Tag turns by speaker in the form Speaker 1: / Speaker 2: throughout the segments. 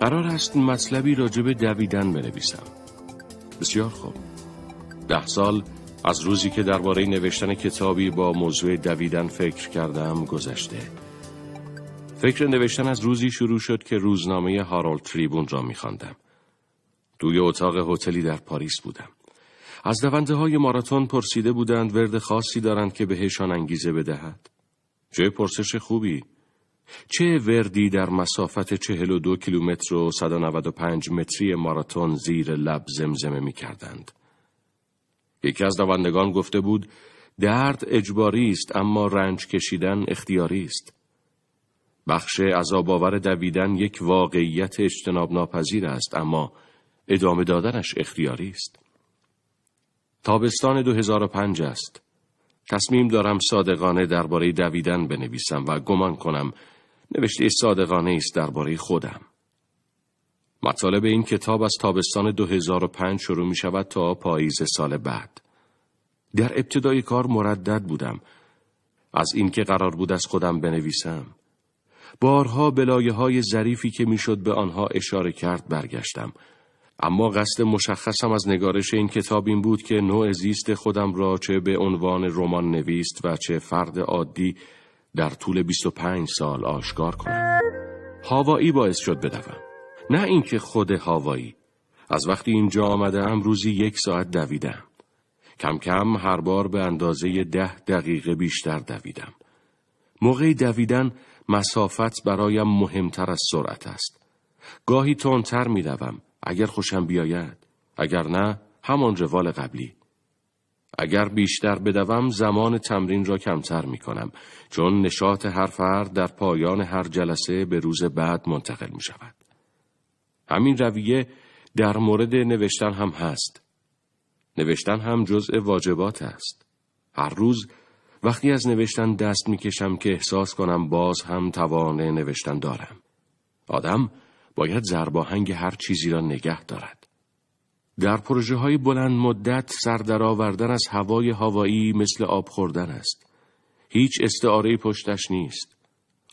Speaker 1: قرار است مطلبی راجب دویدن بنویسم بسیار خوب ده سال از روزی که درباره نوشتن کتابی با موضوع دویدن فکر کردم گذشته فکر نوشتن از روزی شروع شد که روزنامه هارولد تریبون را میخواندم دوی اتاق هتلی در پاریس بودم از دونده های ماراتون پرسیده بودند ورد خاصی دارند که بهشان انگیزه بدهد چه پرسش خوبی چه وردی در مسافت 42 کیلومتر و 195 متری ماراتون زیر لب زمزمه می کردند. یکی از دوندگان گفته بود درد اجباری است اما رنج کشیدن اختیاری است. بخش عذابآور دویدن یک واقعیت اجتناب ناپذیر است اما ادامه دادنش اختیاری است. تابستان 2005 است. تصمیم دارم صادقانه درباره دویدن بنویسم و گمان کنم نوشته صادقانه است درباره خودم. مطالب این کتاب از تابستان 2005 شروع می شود تا پاییز سال بعد. در ابتدای کار مردد بودم. از اینکه قرار بود از خودم بنویسم. بارها بلایه های ظریفی که میشد به آنها اشاره کرد برگشتم. اما قصد مشخصم از نگارش این کتاب این بود که نوع زیست خودم را چه به عنوان رمان نویست و چه فرد عادی در طول 25 سال آشکار کنم هاوایی باعث شد بدوم نه اینکه خود هاوایی از وقتی اینجا ام روزی یک ساعت دویدم کم کم هر بار به اندازه ده دقیقه بیشتر دویدم موقع دویدن مسافت برایم مهمتر از سرعت است گاهی تندتر میدوم اگر خوشم بیاید اگر نه همان روال قبلی اگر بیشتر بدوم زمان تمرین را کمتر می کنم چون نشاط هر فرد در پایان هر جلسه به روز بعد منتقل می شود. همین رویه در مورد نوشتن هم هست. نوشتن هم جزء واجبات است. هر روز وقتی از نوشتن دست می کشم که احساس کنم باز هم توان نوشتن دارم. آدم باید زرباهنگ هر چیزی را نگه دارد. در پروژه های بلند مدت سر از هوای هوایی مثل آب خوردن است. هیچ استعاره پشتش نیست.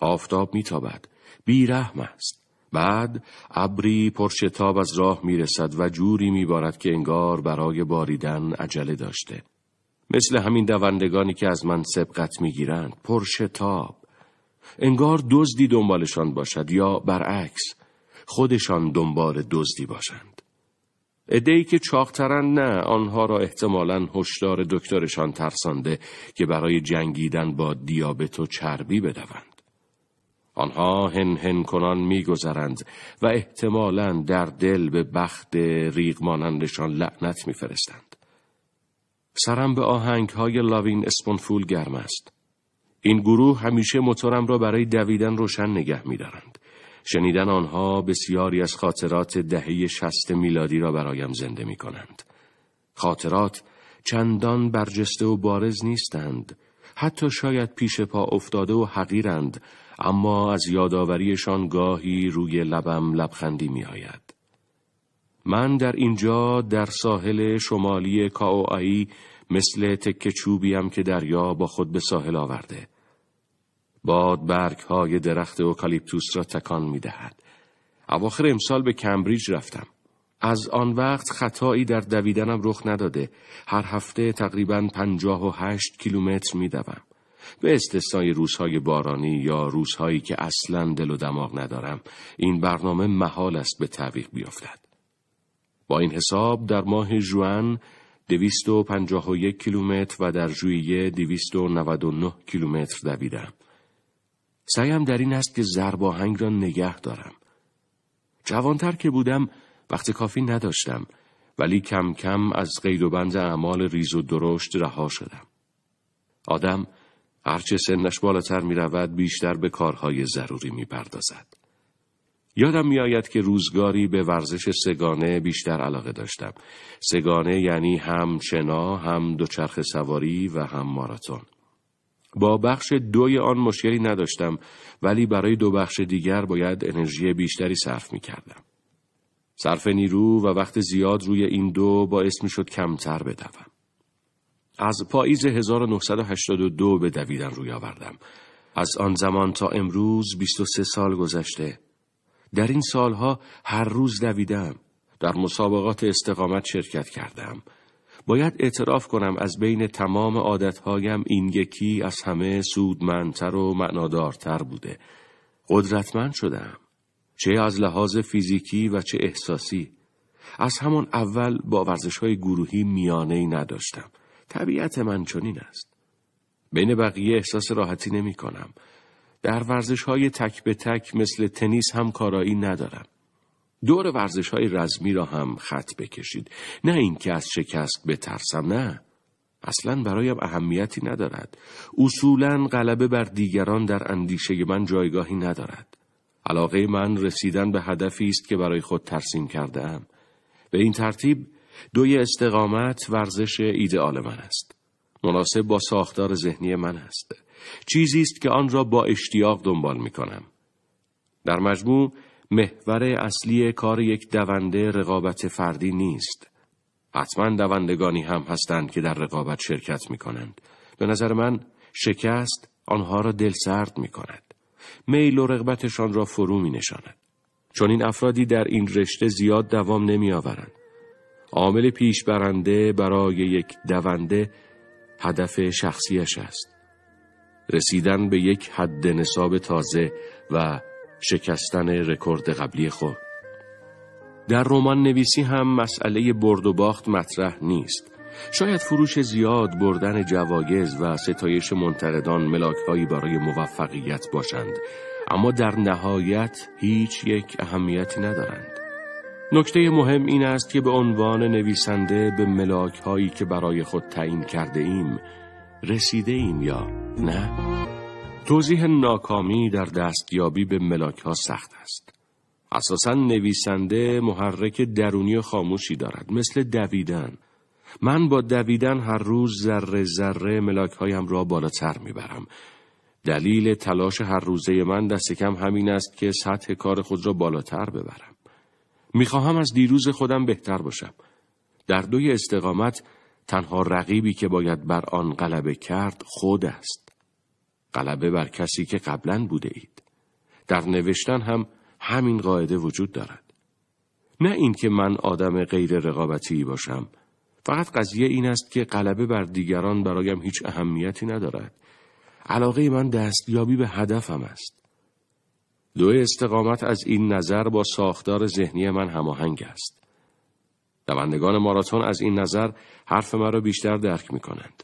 Speaker 1: آفتاب میتابد. بیرحم است. بعد ابری پرشتاب از راه میرسد و جوری میبارد که انگار برای باریدن عجله داشته. مثل همین دوندگانی که از من سبقت میگیرند پرشتاب انگار دزدی دنبالشان باشد یا برعکس خودشان دنبال دزدی باشند ادهی که چاقترن نه آنها را احتمالا هشدار دکترشان ترسانده که برای جنگیدن با دیابت و چربی بدوند. آنها هن هن کنان گذرند و احتمالا در دل به بخت ریغ مانندشان لعنت میفرستند. سرم به آهنگ های لاوین اسپونفول گرم است. این گروه همیشه موتورم را برای دویدن روشن نگه دارند. شنیدن آنها بسیاری از خاطرات دهه شست میلادی را برایم زنده می کنند. خاطرات چندان برجسته و بارز نیستند. حتی شاید پیش پا افتاده و حقیرند اما از یادآوریشان گاهی روی لبم لبخندی می آید. من در اینجا در ساحل شمالی کاوایی مثل تکه چوبیم که دریا با خود به ساحل آورده. باد برگ های درخت اوکالیپتوس را تکان می دهد. اواخر امسال به کمبریج رفتم. از آن وقت خطایی در دویدنم رخ نداده. هر هفته تقریبا پنجاه و هشت کیلومتر می دوم. به استثنای روزهای بارانی یا روزهایی که اصلا دل و دماغ ندارم این برنامه محال است به تعویق بیفتد. با این حساب در ماه جوان 251 کیلومتر و در ژوئیه 299 کیلومتر دویدم. سعیم در این است که زرباهنگ را نگه دارم. جوانتر که بودم وقت کافی نداشتم ولی کم کم از قید و بند اعمال ریز و درشت رها شدم. آدم هرچه سنش بالاتر می رود بیشتر به کارهای ضروری می پردازد. یادم می آید که روزگاری به ورزش سگانه بیشتر علاقه داشتم. سگانه یعنی هم شنا، هم دوچرخه سواری و هم ماراتون. با بخش دوی آن مشکلی نداشتم ولی برای دو بخش دیگر باید انرژی بیشتری صرف می کردم. صرف نیرو و وقت زیاد روی این دو باعث می شد کمتر بدوم. از پاییز 1982 به دویدن روی آوردم. از آن زمان تا امروز 23 سال گذشته. در این سالها هر روز دویدم. در مسابقات استقامت شرکت کردم. باید اعتراف کنم از بین تمام عادتهایم این یکی از همه سودمندتر و معنادارتر بوده. قدرتمند شدم. چه از لحاظ فیزیکی و چه احساسی. از همان اول با ورزش های گروهی میانه ای نداشتم. طبیعت من چنین است. بین بقیه احساس راحتی نمی کنم. در ورزش های تک به تک مثل تنیس هم کارایی ندارم. دور ورزش های رزمی را هم خط بکشید نه اینکه از شکست بترسم نه اصلا برایم اهمیتی ندارد اصولا غلبه بر دیگران در اندیشه من جایگاهی ندارد علاقه من رسیدن به هدفی است که برای خود ترسیم کردهام به این ترتیب دوی استقامت ورزش ایدئال من است مناسب با ساختار ذهنی من است چیزی است که آن را با اشتیاق دنبال می کنم در مجموع محور اصلی کار یک دونده رقابت فردی نیست. حتما دوندگانی هم هستند که در رقابت شرکت می کنند. به نظر من شکست آنها را دلسرد می کند. میل و رغبتشان را فرو می نشاند. چون این افرادی در این رشته زیاد دوام نمی آورند. عامل پیش برنده برای یک دونده هدف شخصیش است. رسیدن به یک حد نصاب تازه و شکستن رکورد قبلی خود در رمان نویسی هم مسئله برد و باخت مطرح نیست شاید فروش زیاد بردن جوایز و ستایش منتقدان ملاکهایی برای موفقیت باشند اما در نهایت هیچ یک اهمیتی ندارند نکته مهم این است که به عنوان نویسنده به ملاک هایی که برای خود تعیین کرده ایم رسیده ایم یا نه؟ توضیح ناکامی در دستیابی به ملاک ها سخت است. اساسا نویسنده محرک درونی خاموشی دارد مثل دویدن. من با دویدن هر روز ذره ذره ملاک هایم را بالاتر میبرم. دلیل تلاش هر روزه من دست کم همین است که سطح کار خود را بالاتر ببرم. میخواهم از دیروز خودم بهتر باشم. در دوی استقامت تنها رقیبی که باید بر آن غلبه کرد خود است. غلبه بر کسی که قبلا بوده اید. در نوشتن هم همین قاعده وجود دارد. نه اینکه من آدم غیر رقابتی باشم. فقط قضیه این است که غلبه بر دیگران برایم هیچ اهمیتی ندارد. علاقه من دستیابی به هدفم است. دو استقامت از این نظر با ساختار ذهنی من هماهنگ است. دوندگان ماراتون از این نظر حرف مرا بیشتر درک می کنند.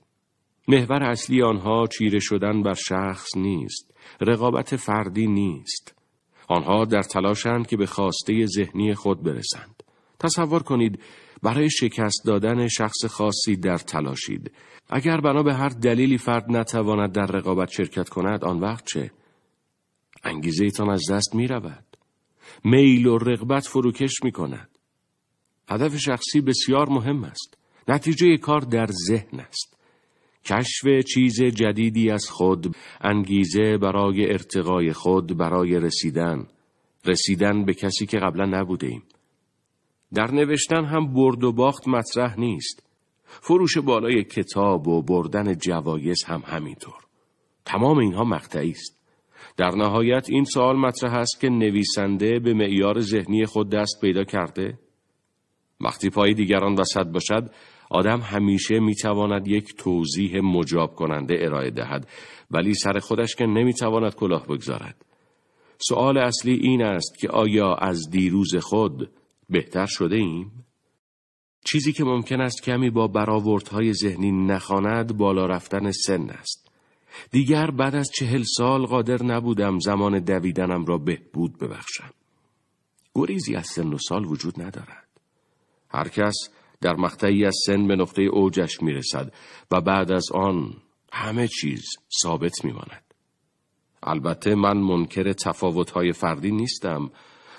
Speaker 1: محور اصلی آنها چیره شدن بر شخص نیست، رقابت فردی نیست. آنها در تلاشند که به خواسته ذهنی خود برسند. تصور کنید برای شکست دادن شخص خاصی در تلاشید. اگر بنا به هر دلیلی فرد نتواند در رقابت شرکت کند آن وقت چه؟ انگیزه ایتان از دست می رود. میل و رغبت فروکش می کند. هدف شخصی بسیار مهم است. نتیجه کار در ذهن است. کشف چیز جدیدی از خود انگیزه برای ارتقای خود برای رسیدن رسیدن به کسی که قبلا نبوده ایم. در نوشتن هم برد و باخت مطرح نیست فروش بالای کتاب و بردن جوایز هم همینطور تمام اینها مقطعی است در نهایت این سوال مطرح است که نویسنده به معیار ذهنی خود دست پیدا کرده وقتی پای دیگران وسط باشد آدم همیشه میتواند یک توضیح مجاب کننده ارائه دهد ولی سر خودش که نمیتواند کلاه بگذارد. سؤال اصلی این است که آیا از دیروز خود بهتر شده ایم؟ چیزی که ممکن است کمی با برآوردهای ذهنی نخواند بالا رفتن سن است. دیگر بعد از چهل سال قادر نبودم زمان دویدنم را بهبود ببخشم. گریزی از سن و سال وجود ندارد. هرکس... کس در مقطعی از سن به نقطه اوجش می رسد و بعد از آن همه چیز ثابت می ماند. البته من منکر های فردی نیستم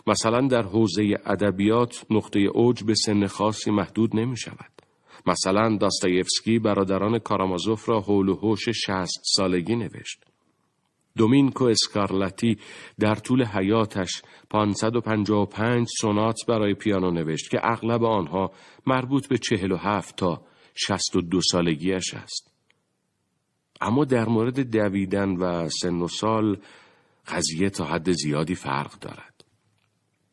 Speaker 1: مثلا در حوزه ادبیات نقطه اوج به سن خاصی محدود نمی شود. مثلا داستایفسکی برادران کارامازوف را حول و حوش شهست سالگی نوشت. دومینکو اسکارلاتی در طول حیاتش 555 سونات برای پیانو نوشت که اغلب آنها مربوط به 47 تا 62 سالگیش است. اما در مورد دویدن و سن و سال قضیه تا حد زیادی فرق دارد.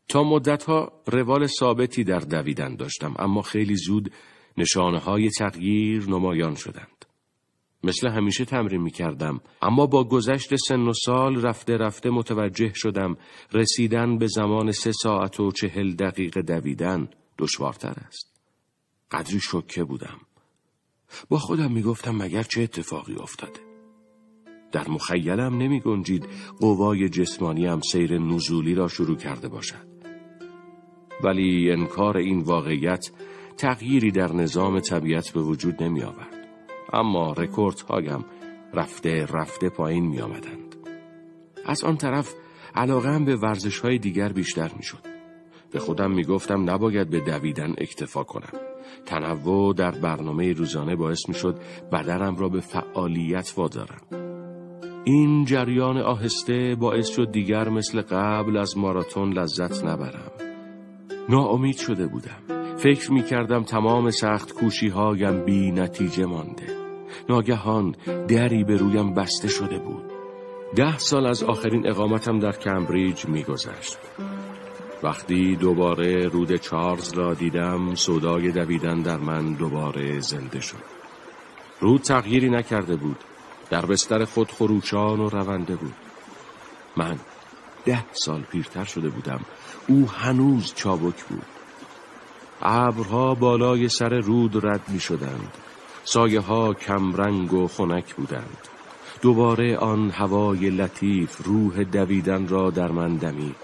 Speaker 1: تا مدتها روال ثابتی در دویدن داشتم اما خیلی زود نشانه های تغییر نمایان شدند. مثل همیشه تمرین می کردم اما با گذشت سن و سال رفته رفته متوجه شدم رسیدن به زمان سه ساعت و چهل دقیقه دویدن دشوارتر است قدری شکه بودم با خودم می گفتم مگر چه اتفاقی افتاده در مخیلم نمی گنجید قوای جسمانیم سیر نزولی را شروع کرده باشد ولی انکار این واقعیت تغییری در نظام طبیعت به وجود نمی آورد اما رکورد هاگم رفته رفته پایین می آمدند. از آن طرف علاقه به ورزش های دیگر بیشتر می شد. به خودم می گفتم نباید به دویدن اکتفا کنم. تنوع در برنامه روزانه باعث می شد بدنم را به فعالیت وادارم. این جریان آهسته باعث شد دیگر مثل قبل از ماراتون لذت نبرم. ناامید شده بودم. فکر می کردم تمام سخت کوشی هایم بی نتیجه مانده. ناگهان دری به رویم بسته شده بود ده سال از آخرین اقامتم در کمبریج میگذشت وقتی دوباره رود چارلز را دیدم صدای دویدن در من دوباره زنده شد رود تغییری نکرده بود در بستر خود خروشان و رونده بود من ده سال پیرتر شده بودم او هنوز چابک بود ابرها بالای سر رود رد می شدند سایه ها کمرنگ و خنک بودند دوباره آن هوای لطیف روح دویدن را در من دمید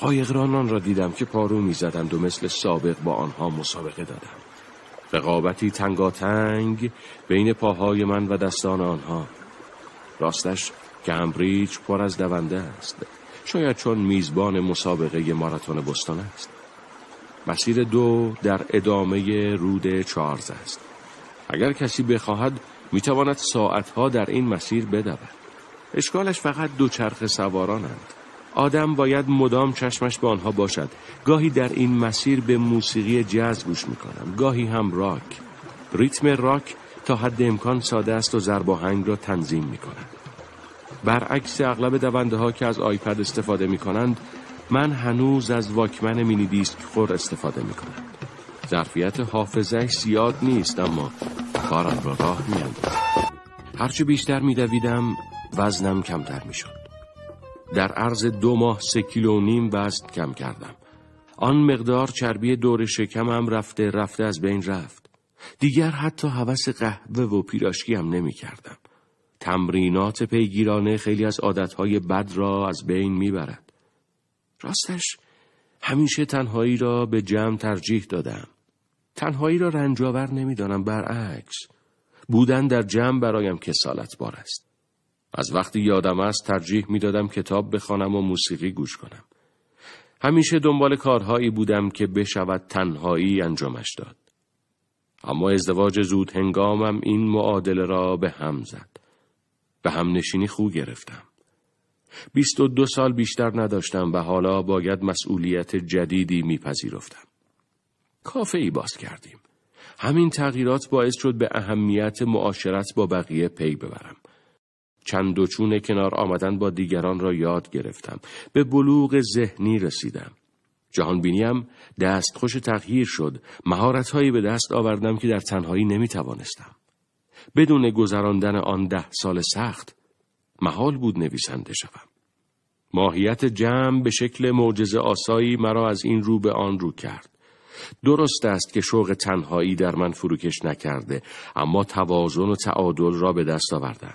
Speaker 1: قایقرانان را دیدم که پارو میزدند و مثل سابق با آنها مسابقه دادند رقابتی تنگاتنگ بین پاهای من و دستان آنها راستش کمبریج پر از دونده است شاید چون میزبان مسابقه ماراتون بستان است مسیر دو در ادامه رود چارز است اگر کسی بخواهد میتواند ساعتها در این مسیر بدود اشکالش فقط دو چرخ سوارانند آدم باید مدام چشمش به آنها باشد گاهی در این مسیر به موسیقی جاز گوش میکنم گاهی هم راک ریتم راک تا حد امکان ساده است و هنگ را تنظیم میکند برعکس اغلب دونده ها که از آیپد استفاده میکنند من هنوز از واکمن مینی دیسک خور استفاده میکنم ظرفیت حافظش زیاد نیست اما کارم را راه میاندازم هرچه بیشتر میدویدم وزنم کمتر میشد در عرض دو ماه سه کیلو نیم وزن کم کردم آن مقدار چربی دور شکمم رفته رفته از بین رفت دیگر حتی هوس قهوه و پیراشکی هم نمی کردم. تمرینات پیگیرانه خیلی از عادتهای بد را از بین برد. راستش همیشه تنهایی را به جمع ترجیح دادم. تنهایی را رنجاور نمیدانم برعکس بودن در جمع برایم کسالت بار است از وقتی یادم است ترجیح میدادم کتاب بخوانم و موسیقی گوش کنم همیشه دنبال کارهایی بودم که بشود تنهایی انجامش داد اما ازدواج زود هنگامم این معادله را به هم زد به هم نشینی خوب گرفتم بیست و دو سال بیشتر نداشتم و حالا باید مسئولیت جدیدی میپذیرفتم کافه ای باز کردیم. همین تغییرات باعث شد به اهمیت معاشرت با بقیه پی ببرم. چند دوچون کنار آمدن با دیگران را یاد گرفتم. به بلوغ ذهنی رسیدم. جهان بینیم دستخوش تغییر شد. مهارت هایی به دست آوردم که در تنهایی نمی توانستم. بدون گذراندن آن ده سال سخت محال بود نویسنده شوم. ماهیت جمع به شکل معجزه آسایی مرا از این رو به آن رو کرد. درست است که شوق تنهایی در من فروکش نکرده اما توازن و تعادل را به دست آوردم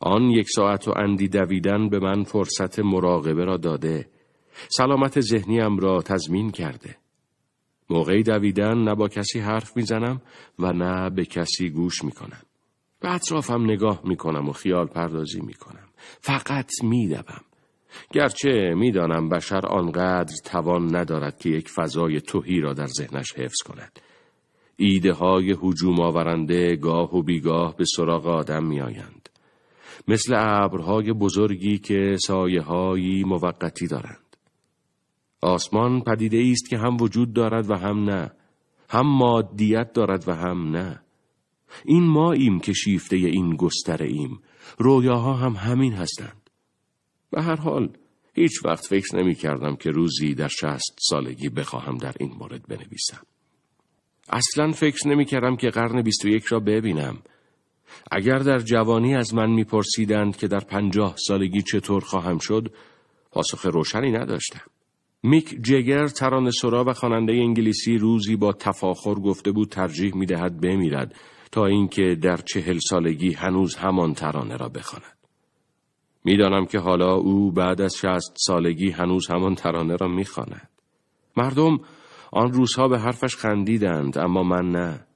Speaker 1: آن یک ساعت و اندی دویدن به من فرصت مراقبه را داده سلامت ذهنیم را تضمین کرده موقعی دویدن نه با کسی حرف میزنم و نه به کسی گوش میکنم به اطرافم نگاه میکنم و خیال پردازی میکنم فقط میدوم گرچه میدانم بشر آنقدر توان ندارد که یک فضای توهی را در ذهنش حفظ کند. ایده های حجوم آورنده گاه و بیگاه به سراغ آدم میآیند. مثل ابرهای بزرگی که سایه هایی موقتی دارند. آسمان پدیده است که هم وجود دارد و هم نه. هم مادیت دارد و هم نه. این ما ایم که شیفته این گستره ایم. رویاها هم همین هستند. به هر حال هیچ وقت فکر نمی کردم که روزی در شست سالگی بخواهم در این مورد بنویسم. اصلا فکر نمی کردم که قرن 21 را ببینم. اگر در جوانی از من میپرسیدند که در پنجاه سالگی چطور خواهم شد، پاسخ روشنی نداشتم. میک جگر تران سرا و خواننده انگلیسی روزی با تفاخر گفته بود ترجیح می دهد بمیرد تا اینکه در چهل سالگی هنوز همان ترانه را بخواند. میدانم که حالا او بعد از شصت سالگی هنوز همان ترانه را میخواند. مردم آن روزها به حرفش خندیدند اما من نه.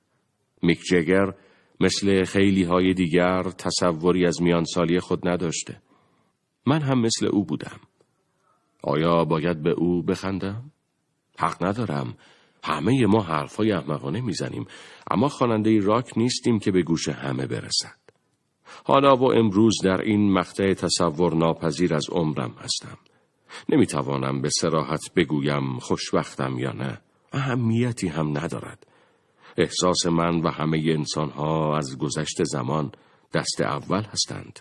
Speaker 1: میک جگر مثل خیلی های دیگر تصوری از سالی خود نداشته. من هم مثل او بودم. آیا باید به او بخندم؟ حق ندارم. همه ما حرفای احمقانه میزنیم اما خواننده راک نیستیم که به گوش همه برسد. حالا و امروز در این مقطع تصور ناپذیر از عمرم هستم. نمیتوانم به سراحت بگویم خوشبختم یا نه. اهمیتی هم ندارد. احساس من و همه انسانها از گذشت زمان دست اول هستند.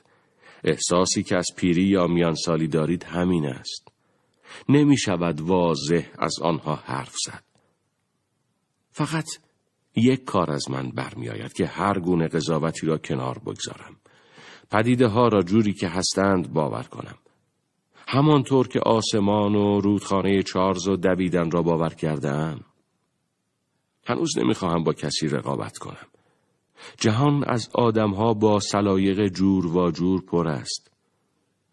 Speaker 1: احساسی که از پیری یا میانسالی دارید همین است. نمی شود واضح از آنها حرف زد. فقط یک کار از من برمیآید که هر گونه قضاوتی را کنار بگذارم. پدیده ها را جوری که هستند باور کنم. همانطور که آسمان و رودخانه چارز و دویدن را باور کردم. هنوز نمیخواهم با کسی رقابت کنم. جهان از ها با سلایق جور و جور پر است.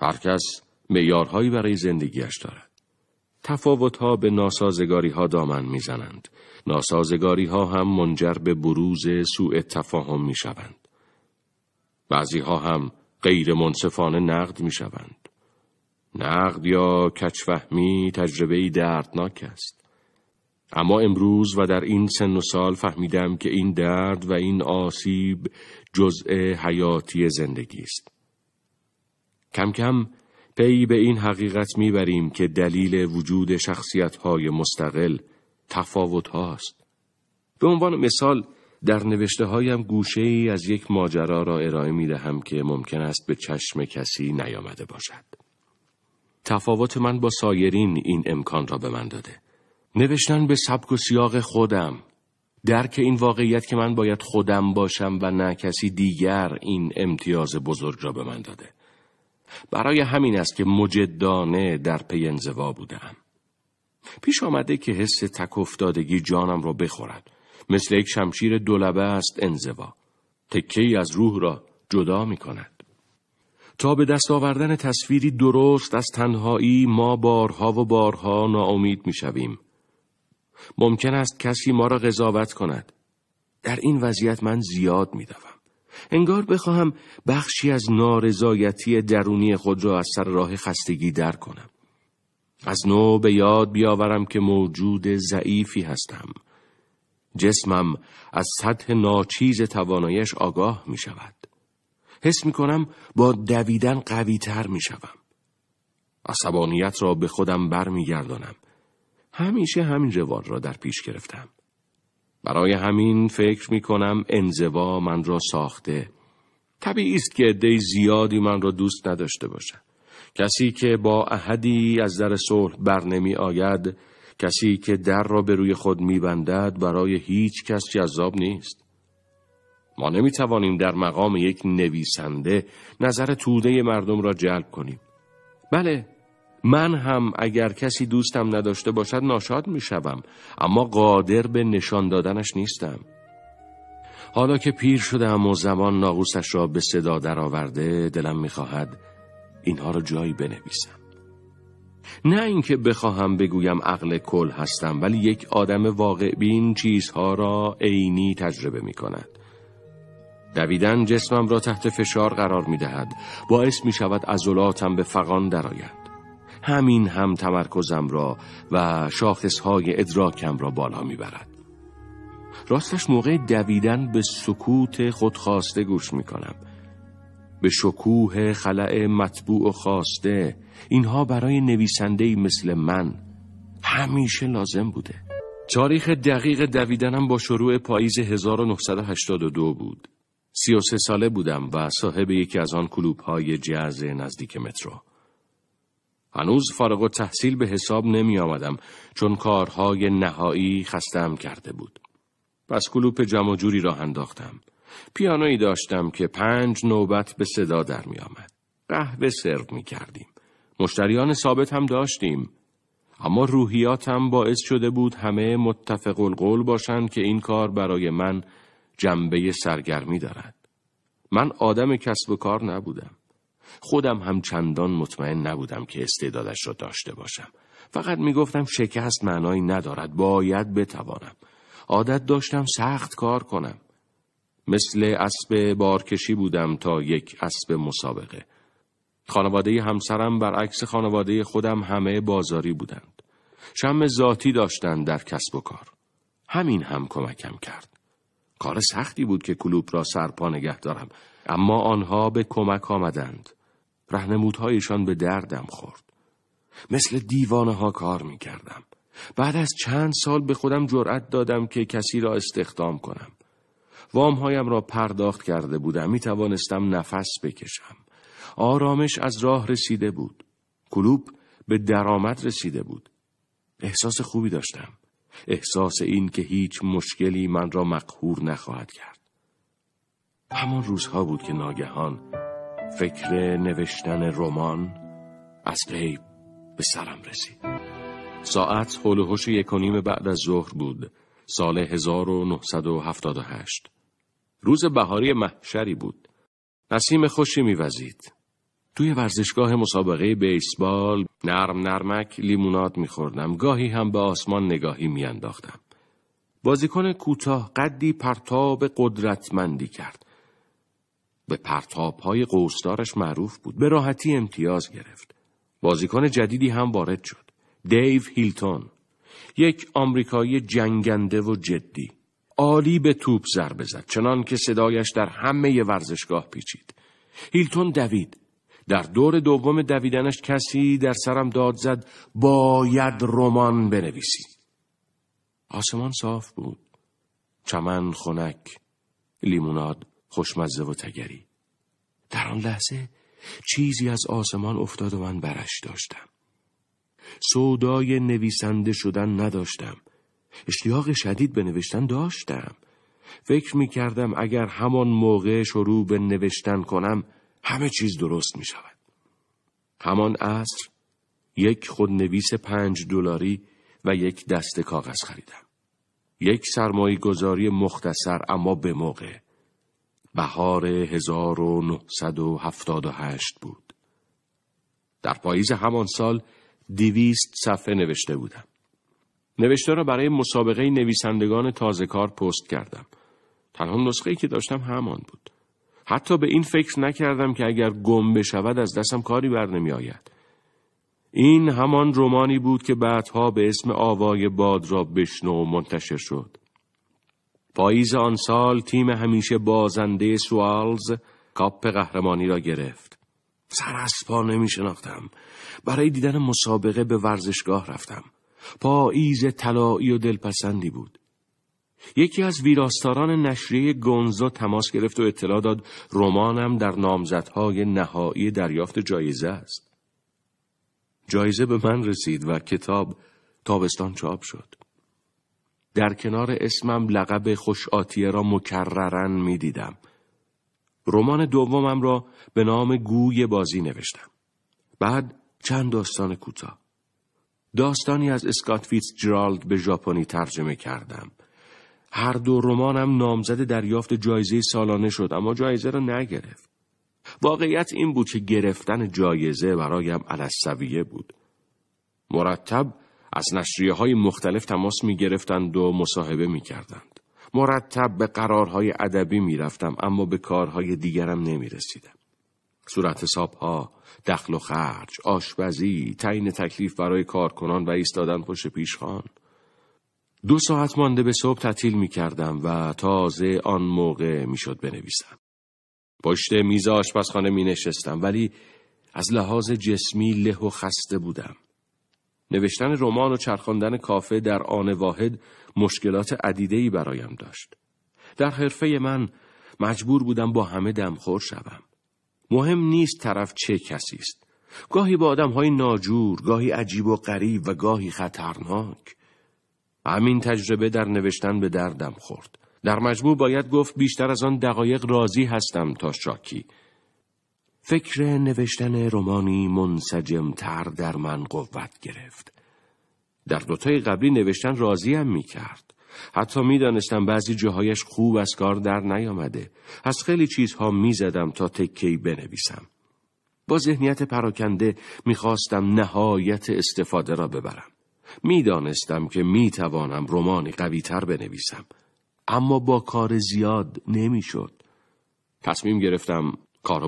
Speaker 1: هر کس میارهایی برای زندگیش دارد. تفاوت ها به ناسازگاری ها دامن میزنند. ناسازگاری ها هم منجر به بروز سوء تفاهم می شوند. بعضی ها هم غیر منصفانه نقد می شوند. نقد یا کچفهمی تجربه دردناک است. اما امروز و در این سن و سال فهمیدم که این درد و این آسیب جزء حیاتی زندگی است. کم کم پی به این حقیقت میبریم که دلیل وجود شخصیت های مستقل تفاوت هاست. به عنوان مثال در نوشته هایم گوشه ای از یک ماجرا را ارائه می دهم که ممکن است به چشم کسی نیامده باشد. تفاوت من با سایرین این امکان را به من داده. نوشتن به سبک و سیاق خودم، درک این واقعیت که من باید خودم باشم و نه کسی دیگر این امتیاز بزرگ را به من داده. برای همین است که مجدانه در پی انزوا بودم. پیش آمده که حس تک افتادگی جانم را بخورد مثل یک شمشیر دولبه است انزوا تکه از روح را جدا می کند. تا به دست آوردن تصویری درست از تنهایی ما بارها و بارها ناامید می شویم. ممکن است کسی ما را قضاوت کند. در این وضعیت من زیاد می دوم. انگار بخواهم بخشی از نارضایتی درونی خود را از سر راه خستگی در کنم. از نو به یاد بیاورم که موجود ضعیفی هستم. جسمم از سطح ناچیز توانایش آگاه می شود. حس می کنم با دویدن قوی تر می شوم. عصبانیت را به خودم بر می گردانم. همیشه همین روال را در پیش گرفتم. برای همین فکر می کنم انزوا من را ساخته. طبیعی است که دی زیادی من را دوست نداشته باشد. کسی که با احدی از در صلح بر نمی آید کسی که در را به روی خود میبندد برای هیچ کس جذاب نیست. ما نمی در مقام یک نویسنده نظر توده مردم را جلب کنیم. بله، من هم اگر کسی دوستم نداشته باشد ناشاد می اما قادر به نشان دادنش نیستم. حالا که پیر شدم و زمان ناقوسش را به صدا درآورده دلم میخواهد اینها را جایی بنویسم. نه اینکه بخواهم بگویم عقل کل هستم ولی یک آدم واقع بین چیزها را عینی تجربه می کند. دویدن جسمم را تحت فشار قرار می دهد. باعث می شود عضلاتم به فقان درآید. همین هم تمرکزم را و شاخصهای ادراکم را بالا می برد. راستش موقع دویدن به سکوت خودخواسته گوش می کنم. به شکوه خلع مطبوع و خواسته اینها برای نویسندهی مثل من همیشه لازم بوده تاریخ دقیق دویدنم با شروع پاییز 1982 بود 33 ساله بودم و صاحب یکی از آن کلوب های جز نزدیک مترو هنوز فارغ و تحصیل به حساب نمی آمدم چون کارهای نهایی خستم کرده بود پس کلوپ جمع جوری راه انداختم پیانویی داشتم که پنج نوبت به صدا در می آمد. قهوه سرو می کردیم. مشتریان ثابت هم داشتیم. اما روحیاتم باعث شده بود همه متفق القول باشند که این کار برای من جنبه سرگرمی دارد. من آدم کسب و کار نبودم. خودم هم چندان مطمئن نبودم که استعدادش را داشته باشم. فقط می گفتم شکست معنایی ندارد. باید بتوانم. عادت داشتم سخت کار کنم. مثل اسب بارکشی بودم تا یک اسب مسابقه. خانواده همسرم برعکس خانواده خودم همه بازاری بودند. شم ذاتی داشتند در کسب و کار. همین هم کمکم کرد. کار سختی بود که کلوب را سرپا نگه دارم اما آنها به کمک آمدند. رهنمودهایشان به دردم خورد. مثل دیوانه ها کار می کردم. بعد از چند سال به خودم جرأت دادم که کسی را استخدام کنم. وامهایم را پرداخت کرده بودم می توانستم نفس بکشم آرامش از راه رسیده بود کلوب به درآمد رسیده بود احساس خوبی داشتم احساس این که هیچ مشکلی من را مقهور نخواهد کرد همان روزها بود که ناگهان فکر نوشتن رمان از غیب به سرم رسید ساعت حلوهش یک و نیم بعد از ظهر بود سال 1978 روز بهاری محشری بود. نسیم خوشی میوزید. توی ورزشگاه مسابقه بیسبال نرم نرمک لیموناد میخوردم. گاهی هم به آسمان نگاهی میانداختم. بازیکن کوتاه قدی پرتاب قدرتمندی کرد. به پرتاب های قوستارش معروف بود. به راحتی امتیاز گرفت. بازیکن جدیدی هم وارد شد. دیو هیلتون. یک آمریکایی جنگنده و جدی. عالی به توپ ضربه زد چنان که صدایش در همه ورزشگاه پیچید هیلتون دوید در دور دوم دویدنش کسی در سرم داد زد باید رمان بنویسی آسمان صاف بود چمن خنک لیموناد خوشمزه و تگری در آن لحظه چیزی از آسمان افتاد و من برش داشتم سودای نویسنده شدن نداشتم اشتیاق شدید به نوشتن داشتم فکر می کردم اگر همان موقع شروع به نوشتن کنم همه چیز درست می شود همان عصر یک خودنویس پنج دلاری و یک دست کاغذ خریدم یک سرمایه گذاری مختصر اما به موقع بهار 1978 بود در پاییز همان سال دیویست صفحه نوشته بودم نوشته را برای مسابقه نویسندگان تازه کار پست کردم. تنها نسخه که داشتم همان بود. حتی به این فکر نکردم که اگر گم بشود از دستم کاری بر نمی آید. این همان رومانی بود که بعدها به اسم آوای باد را بشنو منتشر شد. پاییز آن سال تیم همیشه بازنده سوالز کاپ قهرمانی را گرفت. سر از پا نمی شناختم. برای دیدن مسابقه به ورزشگاه رفتم. پاییز طلایی و دلپسندی بود. یکی از ویراستاران نشریه گونزا تماس گرفت و اطلاع داد رمانم در نامزدهای نهایی دریافت جایزه است. جایزه به من رسید و کتاب تابستان چاپ شد. در کنار اسمم لقب خوشاتیه را مکررن می دیدم. رمان دومم را به نام گوی بازی نوشتم. بعد چند داستان کوتاه. داستانی از اسکات جرالد به ژاپنی ترجمه کردم. هر دو رمانم نامزد دریافت جایزه سالانه شد اما جایزه را نگرفت. واقعیت این بود که گرفتن جایزه برایم علسویه بود. مرتب از نشریه های مختلف تماس می گرفتند و مصاحبه می کردند. مرتب به قرارهای ادبی می رفتم اما به کارهای دیگرم نمی رسیدم. صورت حساب ها، دخل و خرج، آشپزی، تعیین تکلیف برای کارکنان و ایستادن پشت پیشخان. دو ساعت مانده به صبح تعطیل می کردم و تازه آن موقع شد بنویسم. پشت میز آشپزخانه می نشستم ولی از لحاظ جسمی له و خسته بودم. نوشتن رمان و چرخاندن کافه در آن واحد مشکلات عدیدهی برایم داشت. در حرفه من مجبور بودم با همه دمخور شوم. مهم نیست طرف چه کسی است گاهی با آدم های ناجور گاهی عجیب و غریب و گاهی خطرناک همین تجربه در نوشتن به دردم خورد در مجموع باید گفت بیشتر از آن دقایق راضی هستم تا شاکی فکر نوشتن رومانی تر در من قوت گرفت در دوتای قبلی نوشتن راضیم می کرد حتی میدانستم بعضی جاهایش خوب از کار در نیامده از خیلی چیزها میزدم تا تکی بنویسم با ذهنیت پراکنده میخواستم نهایت استفاده را ببرم میدانستم که میتوانم رمانی قویتر بنویسم اما با کار زیاد نمیشد تصمیم گرفتم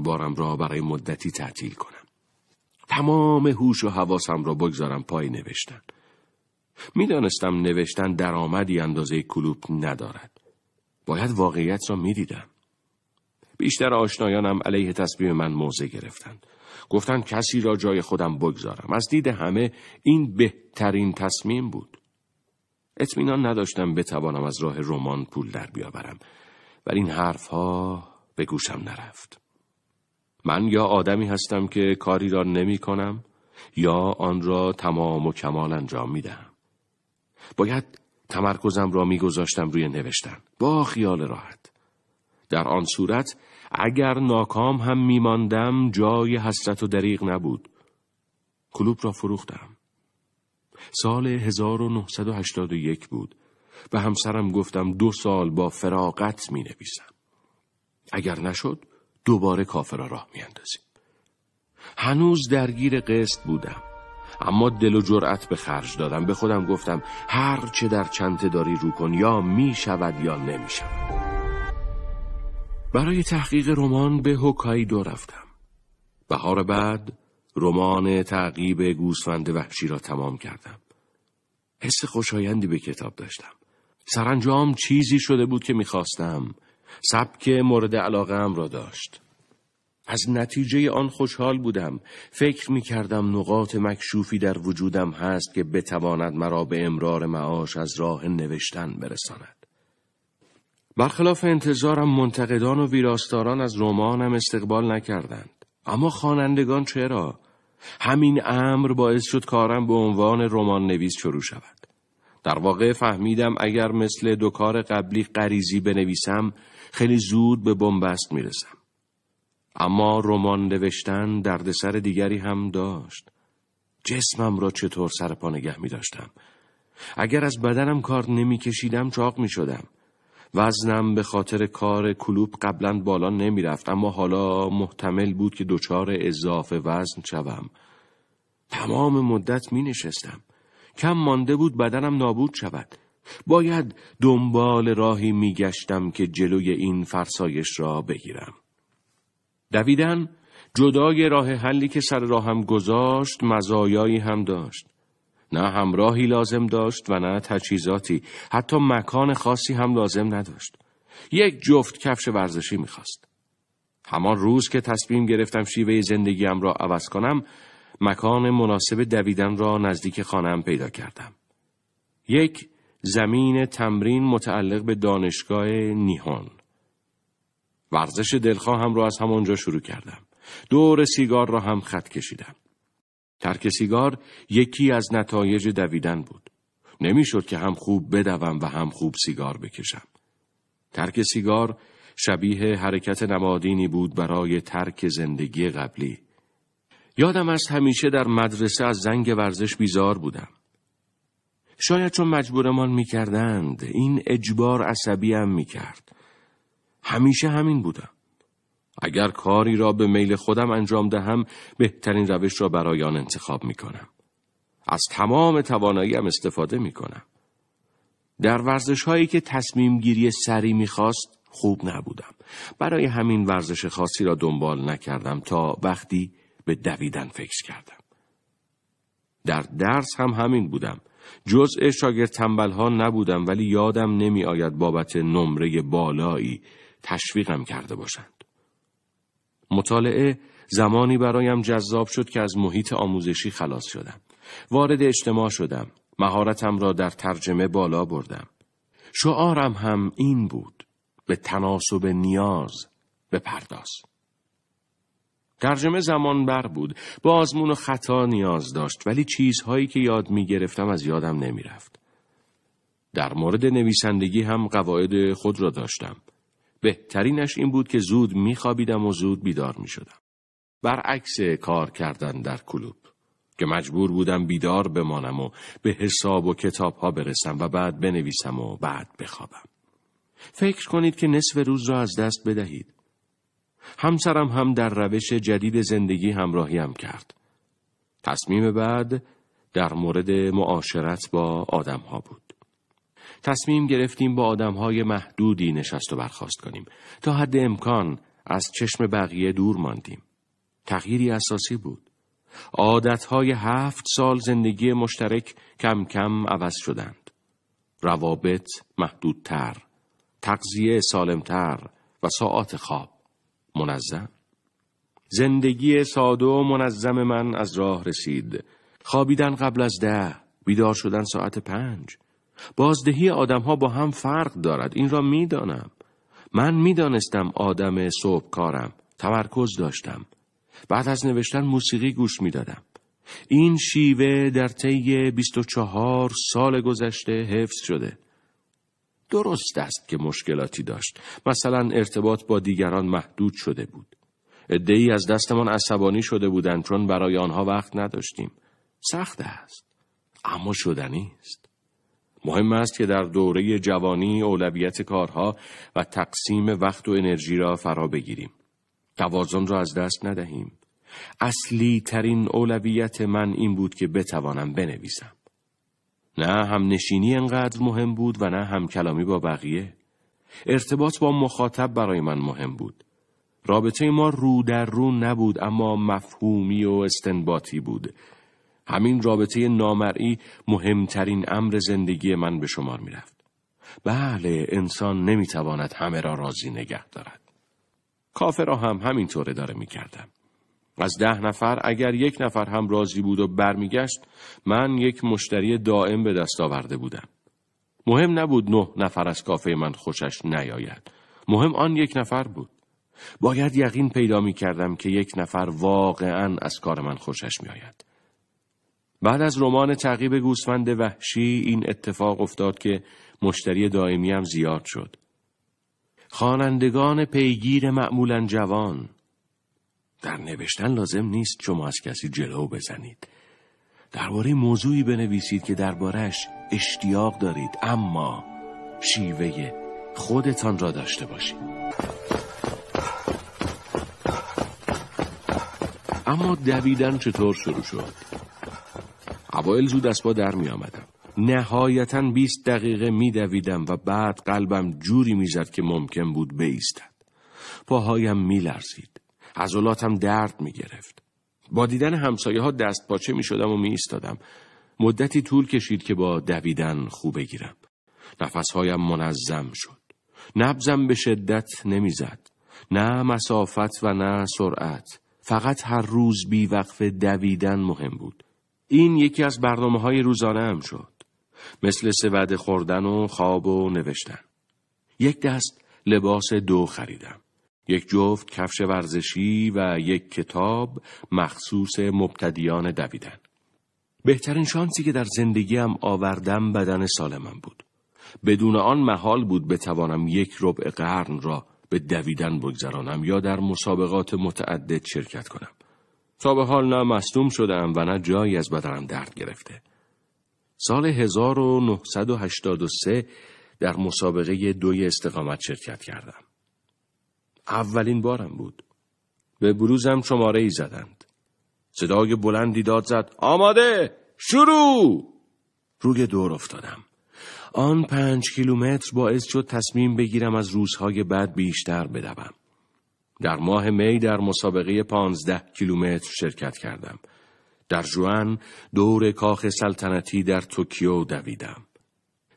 Speaker 1: بارم را برای مدتی تعطیل کنم تمام هوش و حواسم را بگذارم پای نوشتن میدانستم نوشتن درآمدی اندازه کلوپ ندارد. باید واقعیت را میدیدم. بیشتر آشنایانم علیه تصمیم من موضع گرفتند. گفتند کسی را جای خودم بگذارم. از دید همه این بهترین تصمیم بود. اطمینان نداشتم بتوانم از راه رمان پول در بیاورم. ولی این حرفها به گوشم نرفت. من یا آدمی هستم که کاری را نمی کنم یا آن را تمام و کمال انجام می دهم. باید تمرکزم را میگذاشتم روی نوشتن با خیال راحت در آن صورت اگر ناکام هم میماندم جای حسرت و دریغ نبود کلوب را فروختم سال 1981 بود و همسرم گفتم دو سال با فراغت می نویسم اگر نشد دوباره کافر را راه می اندازیم. هنوز درگیر قصد بودم اما دل و جرأت به خرج دادم به خودم گفتم هر چه در چنته داری رو کن یا می شود یا نمی شود برای تحقیق رمان به دو رفتم بهار بعد رمان تعقیب گوسفند وحشی را تمام کردم حس خوشایندی به کتاب داشتم سرانجام چیزی شده بود که میخواستم سبک مورد علاقه ام را داشت از نتیجه آن خوشحال بودم فکر می کردم نقاط مکشوفی در وجودم هست که بتواند مرا به امرار معاش از راه نوشتن برساند برخلاف انتظارم منتقدان و ویراستاران از رمانم استقبال نکردند اما خوانندگان چرا همین امر باعث شد کارم به عنوان رمان نویس شروع شود در واقع فهمیدم اگر مثل دو کار قبلی غریزی بنویسم خیلی زود به بنبست میرسم اما رمان نوشتن دردسر دیگری هم داشت جسمم را چطور سر پا نگه می داشتم اگر از بدنم کار نمی کشیدم چاق می شدم وزنم به خاطر کار کلوب قبلا بالا نمی رفت اما حالا محتمل بود که دچار اضافه وزن شوم تمام مدت می نشستم کم مانده بود بدنم نابود شود باید دنبال راهی می گشتم که جلوی این فرسایش را بگیرم دویدن جدای راه حلی که سر راهم گذاشت مزایایی هم داشت. نه همراهی لازم داشت و نه تجهیزاتی حتی مکان خاصی هم لازم نداشت. یک جفت کفش ورزشی میخواست. همان روز که تصمیم گرفتم شیوه زندگیم را عوض کنم مکان مناسب دویدن را نزدیک خانم پیدا کردم. یک زمین تمرین متعلق به دانشگاه نیهان. ورزش دلخواهم را از همانجا شروع کردم. دور سیگار را هم خط کشیدم. ترک سیگار یکی از نتایج دویدن بود. نمیشد که هم خوب بدوم و هم خوب سیگار بکشم. ترک سیگار شبیه حرکت نمادینی بود برای ترک زندگی قبلی. یادم از همیشه در مدرسه از زنگ ورزش بیزار بودم. شاید چون مجبورمان میکردند این اجبار عصبیم میکرد. همیشه همین بودم. اگر کاری را به میل خودم انجام دهم بهترین روش را برای آن انتخاب می کنم. از تمام تواناییم استفاده می کنم. در ورزش هایی که تصمیم گیری سری می خواست خوب نبودم. برای همین ورزش خاصی را دنبال نکردم تا وقتی به دویدن فکر کردم. در درس هم همین بودم. جزء شاگرد تنبل ها نبودم ولی یادم نمی آید بابت نمره بالایی تشویقم کرده باشند. مطالعه زمانی برایم جذاب شد که از محیط آموزشی خلاص شدم. وارد اجتماع شدم. مهارتم را در ترجمه بالا بردم. شعارم هم این بود. به تناسب نیاز به بپرداز. ترجمه زمان بر بود. با آزمون و خطا نیاز داشت ولی چیزهایی که یاد می گرفتم از یادم نمی رفت. در مورد نویسندگی هم قواعد خود را داشتم. بهترینش این بود که زود میخوابیدم و زود بیدار میشدم. برعکس کار کردن در کلوب که مجبور بودم بیدار بمانم و به حساب و کتاب ها برسم و بعد بنویسم و بعد بخوابم. فکر کنید که نصف روز را از دست بدهید. همسرم هم در روش جدید زندگی همراهیم کرد. تصمیم بعد در مورد معاشرت با آدم ها بود. تصمیم گرفتیم با آدمهای محدودی نشست و برخواست کنیم تا حد امکان از چشم بقیه دور ماندیم تغییری اساسی بود های هفت سال زندگی مشترک کم کم عوض شدند روابط محدودتر تغذیه سالمتر و ساعات خواب منظم زندگی ساده و منظم من از راه رسید خوابیدن قبل از ده بیدار شدن ساعت پنج بازدهی ها با هم فرق دارد این را میدانم من میدانستم آدم صبح کارم تمرکز داشتم بعد از نوشتن موسیقی گوش دادم این شیوه در طی 24 سال گذشته حفظ شده درست است که مشکلاتی داشت مثلا ارتباط با دیگران محدود شده بود ادهی از دستمان عصبانی شده بودند چون برای آنها وقت نداشتیم سخت است اما شدنی است مهم است که در دوره جوانی اولویت کارها و تقسیم وقت و انرژی را فرا بگیریم. توازن را از دست ندهیم. اصلی ترین اولویت من این بود که بتوانم بنویسم. نه هم نشینی انقدر مهم بود و نه هم کلامی با بقیه. ارتباط با مخاطب برای من مهم بود. رابطه ما رو در رو نبود اما مفهومی و استنباطی بود. همین رابطه نامرئی مهمترین امر زندگی من به شمار می رفت. بله انسان نمیتواند همه را راضی نگه دارد. کافه را هم همینطور داره می کردم. از ده نفر اگر یک نفر هم راضی بود و برمیگشت من یک مشتری دائم به دست آورده بودم. مهم نبود نه نفر از کافه من خوشش نیاید. مهم آن یک نفر بود. باید یقین پیدا می کردم که یک نفر واقعا از کار من خوشش می آید. بعد از رمان تعقیب گوسفند وحشی این اتفاق افتاد که مشتری دائمی هم زیاد شد. خوانندگان پیگیر معمولا جوان در نوشتن لازم نیست شما از کسی جلو بزنید. درباره موضوعی بنویسید که دربارش اشتیاق دارید اما شیوه خودتان را داشته باشید. اما دویدن چطور شروع شد؟ اوایل زود از پا در می آمدم. نهایتا 20 دقیقه می و بعد قلبم جوری زد که ممکن بود بیستد. پاهایم می لرزید. عضلاتم درد می گرفت. با دیدن همسایه ها دست پاچه می شدم و می ایستادم. مدتی طول کشید که با دویدن خوب بگیرم. نفسهایم منظم شد. نبزم به شدت زد. نه مسافت و نه سرعت. فقط هر روز بیوقف دویدن مهم بود. این یکی از برنامه های روزانه هم شد. مثل سود خوردن و خواب و نوشتن. یک دست لباس دو خریدم. یک جفت کفش ورزشی و یک کتاب مخصوص مبتدیان دویدن. بهترین شانسی که در زندگیم آوردم بدن سالمم بود. بدون آن محال بود بتوانم یک ربع قرن را به دویدن بگذرانم یا در مسابقات متعدد شرکت کنم. تا به حال نه مصدوم شدم و نه جایی از بدنم درد گرفته. سال 1983 در مسابقه دوی استقامت شرکت کردم. اولین بارم بود. به بروزم شماره ای زدند. صدای بلندی داد زد آماده شروع روی دور افتادم. آن پنج کیلومتر باعث شد تصمیم بگیرم از روزهای بعد بیشتر بدوم. در ماه می در مسابقه 15 کیلومتر شرکت کردم. در جوان دور کاخ سلطنتی در توکیو دویدم.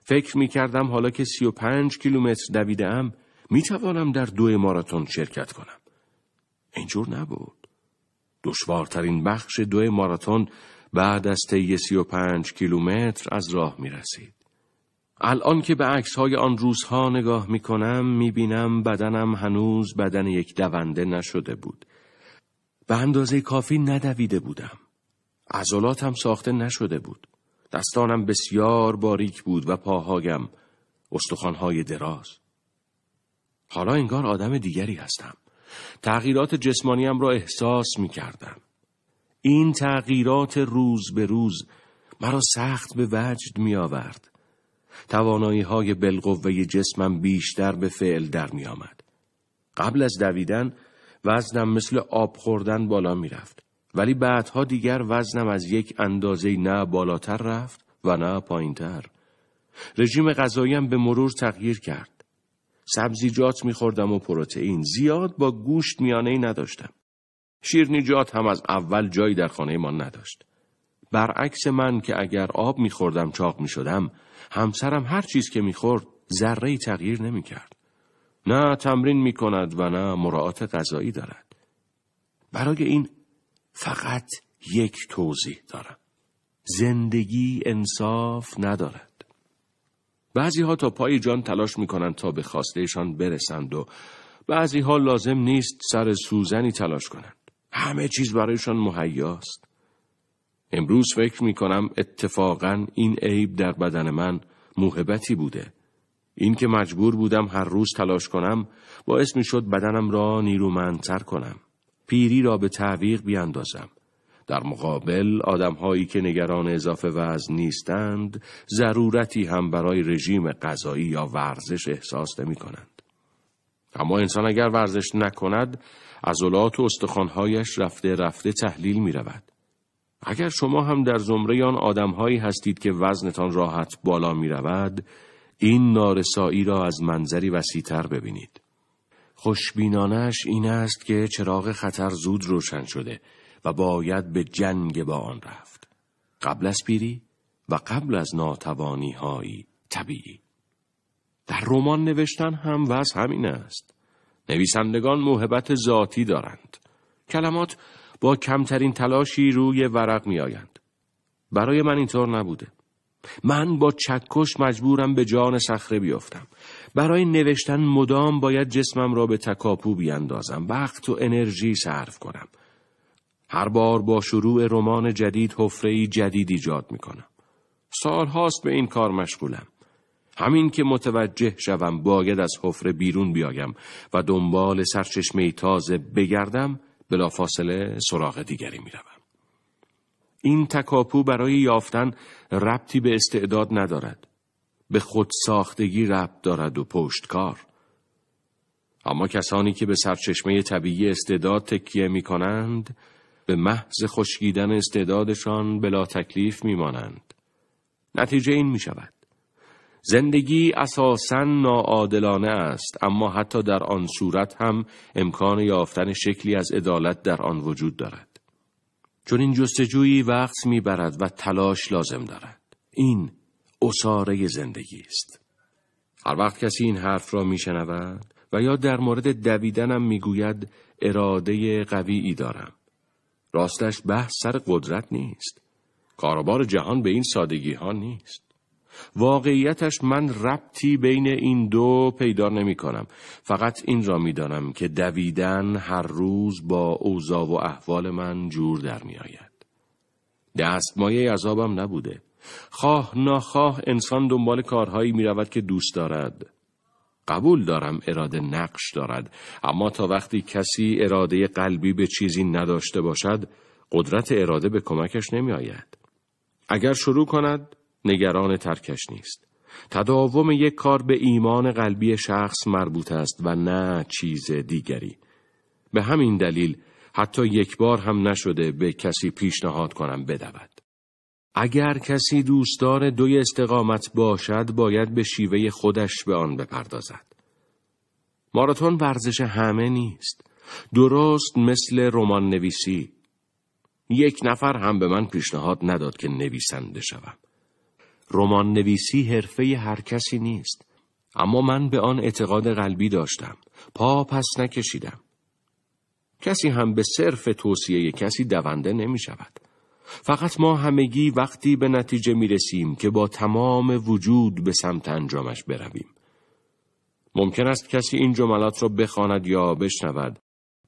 Speaker 1: فکر می کردم حالا که 35 کیلومتر دویدم می توانم در دو ماراتون شرکت کنم. اینجور نبود. دشوارترین بخش دو ماراتون بعد از طی 35 کیلومتر از راه می رسید. الان که به عکس های آن روزها نگاه می کنم می بینم بدنم هنوز بدن یک دونده نشده بود. به اندازه کافی ندویده بودم. عضلاتم ساخته نشده بود. دستانم بسیار باریک بود و پاهایم استخوانهای دراز. حالا انگار آدم دیگری هستم. تغییرات جسمانیم را احساس می کردم. این تغییرات روز به روز مرا سخت به وجد می آورد. توانایی های بالقوه جسمم بیشتر به فعل در می آمد. قبل از دویدن وزنم مثل آب خوردن بالا می رفت. ولی بعدها دیگر وزنم از یک اندازه نه بالاتر رفت و نه پایینتر. رژیم غذایم به مرور تغییر کرد. سبزیجات خوردم و پروتئین زیاد با گوشت میانه ای نداشتم. شیرنیجات هم از اول جایی در خانه ما نداشت. برعکس من که اگر آب خوردم چاق می شدم همسرم هر چیز که میخورد ذره تغییر نمیکرد. نه تمرین کند و نه مراعات غذایی دارد. برای این فقط یک توضیح دارم. زندگی انصاف ندارد. بعضی ها تا پای جان تلاش کنند تا به خواستهشان برسند و بعضی ها لازم نیست سر سوزنی تلاش کنند. همه چیز برایشان مهیاست. امروز فکر می کنم اتفاقا این عیب در بدن من موهبتی بوده. این که مجبور بودم هر روز تلاش کنم باعث می شد بدنم را نیرومندتر کنم. پیری را به تعویق بیاندازم. در مقابل آدمهایی که نگران اضافه وزن نیستند ضرورتی هم برای رژیم غذایی یا ورزش احساس نمی کنند. اما انسان اگر ورزش نکند عضلات و استخوانهایش رفته رفته تحلیل می رود. اگر شما هم در زمره آن آدمهایی هستید که وزنتان راحت بالا می رود، این نارسایی را از منظری وسیعتر ببینید. خوشبینانش این است که چراغ خطر زود روشن شده و باید به جنگ با آن رفت. قبل از پیری و قبل از ناتوانی های طبیعی. در رمان نوشتن هم وز همین است. نویسندگان موهبت ذاتی دارند. کلمات با کمترین تلاشی روی ورق می آیند. برای من اینطور نبوده. من با چکش مجبورم به جان صخره بیفتم. برای نوشتن مدام باید جسمم را به تکاپو بیاندازم. وقت و انرژی صرف کنم. هر بار با شروع رمان جدید حفره جدید ایجاد می کنم. سال هاست به این کار مشغولم. همین که متوجه شوم باید از حفره بیرون بیایم و دنبال سرچشمه تازه بگردم بلافاصله سراغ دیگری می روم. این تکاپو برای یافتن ربطی به استعداد ندارد. به خودساختگی ربط دارد و پشتکار. اما کسانی که به سرچشمه طبیعی استعداد تکیه می کنند، به محض خشکیدن استعدادشان بلا تکلیف می مانند. نتیجه این می شود. زندگی اساسا ناعادلانه است اما حتی در آن صورت هم امکان یافتن شکلی از عدالت در آن وجود دارد چون این جستجویی وقت میبرد و تلاش لازم دارد این اساره زندگی است هر وقت کسی این حرف را میشنود و یا در مورد دویدنم میگوید اراده قویی دارم راستش بحث سر قدرت نیست کاروبار جهان به این سادگی ها نیست واقعیتش من ربطی بین این دو پیدا نمی کنم. فقط این را می دانم که دویدن هر روز با اوضاع و احوال من جور در می آید. دستمایه عذابم نبوده. خواه ناخواه انسان دنبال کارهایی می رود که دوست دارد. قبول دارم اراده نقش دارد اما تا وقتی کسی اراده قلبی به چیزی نداشته باشد قدرت اراده به کمکش نمی آید. اگر شروع کند نگران ترکش نیست تداوم یک کار به ایمان قلبی شخص مربوط است و نه چیز دیگری به همین دلیل حتی یک بار هم نشده به کسی پیشنهاد کنم بدود اگر کسی دوستدار دوی استقامت باشد باید به شیوه خودش به آن بپردازد ماراتون ورزش همه نیست درست مثل رمان نویسی یک نفر هم به من پیشنهاد نداد که نویسنده شوم رمان نویسی حرفه هر کسی نیست اما من به آن اعتقاد قلبی داشتم پا پس نکشیدم کسی هم به صرف توصیه کسی دونده نمی شود فقط ما همگی وقتی به نتیجه می رسیم که با تمام وجود به سمت انجامش برویم ممکن است کسی این جملات را بخواند یا بشنود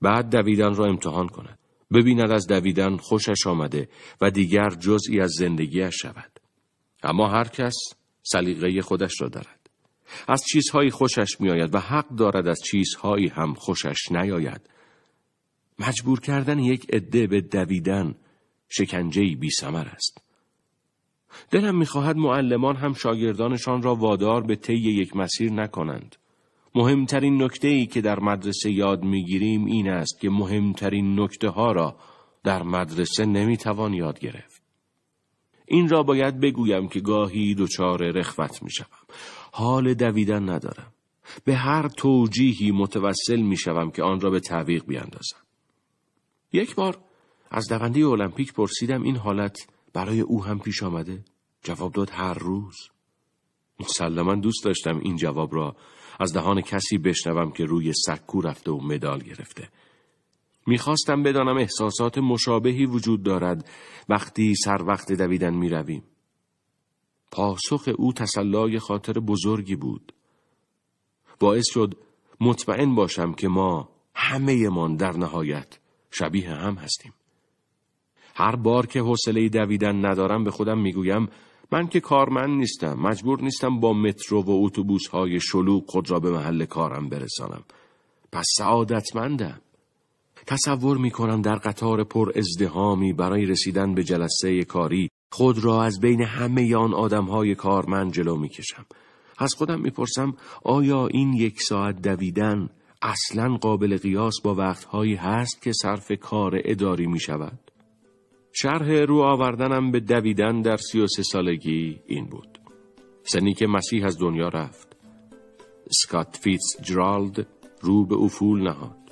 Speaker 1: بعد دویدن را امتحان کند ببیند از دویدن خوشش آمده و دیگر جزئی از زندگیش شود اما هر کس سلیقه خودش را دارد از چیزهایی خوشش میآید و حق دارد از چیزهایی هم خوشش نیاید مجبور کردن یک عده به دویدن شکنجه بی سمر است دلم میخواهد معلمان هم شاگردانشان را وادار به طی یک مسیر نکنند مهمترین نکته ای که در مدرسه یاد میگیریم این است که مهمترین نکته ها را در مدرسه نمیتوان یاد گرفت این را باید بگویم که گاهی دچار رخوت می شوم. حال دویدن ندارم. به هر توجیهی متوسل می شوم که آن را به تعویق بیاندازم. یک بار از دونده المپیک پرسیدم این حالت برای او هم پیش آمده؟ جواب داد هر روز. مسلما دوست داشتم این جواب را از دهان کسی بشنوم که روی سکو رفته و مدال گرفته. میخواستم بدانم احساسات مشابهی وجود دارد وقتی سر وقت دویدن رویم. پاسخ او تسلای خاطر بزرگی بود. باعث شد مطمئن باشم که ما همه من در نهایت شبیه هم هستیم. هر بار که حوصله دویدن ندارم به خودم میگویم من که کارمند نیستم مجبور نیستم با مترو و اتوبوس های شلوغ خود را به محل کارم برسانم پس سعادتمندم تصور می کنم در قطار پر ازدهامی برای رسیدن به جلسه کاری خود را از بین همه آن آدم های کارمند جلو می کشم. از خودم میپرسم آیا این یک ساعت دویدن اصلا قابل قیاس با وقتهایی هست که صرف کار اداری می شود؟ شرح رو آوردنم به دویدن در سی و سه سالگی این بود. سنی که مسیح از دنیا رفت. سکات فیتز جرالد رو به افول نهاد.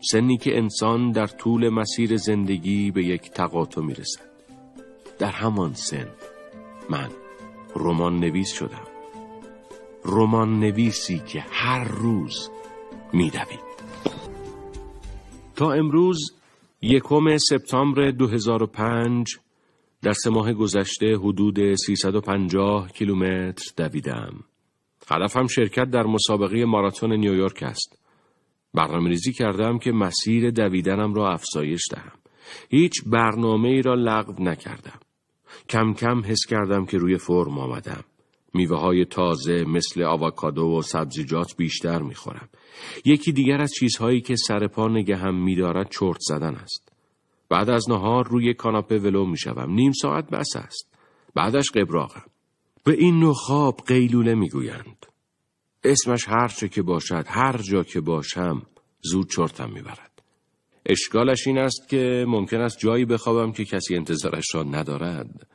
Speaker 1: سنی که انسان در طول مسیر زندگی به یک تقاطع میرسد در همان سن من رمان نویس شدم رمان نویسی که هر روز میدوید تا امروز یکم سپتامبر 2005 در سه ماه گذشته حدود 350 کیلومتر دویدم هدفم شرکت در مسابقه ماراتون نیویورک است برنامه ریزی کردم که مسیر دویدنم را افزایش دهم. هیچ برنامه ای را لغو نکردم. کم کم حس کردم که روی فرم آمدم. میوه های تازه مثل آواکادو و سبزیجات بیشتر میخورم. یکی دیگر از چیزهایی که سر پا هم میدارد چرت زدن است. بعد از نهار روی کاناپه ولو میشوم. نیم ساعت بس است. بعدش قبراغم. به این نخاب قیلوله میگویند. اسمش هر چه که باشد هر جا که باشم زود چرتم میبرد اشکالش این است که ممکن است جایی بخوابم که کسی انتظارش را ندارد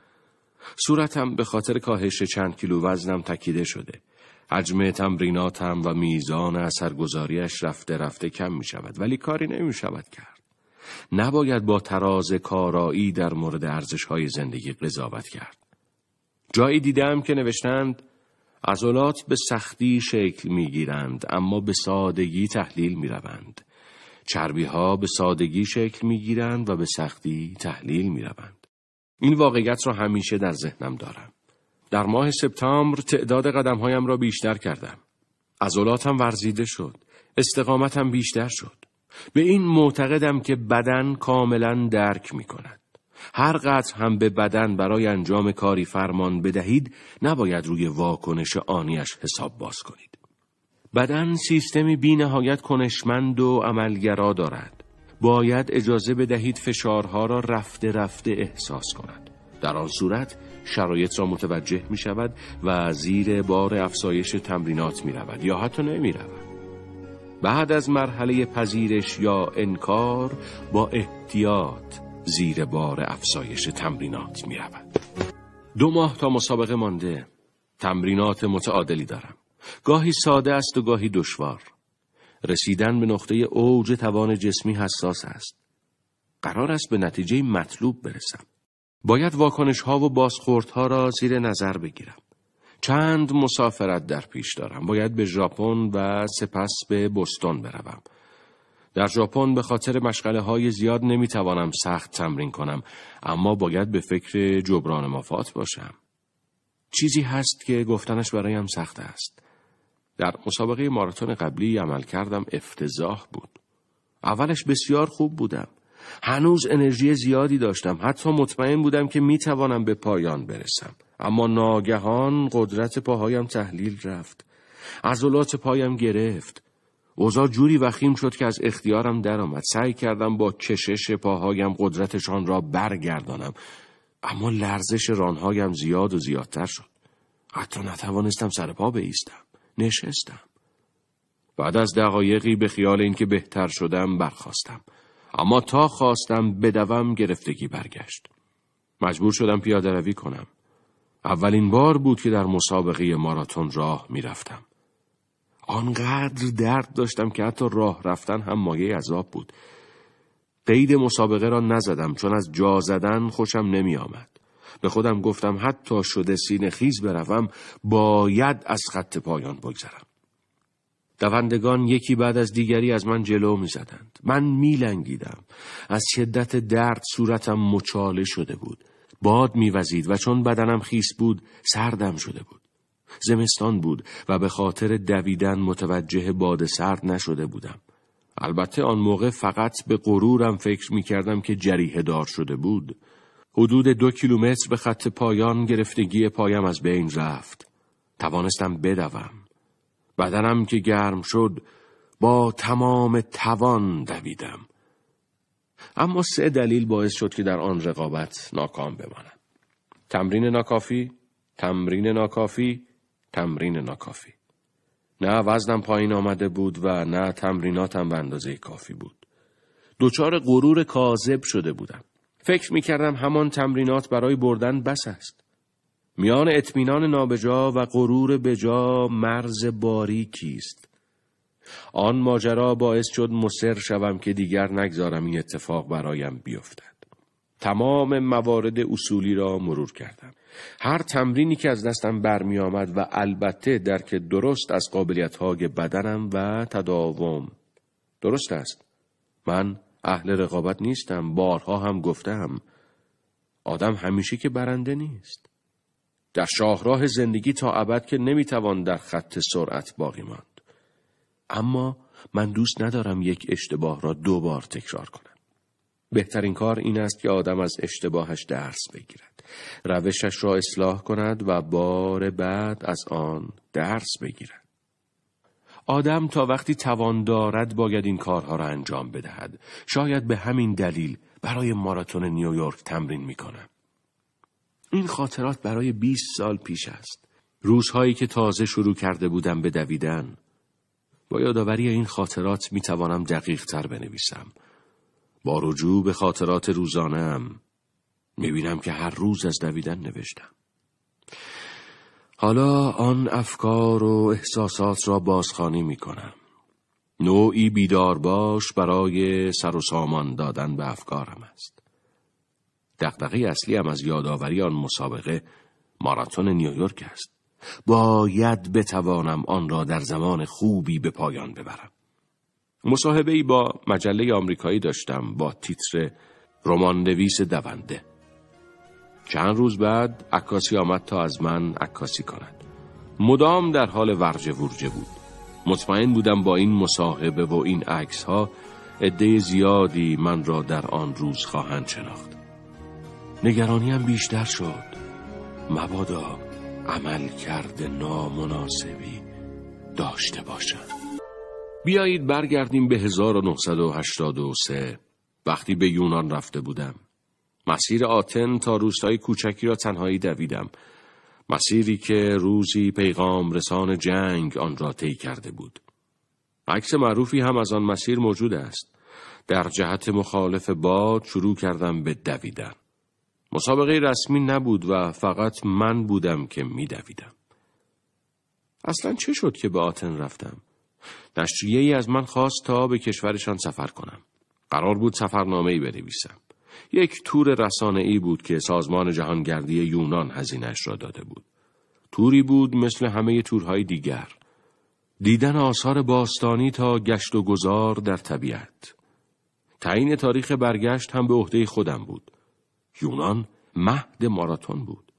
Speaker 1: صورتم به خاطر کاهش چند کیلو وزنم تکیده شده حجم تمریناتم و میزان اثرگذاریش رفته رفته کم می شود ولی کاری نمی شود کرد نباید با تراز کارایی در مورد ارزش های زندگی قضاوت کرد جایی دیدم که نوشتند عضلات به سختی شکل می گیرند اما به سادگی تحلیل می روند. چربی ها به سادگی شکل می گیرند و به سختی تحلیل می روند. این واقعیت را همیشه در ذهنم دارم. در ماه سپتامبر تعداد قدمهایم را بیشتر کردم. عضلاتم ورزیده شد. استقامتم بیشتر شد. به این معتقدم که بدن کاملا درک می کند. هر هم به بدن برای انجام کاری فرمان بدهید نباید روی واکنش آنیش حساب باز کنید. بدن سیستمی بی نهایت کنشمند و عملگرا دارد. باید اجازه بدهید فشارها را رفته رفته احساس کند. در آن صورت شرایط را متوجه می شود و زیر بار افزایش تمرینات می رود یا حتی نمی رود. بعد از مرحله پذیرش یا انکار با احتیاط زیر بار افزایش تمرینات می رود. دو ماه تا مسابقه مانده تمرینات متعادلی دارم گاهی ساده است و گاهی دشوار رسیدن به نقطه اوج توان جسمی حساس است قرار است به نتیجه مطلوب برسم باید واکنش ها و بازخورد ها را زیر نظر بگیرم چند مسافرت در پیش دارم باید به ژاپن و سپس به بستون بروم در ژاپن به خاطر مشغله های زیاد نمیتوانم سخت تمرین کنم اما باید به فکر جبران مفات باشم. چیزی هست که گفتنش برایم سخت است. در مسابقه ماراتون قبلی عمل کردم افتضاح بود. اولش بسیار خوب بودم. هنوز انرژی زیادی داشتم. حتی مطمئن بودم که میتوانم به پایان برسم. اما ناگهان قدرت پاهایم تحلیل رفت. عضلات پایم گرفت. اوضاع جوری وخیم شد که از اختیارم درآمد سعی کردم با کشش پاهایم قدرتشان را برگردانم اما لرزش رانهایم زیاد و زیادتر شد حتی نتوانستم سر پا بایستم نشستم بعد از دقایقی به خیال اینکه بهتر شدم برخواستم اما تا خواستم بدوم گرفتگی برگشت مجبور شدم پیاده روی کنم اولین بار بود که در مسابقه ماراتون راه میرفتم آنقدر درد داشتم که حتی راه رفتن هم مایه عذاب بود. قید مسابقه را نزدم چون از جا زدن خوشم نمی آمد. به خودم گفتم حتی شده سینه خیز بروم باید از خط پایان بگذرم. دوندگان یکی بعد از دیگری از من جلو می زدند. من می لنگیدم. از شدت درد صورتم مچاله شده بود. باد وزید و چون بدنم خیس بود سردم شده بود. زمستان بود و به خاطر دویدن متوجه باد سرد نشده بودم. البته آن موقع فقط به غرورم فکر می کردم که جریه دار شده بود. حدود دو کیلومتر به خط پایان گرفتگی پایم از بین رفت. توانستم بدوم. بدنم که گرم شد با تمام توان دویدم. اما سه دلیل باعث شد که در آن رقابت ناکام بمانم. تمرین ناکافی، تمرین ناکافی تمرین ناکافی. نه وزنم پایین آمده بود و نه تمریناتم به اندازه کافی بود. دچار غرور کاذب شده بودم. فکر می کردم همان تمرینات برای بردن بس است. میان اطمینان نابجا و غرور بجا مرز باریکی است. آن ماجرا باعث شد مصر شوم که دیگر نگذارم این اتفاق برایم بیفتد. تمام موارد اصولی را مرور کردم. هر تمرینی که از دستم برمی آمد و البته درک درست از قابلیت بدنم و تداوم درست است من اهل رقابت نیستم بارها هم گفتم آدم همیشه که برنده نیست در شاهراه زندگی تا ابد که نمیتوان در خط سرعت باقی ماند اما من دوست ندارم یک اشتباه را دو بار تکرار کنم بهترین کار این است که آدم از اشتباهش درس بگیرد روشش را اصلاح کند و بار بعد از آن درس بگیرد. آدم تا وقتی توان دارد باید این کارها را انجام بدهد. شاید به همین دلیل برای ماراتون نیویورک تمرین می کنم. این خاطرات برای 20 سال پیش است. روزهایی که تازه شروع کرده بودم به دویدن. با یادآوری این خاطرات می توانم دقیق تر بنویسم. با رجوع به خاطرات روزانم میبینم که هر روز از دویدن نوشتم حالا آن افکار و احساسات را می میکنم نوعی بیدار باش برای سر و سامان دادن به افکارم است دقدقه اصلی هم از یادآوری آن مسابقه ماراتون نیویورک است باید بتوانم آن را در زمان خوبی به پایان ببرم مصاحبه ای با مجله آمریکایی داشتم با تیتر رمان نویس دونده چند روز بعد عکاسی آمد تا از من عکاسی کند مدام در حال ورجه ورجه بود مطمئن بودم با این مصاحبه و این عکس ها عده زیادی من را در آن روز خواهند شناخت نگرانیم بیشتر شد مبادا عمل کرده نامناسبی داشته باشد بیایید برگردیم به 1983 وقتی به یونان رفته بودم مسیر آتن تا روستای کوچکی را تنهایی دویدم. مسیری که روزی پیغام رسان جنگ آن را طی کرده بود. عکس معروفی هم از آن مسیر موجود است. در جهت مخالف باد شروع کردم به دویدن. مسابقه رسمی نبود و فقط من بودم که می دویدم. اصلا چه شد که به آتن رفتم؟ نشریه ای از من خواست تا به کشورشان سفر کنم. قرار بود سفرنامه ای بنویسم. یک تور رسانه ای بود که سازمان جهانگردی یونان هزینش را داده بود. توری بود مثل همه تورهای دیگر. دیدن آثار باستانی تا گشت و گذار در طبیعت. تعیین تاریخ برگشت هم به عهده خودم بود. یونان مهد ماراتون بود.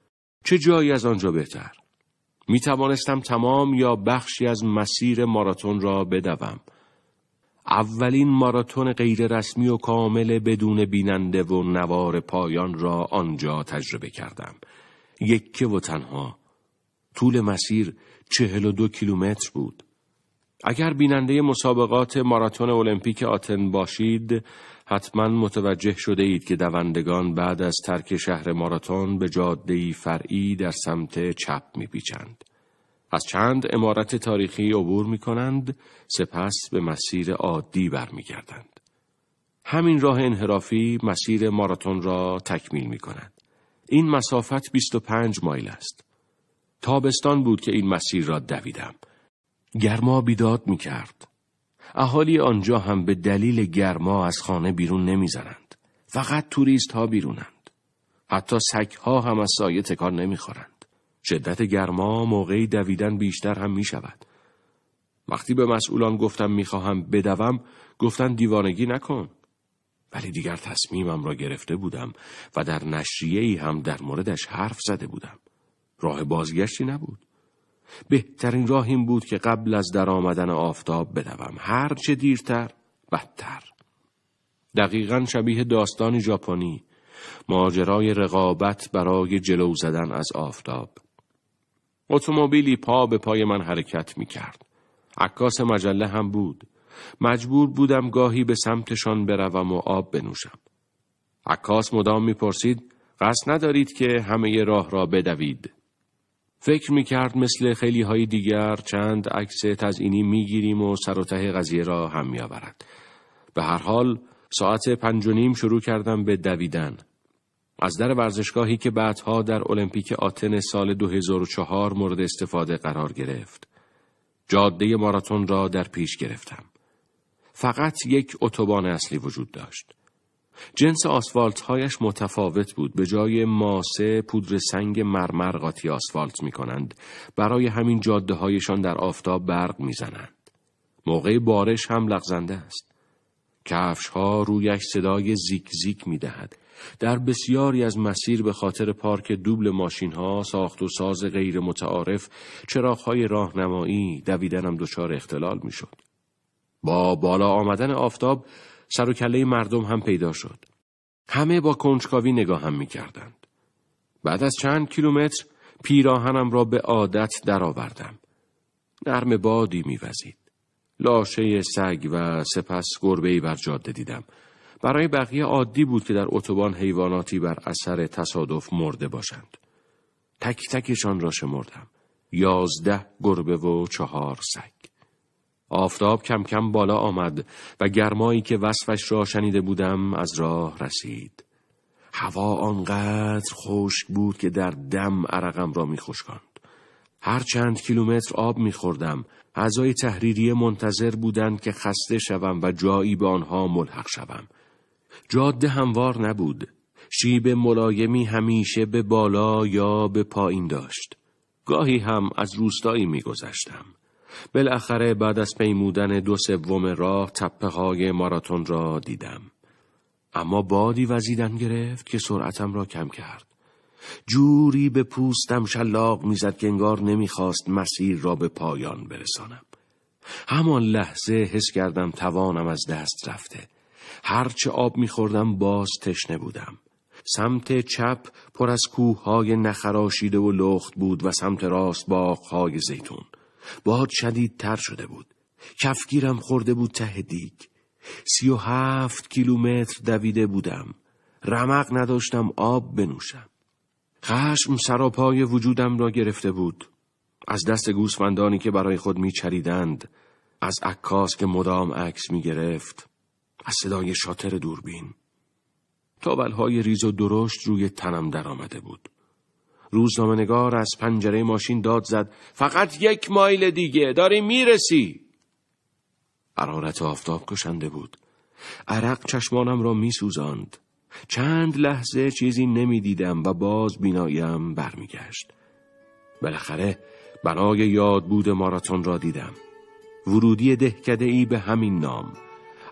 Speaker 1: چه جایی از آنجا بهتر؟ می توانستم تمام یا بخشی از مسیر ماراتون را بدوم. اولین ماراتون غیررسمی و کامل بدون بیننده و نوار پایان را آنجا تجربه کردم. یکه و تنها. طول مسیر چهل و دو کیلومتر بود. اگر بیننده مسابقات ماراتون المپیک آتن باشید، حتما متوجه شده اید که دوندگان بعد از ترک شهر ماراتون به جاده فرعی در سمت چپ می پیچند. از چند امارت تاریخی عبور می کنند سپس به مسیر عادی برمیگردند. همین راه انحرافی مسیر ماراتون را تکمیل می کند. این مسافت 25 مایل است. تابستان بود که این مسیر را دویدم. گرما بیداد می کرد. اهالی آنجا هم به دلیل گرما از خانه بیرون نمی زنند. فقط توریست ها بیرونند. حتی سگ ها هم از سایه تکان خورند. شدت گرما موقعی دویدن بیشتر هم می شود. وقتی به مسئولان گفتم می خواهم بدوم گفتن دیوانگی نکن ولی دیگر تصمیمم را گرفته بودم و در نشریه ای هم در موردش حرف زده بودم راه بازگشتی نبود بهترین راه این بود که قبل از در آمدن آفتاب بدوم هر چه دیرتر بدتر دقیقا شبیه داستان ژاپنی ماجرای رقابت برای جلو زدن از آفتاب اتومبیلی پا به پای من حرکت می کرد. عکاس مجله هم بود. مجبور بودم گاهی به سمتشان بروم و آب بنوشم. عکاس مدام پرسید، قصد ندارید که همه راه را بدوید. فکر می کرد مثل خیلی های دیگر چند عکس تزئینی میگیریم و سر و ته قضیه را هم آورد. به هر حال ساعت پنج و نیم شروع کردم به دویدن. از در ورزشگاهی که بعدها در المپیک آتن سال 2004 مورد استفاده قرار گرفت. جاده ماراتون را در پیش گرفتم. فقط یک اتوبان اصلی وجود داشت. جنس آسفالت هایش متفاوت بود به جای ماسه پودر سنگ مرمر قاطی آسفالت می کنند برای همین جاده هایشان در آفتاب برق می زنند. موقع بارش هم لغزنده است کفش ها رویش صدای زیک زیک می دهد در بسیاری از مسیر به خاطر پارک دوبل ماشین ها، ساخت و ساز غیر متعارف، چراغهای راهنمایی دویدنم دچار اختلال میشد. با بالا آمدن آفتاب سر و کله مردم هم پیدا شد. همه با کنجکاوی نگاهم کردند بعد از چند کیلومتر پیراهنم را به عادت درآوردم. نرم بادی وزید لاشه سگ و سپس گربهی بر جاده دیدم. برای بقیه عادی بود که در اتوبان حیواناتی بر اثر تصادف مرده باشند. تک تکشان را شمردم. یازده گربه و چهار سگ. آفتاب کم کم بالا آمد و گرمایی که وصفش را شنیده بودم از راه رسید. هوا آنقدر خشک بود که در دم عرقم را خوشکند. هر چند کیلومتر آب میخوردم. اعضای تحریریه منتظر بودند که خسته شوم و جایی به آنها ملحق شوم. جاده هموار نبود. شیب ملایمی همیشه به بالا یا به پایین داشت. گاهی هم از روستایی میگذشتم. بالاخره بعد از پیمودن دو سوم راه تپه های ماراتون را دیدم. اما بادی وزیدن گرفت که سرعتم را کم کرد. جوری به پوستم شلاق میزد که انگار نمیخواست مسیر را به پایان برسانم. همان لحظه حس کردم توانم از دست رفته. هرچه آب میخوردم باز تشنه بودم. سمت چپ پر از های نخراشیده و لخت بود و سمت راست باغهای زیتون. باد تر شده بود. کفگیرم خورده بود ته دیگ. سی و هفت کیلومتر دویده بودم. رمق نداشتم آب بنوشم. خشم سراپای وجودم را گرفته بود. از دست گوسفندانی که برای خود میچریدند از عکاس که مدام عکس می از صدای شاتر دوربین تاولهای ریز و درشت روی تنم درآمده بود روزنامهنگار از پنجره ماشین داد زد فقط یک مایل دیگه داری میرسی حرارت آفتاب کشنده بود عرق چشمانم را میسوزاند چند لحظه چیزی نمیدیدم و باز بیناییم برمیگشت بالاخره بنای یاد بود ماراتون را دیدم ورودی دهکده ای به همین نام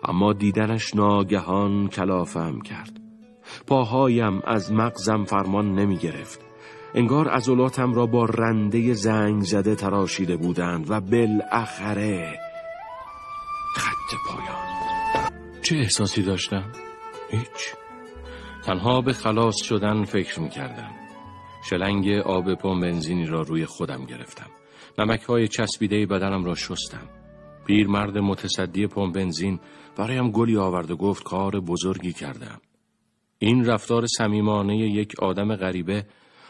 Speaker 1: اما دیدنش ناگهان کلافم کرد پاهایم از مغزم فرمان نمی گرفت انگار عضلاتم را با رنده زنگ زده تراشیده بودند و بالاخره خط پایان چه احساسی داشتم؟ هیچ تنها به خلاص شدن فکر می کردم شلنگ آب پم بنزینی را روی خودم گرفتم نمک های چسبیده بدنم را شستم پیرمرد متصدی پمپ بنزین برایم گلی آورد و گفت کار بزرگی کردم. این رفتار سمیمانه یک آدم غریبه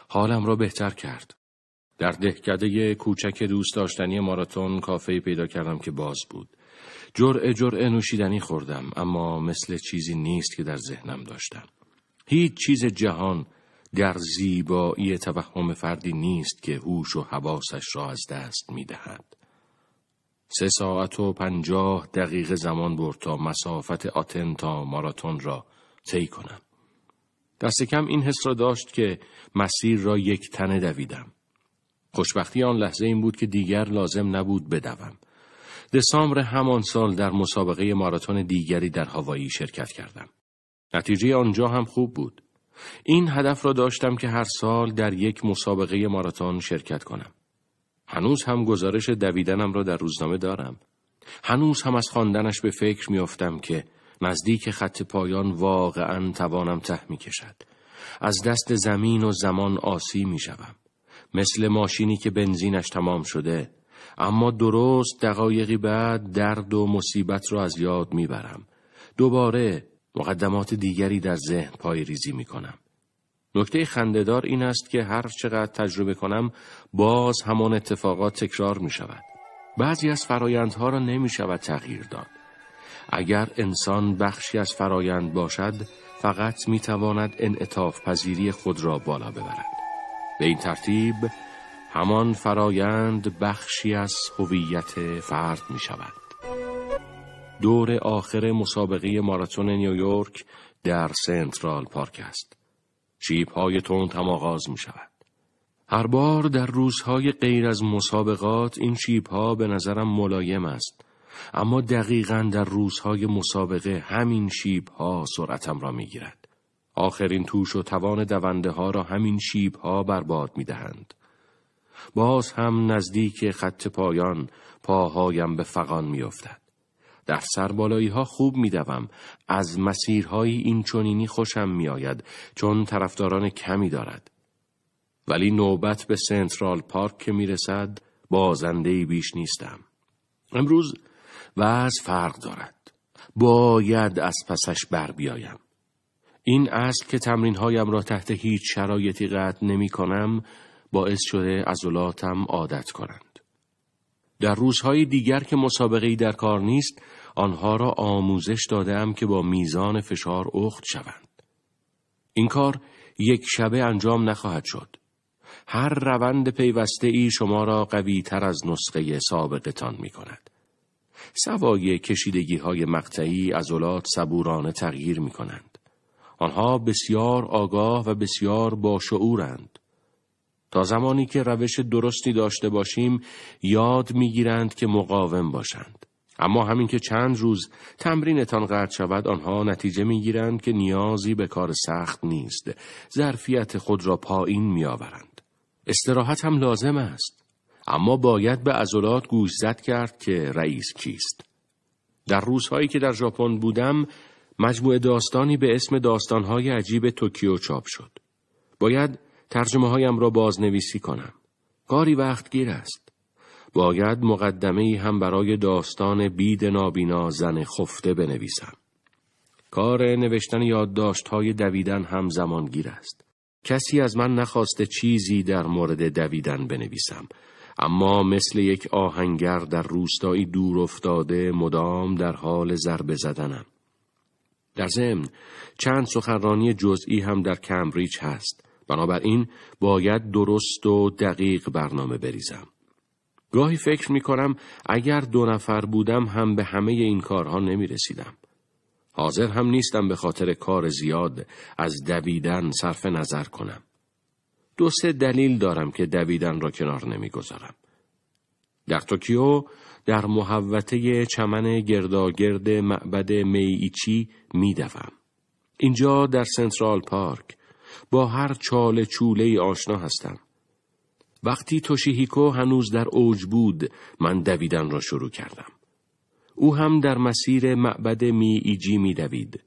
Speaker 1: حالم را بهتر کرد. در دهکده کوچک دوست داشتنی ماراتون کافه پیدا کردم که باز بود. جرعه جرعه نوشیدنی خوردم اما مثل چیزی نیست که در ذهنم داشتم. هیچ چیز جهان در زیبایی توهم فردی نیست که هوش و حواسش را از دست می سه ساعت و پنجاه دقیقه زمان برد تا مسافت آتن تا ماراتون را طی کنم. دست کم این حس را داشت که مسیر را یک تنه دویدم. خوشبختی آن لحظه این بود که دیگر لازم نبود بدوم. دسامبر همان سال در مسابقه ماراتون دیگری در هوایی شرکت کردم. نتیجه آنجا هم خوب بود. این هدف را داشتم که هر سال در یک مسابقه ماراتون شرکت کنم. هنوز هم گزارش دویدنم را در روزنامه دارم. هنوز هم از خواندنش به فکر میافتم که نزدیک خط پایان واقعا توانم ته می کشد. از دست زمین و زمان آسی می شدم. مثل ماشینی که بنزینش تمام شده اما درست دقایقی بعد درد و مصیبت را از یاد میبرم. دوباره مقدمات دیگری در ذهن پای ریزی می کنم. نکته خندهدار این است که هر چقدر تجربه کنم باز همان اتفاقات تکرار می شود. بعضی از فرایندها را نمی شود تغییر داد. اگر انسان بخشی از فرایند باشد فقط می تواند انعطاف پذیری خود را بالا ببرد. به این ترتیب همان فرایند بخشی از هویت فرد می شود. دور آخر مسابقه ماراتون نیویورک در سنترال پارک است. شیب های تند هم آغاز می شود. هر بار در روزهای غیر از مسابقات این شیپ ها به نظرم ملایم است. اما دقیقا در روزهای مسابقه همین شیب ها سرعتم را می گیرد. آخرین توش و توان دونده ها را همین شیب ها بر می دهند. باز هم نزدیک خط پایان پاهایم به فقان می افتد. در سربالایی ها خوب دوم، از مسیرهای اینچنینی خوشم میآید چون طرفداران کمی دارد ولی نوبت به سنترال پارک که رسد، بازنده بیش نیستم امروز وز فرق دارد باید از پسش بر بیایم این اصل که تمرین هایم را تحت هیچ شرایطی قطع نمی کنم باعث شده عضلاتم عادت کنند در روزهای دیگر که مسابقه در کار نیست آنها را آموزش دادم که با میزان فشار اخت شوند. این کار یک شبه انجام نخواهد شد. هر روند پیوسته ای شما را قوی تر از نسخه سابقتان می کند. سوای کشیدگی های مقطعی عضلات صبورانه تغییر می کنند. آنها بسیار آگاه و بسیار باشعورند. تا زمانی که روش درستی داشته باشیم یاد میگیرند که مقاوم باشند. اما همین که چند روز تمرینتان قطع شود آنها نتیجه میگیرند که نیازی به کار سخت نیست. ظرفیت خود را پایین میآورند. استراحت هم لازم است. اما باید به عضلات گوش زد کرد که رئیس کیست. در روزهایی که در ژاپن بودم مجموعه داستانی به اسم داستانهای عجیب توکیو چاپ شد. باید ترجمه هایم را بازنویسی کنم. کاری وقت گیر است. باید مقدمه ای هم برای داستان بید نابینا زن خفته بنویسم. کار نوشتن یادداشت های دویدن هم زمان گیر است. کسی از من نخواسته چیزی در مورد دویدن بنویسم. اما مثل یک آهنگر در روستایی دور افتاده مدام در حال ضربه زدنم. در ضمن چند سخنرانی جزئی هم در کمبریج هست. بنابراین باید درست و دقیق برنامه بریزم. گاهی فکر می کنم اگر دو نفر بودم هم به همه این کارها نمی رسیدم. حاضر هم نیستم به خاطر کار زیاد از دویدن صرف نظر کنم. دو سه دلیل دارم که دویدن را کنار نمیگذارم. در توکیو در محوطه چمن گرداگرد معبد می دوم. اینجا در سنترال پارک با هر چال چوله آشنا هستم. وقتی توشیهیکو هنوز در اوج بود من دویدن را شروع کردم. او هم در مسیر معبد می ایجی می دوید.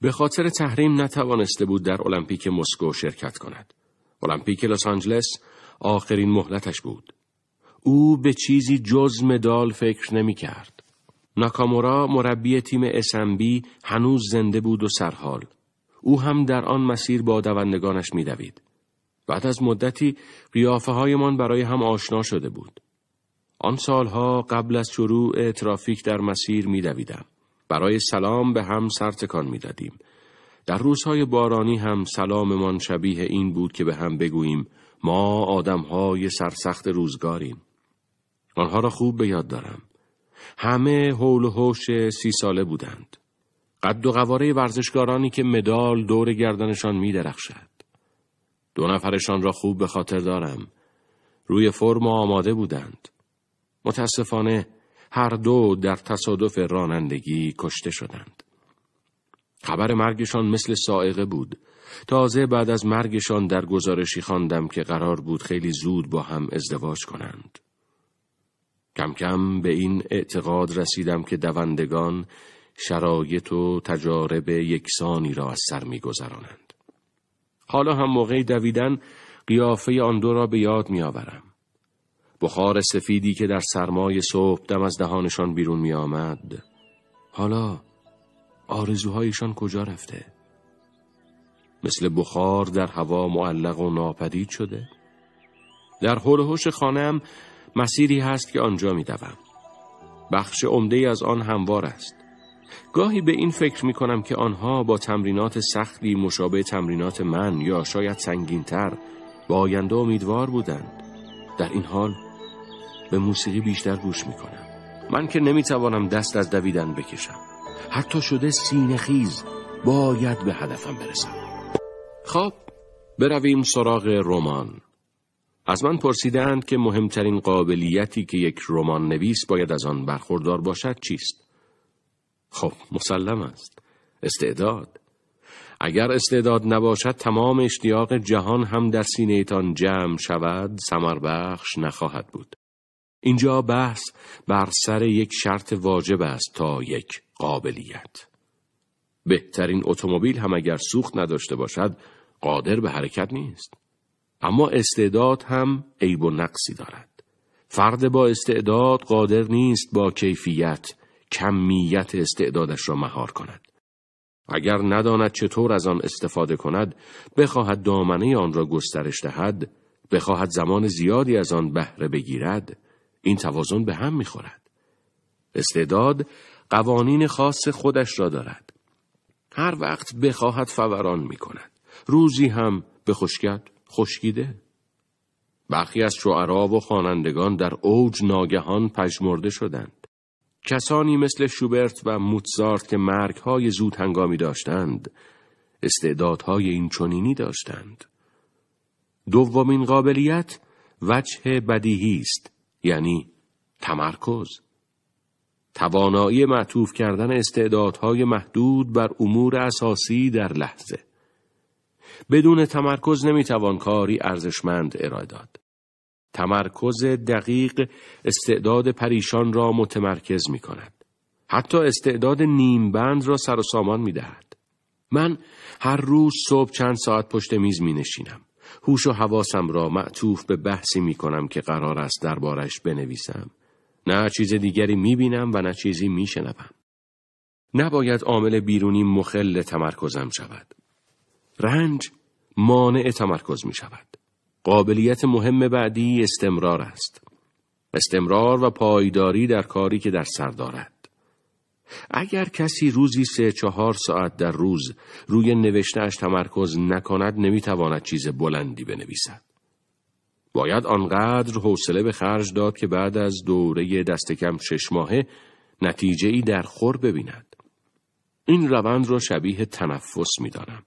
Speaker 1: به خاطر تحریم نتوانسته بود در المپیک مسکو شرکت کند. المپیک لس آنجلس آخرین مهلتش بود. او به چیزی جز مدال فکر نمی کرد. ناکامورا مربی تیم اسمبی هنوز زنده بود و سرحال. او هم در آن مسیر با دوندگانش میدوید. بعد از مدتی قیافه برای هم آشنا شده بود. آن سالها قبل از شروع ترافیک در مسیر میدویدم. برای سلام به هم سرتکان تکان دادیم. در روزهای بارانی هم سلاممان شبیه این بود که به هم بگوییم ما آدمهای سرسخت روزگاریم. آنها را خوب به یاد دارم. همه حول و حوش سی ساله بودند. قد و قواره ورزشکارانی که مدال دور گردنشان می درخشد. دو نفرشان را خوب به خاطر دارم. روی فرم آماده بودند. متاسفانه هر دو در تصادف رانندگی کشته شدند. خبر مرگشان مثل سائقه بود. تازه بعد از مرگشان در گزارشی خواندم که قرار بود خیلی زود با هم ازدواج کنند. کم کم به این اعتقاد رسیدم که دوندگان شرایط و تجارب یکسانی را از سر میگذرانند حالا هم موقع دویدن قیافه آن دو را به یاد میآورم بخار سفیدی که در سرمای صبح دم از دهانشان بیرون می آمد. حالا آرزوهایشان کجا رفته؟ مثل بخار در هوا معلق و ناپدید شده؟ در هلوهوش خانم مسیری هست که آنجا می دوم. بخش عمده از آن هموار است. گاهی به این فکر می کنم که آنها با تمرینات سختی مشابه تمرینات من یا شاید سنگینتر با آینده امیدوار بودند در این حال به موسیقی بیشتر گوش می کنم من که نمی توانم دست از دویدن بکشم حتی شده سینه خیز باید به هدفم برسم خب برویم سراغ رمان از من پرسیدند که مهمترین قابلیتی که یک رمان نویس باید از آن برخوردار باشد چیست خب مسلم است استعداد اگر استعداد نباشد تمام اشتیاق جهان هم در سینهتان جمع شود سمر بخش نخواهد بود اینجا بحث بر سر یک شرط واجب است تا یک قابلیت بهترین اتومبیل هم اگر سوخت نداشته باشد قادر به حرکت نیست اما استعداد هم عیب و نقصی دارد فرد با استعداد قادر نیست با کیفیت کمیت استعدادش را مهار کند. اگر نداند چطور از آن استفاده کند، بخواهد دامنه آن را گسترش دهد، بخواهد زمان زیادی از آن بهره بگیرد، این توازن به هم میخورد. استعداد قوانین خاص خودش را دارد. هر وقت بخواهد فوران می کند. روزی هم به خشکت خشکیده. برخی از شعرا و خوانندگان در اوج ناگهان پژمرده شدند. کسانی مثل شوبرت و موتزارت که های زود هنگامی داشتند استعدادهای اینچنینی داشتند دومین قابلیت وجه بدیهی است یعنی تمرکز توانایی معطوف کردن استعدادهای محدود بر امور اساسی در لحظه بدون تمرکز نمیتوان کاری ارزشمند ارائه داد تمرکز دقیق استعداد پریشان را متمرکز می کند. حتی استعداد نیمبند را سر و سامان می دهد. من هر روز صبح چند ساعت پشت میز می نشینم. هوش و حواسم را معطوف به بحثی می کنم که قرار است دربارش بنویسم. نه چیز دیگری می بینم و نه چیزی می شنوم. نباید عامل بیرونی مخل تمرکزم شود. رنج مانع تمرکز می شود. قابلیت مهم بعدی استمرار است. استمرار و پایداری در کاری که در سر دارد. اگر کسی روزی سه چهار ساعت در روز روی نوشتهاش تمرکز نکند نمیتواند چیز بلندی بنویسد. باید آنقدر حوصله به خرج داد که بعد از دوره دست کم شش ماهه نتیجه ای در خور ببیند. این روند را شبیه تنفس می دانم.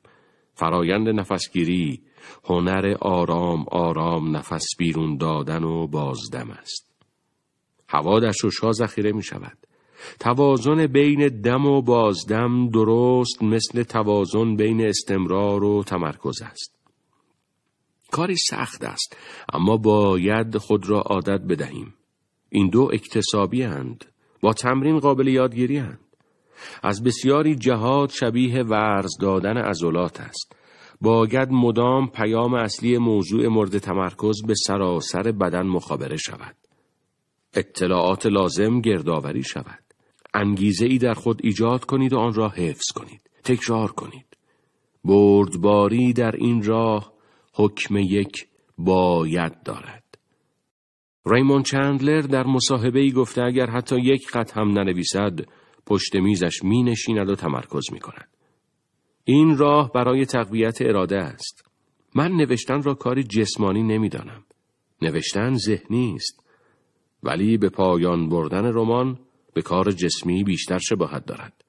Speaker 1: فرایند نفسگیری هنر آرام آرام نفس بیرون دادن و بازدم است. هوا در ششا ذخیره می شود. توازن بین دم و بازدم درست مثل توازن بین استمرار و تمرکز است. کاری سخت است اما باید خود را عادت بدهیم. این دو اکتسابی هند. با تمرین قابل یادگیری هند. از بسیاری جهاد شبیه ورز دادن عضلات است باید مدام پیام اصلی موضوع مورد تمرکز به سراسر بدن مخابره شود اطلاعات لازم گردآوری شود انگیزه ای در خود ایجاد کنید و آن را حفظ کنید تکرار کنید بردباری در این راه حکم یک باید دارد ریمون چندلر در مصاحبه ای گفته اگر حتی یک خط هم ننویسد پشت میزش می نشیند و تمرکز می کند. این راه برای تقویت اراده است. من نوشتن را کاری جسمانی نمیدانم. نوشتن ذهنی است. ولی به پایان بردن رمان به کار جسمی بیشتر شباهت دارد.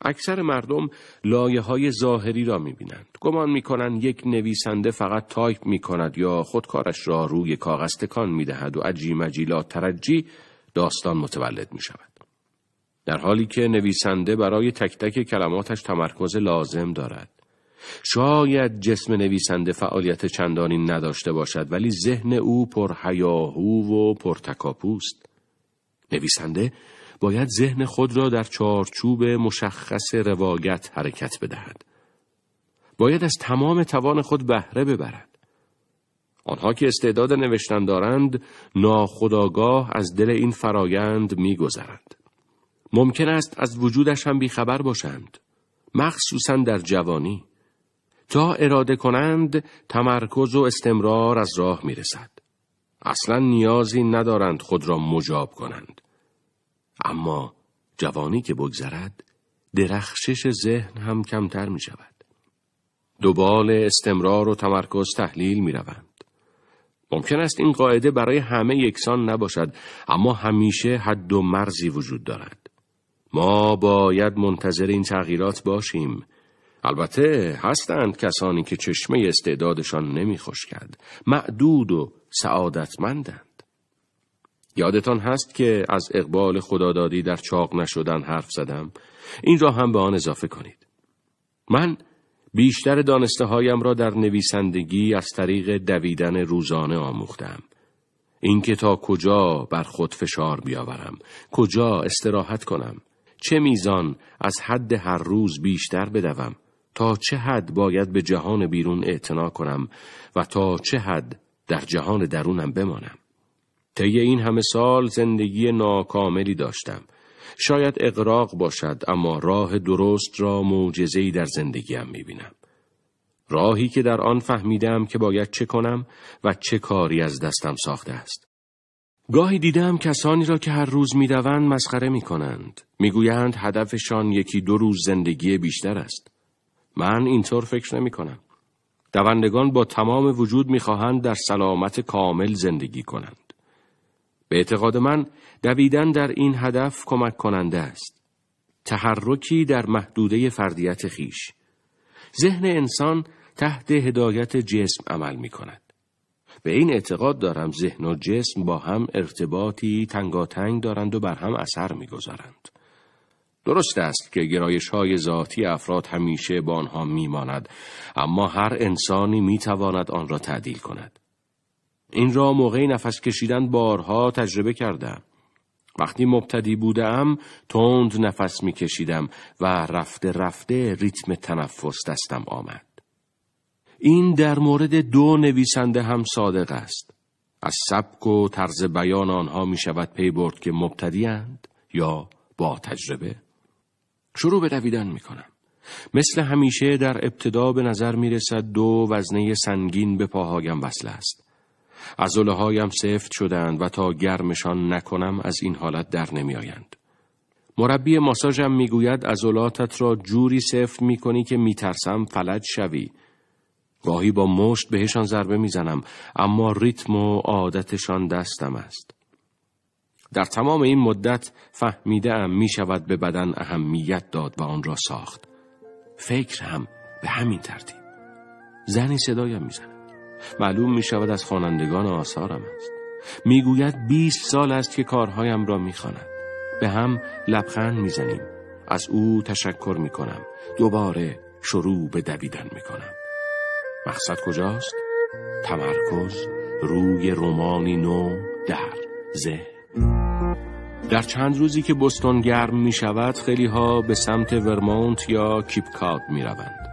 Speaker 1: اکثر مردم لایه های ظاهری را می بینند. گمان می کنند یک نویسنده فقط تایپ می کند یا خودکارش را روی کاغذ تکان می دهد و عجی مجیلا ترجی داستان متولد می شود. در حالی که نویسنده برای تک تک کلماتش تمرکز لازم دارد. شاید جسم نویسنده فعالیت چندانی نداشته باشد ولی ذهن او پر هیاهو و پر تکاپوست. نویسنده باید ذهن خود را در چارچوب مشخص روایت حرکت بدهد. باید از تمام توان خود بهره ببرد. آنها که استعداد نوشتن دارند ناخداگاه از دل این فرایند گذرند. ممکن است از وجودش هم بیخبر باشند مخصوصا در جوانی تا اراده کنند تمرکز و استمرار از راه می رسد. اصلا نیازی ندارند خود را مجاب کنند اما جوانی که بگذرد درخشش ذهن هم کمتر می شود دوبال استمرار و تمرکز تحلیل می روند. ممکن است این قاعده برای همه یکسان نباشد اما همیشه حد و مرزی وجود دارد ما باید منتظر این تغییرات باشیم. البته هستند کسانی که چشمه استعدادشان نمیخوش کرد. معدود و سعادتمندند. یادتان هست که از اقبال خدادادی در چاق نشدن حرف زدم. این را هم به آن اضافه کنید. من بیشتر دانسته هایم را در نویسندگی از طریق دویدن روزانه آموختم. اینکه تا کجا بر خود فشار بیاورم، کجا استراحت کنم، چه میزان از حد هر روز بیشتر بدوم تا چه حد باید به جهان بیرون اعتنا کنم و تا چه حد در جهان درونم بمانم طی این همه سال زندگی ناکاملی داشتم شاید اقراق باشد اما راه درست را معجزه‌ای در زندگیم میبینم راهی که در آن فهمیدم که باید چه کنم و چه کاری از دستم ساخته است گاهی دیدم کسانی را که هر روز میدوند مسخره می کنند. میگویند هدفشان یکی دو روز زندگی بیشتر است. من اینطور فکر نمی کنم. دوندگان با تمام وجود میخواهند در سلامت کامل زندگی کنند. به اعتقاد من دویدن در این هدف کمک کننده است. تحرکی در محدوده فردیت خیش. ذهن انسان تحت هدایت جسم عمل می کند. به این اعتقاد دارم ذهن و جسم با هم ارتباطی تنگاتنگ دارند و بر هم اثر میگذارند. درست است که گرایش های ذاتی افراد همیشه با آنها میماند اما هر انسانی میتواند آن را تعدیل کند. این را موقعی نفس کشیدن بارها تجربه کردم. وقتی مبتدی بودم تند نفس میکشیدم و رفته رفته ریتم تنفس دستم آمد. این در مورد دو نویسنده هم صادق است. از سبک و طرز بیان آنها می شود پی برد که مبتدیاند یا با تجربه. شروع به دویدن می کنم. مثل همیشه در ابتدا به نظر می رسد دو وزنه سنگین به پاهایم وصل است. از هایم سفت شدند و تا گرمشان نکنم از این حالت در نمی آیند. مربی ماساژم میگوید عضلاتت را جوری سفت می کنی که میترسم فلج شوی گاهی با مشت بهشان ضربه میزنم اما ریتم و عادتشان دستم است. در تمام این مدت فهمیده ام می شود به بدن اهمیت داد و آن را ساخت. فکر هم به همین ترتیب. زنی صدایم میزند. معلوم می شود از خوانندگان آثارم است. میگوید 20 سال است که کارهایم را میخواند. به هم لبخند میزنیم. از او تشکر میکنم. دوباره شروع به دویدن میکنم. مقصد کجاست؟ تمرکز روی رومانی نو در ذهن در چند روزی که بستون گرم می شود خیلی ها به سمت ورمونت یا کیپکاد می روند.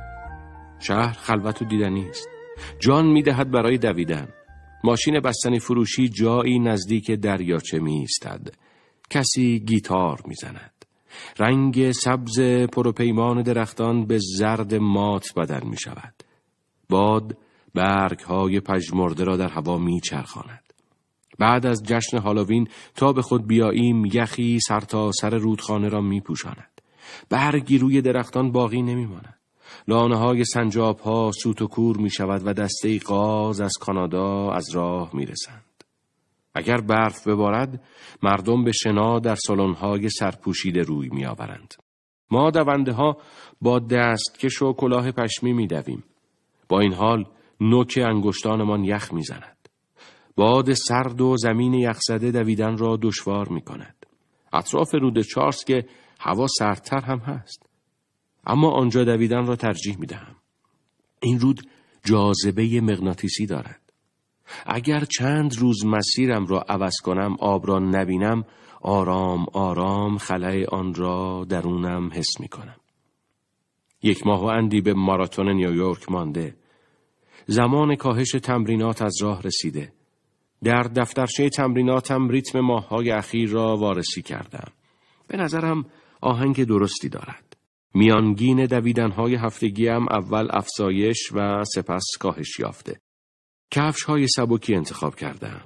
Speaker 1: شهر خلوت و دیدنی است. جان می دهد برای دویدن. ماشین بستنی فروشی جایی نزدیک دریاچه می ایستد. کسی گیتار می زند. رنگ سبز پروپیمان درختان به زرد مات بدل می شود. باد برگ های پژمرده را در هوا میچرخاند. بعد از جشن هالووین تا به خود بیاییم یخی سر تا سر رودخانه را میپوشاند. برگی روی درختان باقی ماند لانه های سنجاب ها سوت و کور می شود و دسته قاز از کانادا از راه می رسند. اگر برف ببارد مردم به شنا در سالن های سرپوشیده روی می آورند. ما دونده ها با دستکش و کلاه پشمی می دویم. با این حال نوک انگشتانمان یخ میزند. باد سرد و زمین یخزده دویدن را دشوار می کند. اطراف رود چارس که هوا سردتر هم هست. اما آنجا دویدن را ترجیح می دهم. این رود جاذبه مغناطیسی دارد. اگر چند روز مسیرم را عوض کنم آب را نبینم آرام آرام خلای آن را درونم حس می کنم. یک ماه و اندی به ماراتون نیویورک مانده زمان کاهش تمرینات از راه رسیده. در دفترچه تمریناتم ریتم ماههای اخیر را وارسی کردم. به نظرم آهنگ درستی دارد. میانگین دویدنهای هفتگیم اول افزایش و سپس کاهش یافته. کفش های سبکی انتخاب کردم.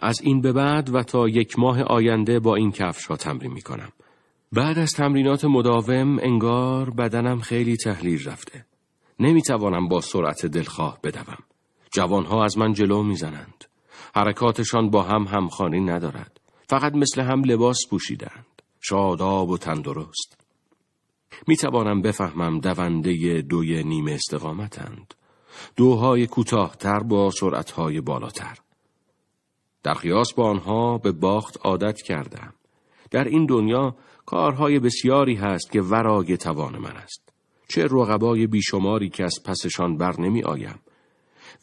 Speaker 1: از این به بعد و تا یک ماه آینده با این کفش ها تمرین می کنم. بعد از تمرینات مداوم انگار بدنم خیلی تحلیل رفته. نمیتوانم با سرعت دلخواه بدوم. جوانها از من جلو میزنند. حرکاتشان با هم همخانی ندارد. فقط مثل هم لباس پوشیدند. شاداب و تندرست. میتوانم بفهمم دونده دوی نیمه استقامتند. دوهای کوتاهتر با سرعتهای بالاتر. در خیاس با آنها به باخت عادت کردم. در این دنیا کارهای بسیاری هست که ورای توان من است. چه رقبای بیشماری که از پسشان بر نمی آیم.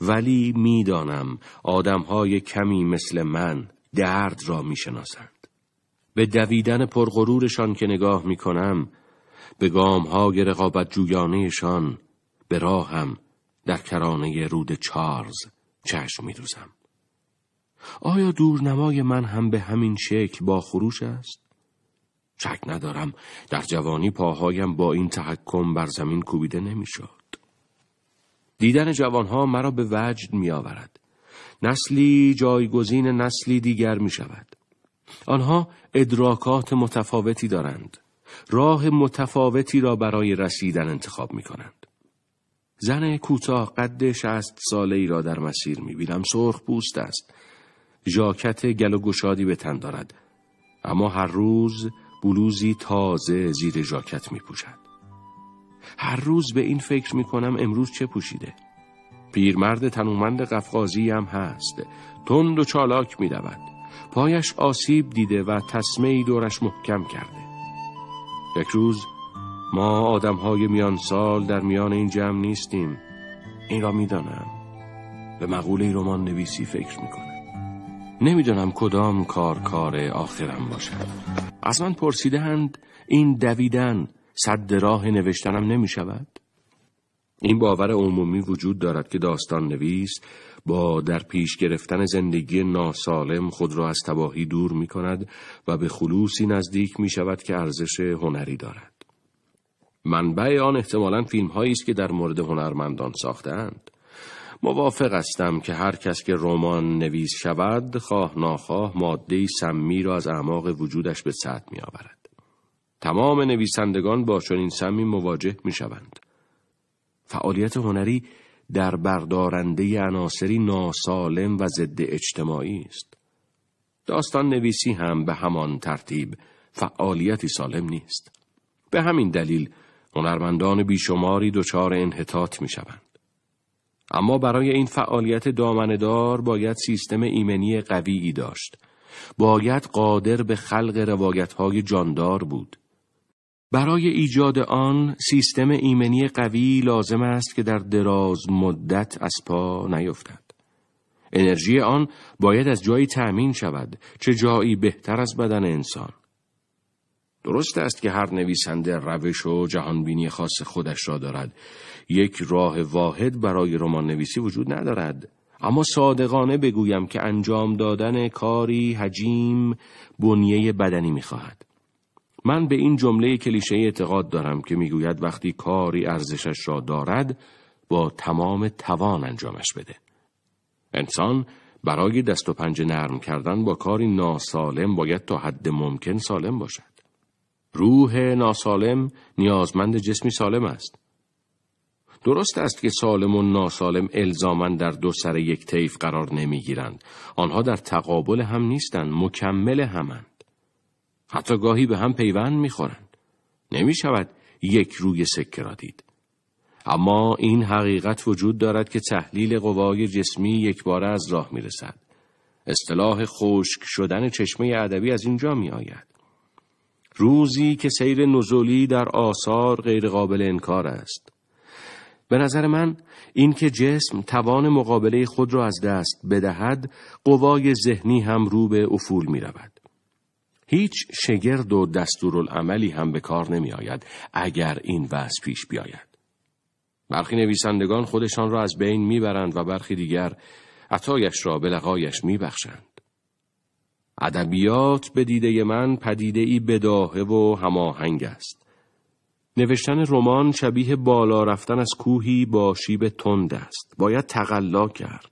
Speaker 1: ولی میدانم آدمهای کمی مثل من درد را میشناسند. به دویدن پرغرورشان که نگاه می کنم، به گامهای رقابت جویانهشان، به راهم در کرانه رود چارز چشم می دوزم. آیا دورنمای من هم به همین شکل با خروش است؟ شک ندارم در جوانی پاهایم با این تحکم بر زمین کوبیده نمیشد. دیدن جوانها مرا به وجد می آورد. نسلی جایگزین نسلی دیگر می شود. آنها ادراکات متفاوتی دارند. راه متفاوتی را برای رسیدن انتخاب می کنند. زن کوتاه قد شست ساله ای را در مسیر می بینم. سرخ پوست است. ژاکت گل و گشادی به تن دارد. اما هر روز بلوزی تازه زیر ژاکت می پوشد. هر روز به این فکر می کنم امروز چه پوشیده. پیرمرد تنومند قفقازی هم هست. تند و چالاک می دود. پایش آسیب دیده و تسمه دورش محکم کرده. یک روز ما آدم های میان سال در میان این جمع نیستیم. این را می دانم. به مقوله رمان نویسی فکر می کنم. نمیدانم کدام کار کار آخرم باشد از من پرسیدند این دویدن صد راه نوشتنم نمی شود؟ این باور عمومی وجود دارد که داستان نویس با در پیش گرفتن زندگی ناسالم خود را از تباهی دور می کند و به خلوصی نزدیک می شود که ارزش هنری دارد. منبع آن احتمالا فیلم است که در مورد هنرمندان ساختند. موافق هستم که هر کس که رمان نویس شود خواه ناخواه ماده سمی را از اعماق وجودش به سطح می آورد. تمام نویسندگان با چنین سمی مواجه می شوند. فعالیت هنری در بردارنده عناصری ناسالم و ضد اجتماعی است. داستان نویسی هم به همان ترتیب فعالیتی سالم نیست. به همین دلیل هنرمندان بیشماری دچار انحطاط می شوند. اما برای این فعالیت دامندار باید سیستم ایمنی قویی داشت. باید قادر به خلق های جاندار بود. برای ایجاد آن سیستم ایمنی قوی لازم است که در دراز مدت از پا نیفتد. انرژی آن باید از جایی تأمین شود چه جایی بهتر از بدن انسان. درست است که هر نویسنده روش و جهانبینی خاص خودش را دارد یک راه واحد برای رمان نویسی وجود ندارد اما صادقانه بگویم که انجام دادن کاری حجیم بنیه بدنی میخواهد من به این جمله کلیشه اعتقاد دارم که میگوید وقتی کاری ارزشش را دارد با تمام توان انجامش بده انسان برای دست و پنج نرم کردن با کاری ناسالم باید تا حد ممکن سالم باشد روح ناسالم نیازمند جسمی سالم است درست است که سالم و ناسالم الزامن در دو سر یک طیف قرار نمیگیرند. آنها در تقابل هم نیستند، مکمل همند. حتی گاهی به هم پیوند میخورند. نمی شود یک روی سکه را دید. اما این حقیقت وجود دارد که تحلیل قوای جسمی یک باره از راه می رسد. اصطلاح خشک شدن چشمه ادبی از اینجا می آید. روزی که سیر نزولی در آثار غیرقابل انکار است. به نظر من اینکه جسم توان مقابله خود را از دست بدهد قوای ذهنی هم رو به افول می رود. هیچ شگرد و دستورالعملی هم به کار نمی آید اگر این وضع پیش بیاید. برخی نویسندگان خودشان را از بین برند و برخی دیگر عطایش را به لقایش بخشند. ادبیات به دیده من پدیده ای بداهه و هماهنگ است. نوشتن رمان شبیه بالا رفتن از کوهی با شیب تند است. باید تقلا کرد.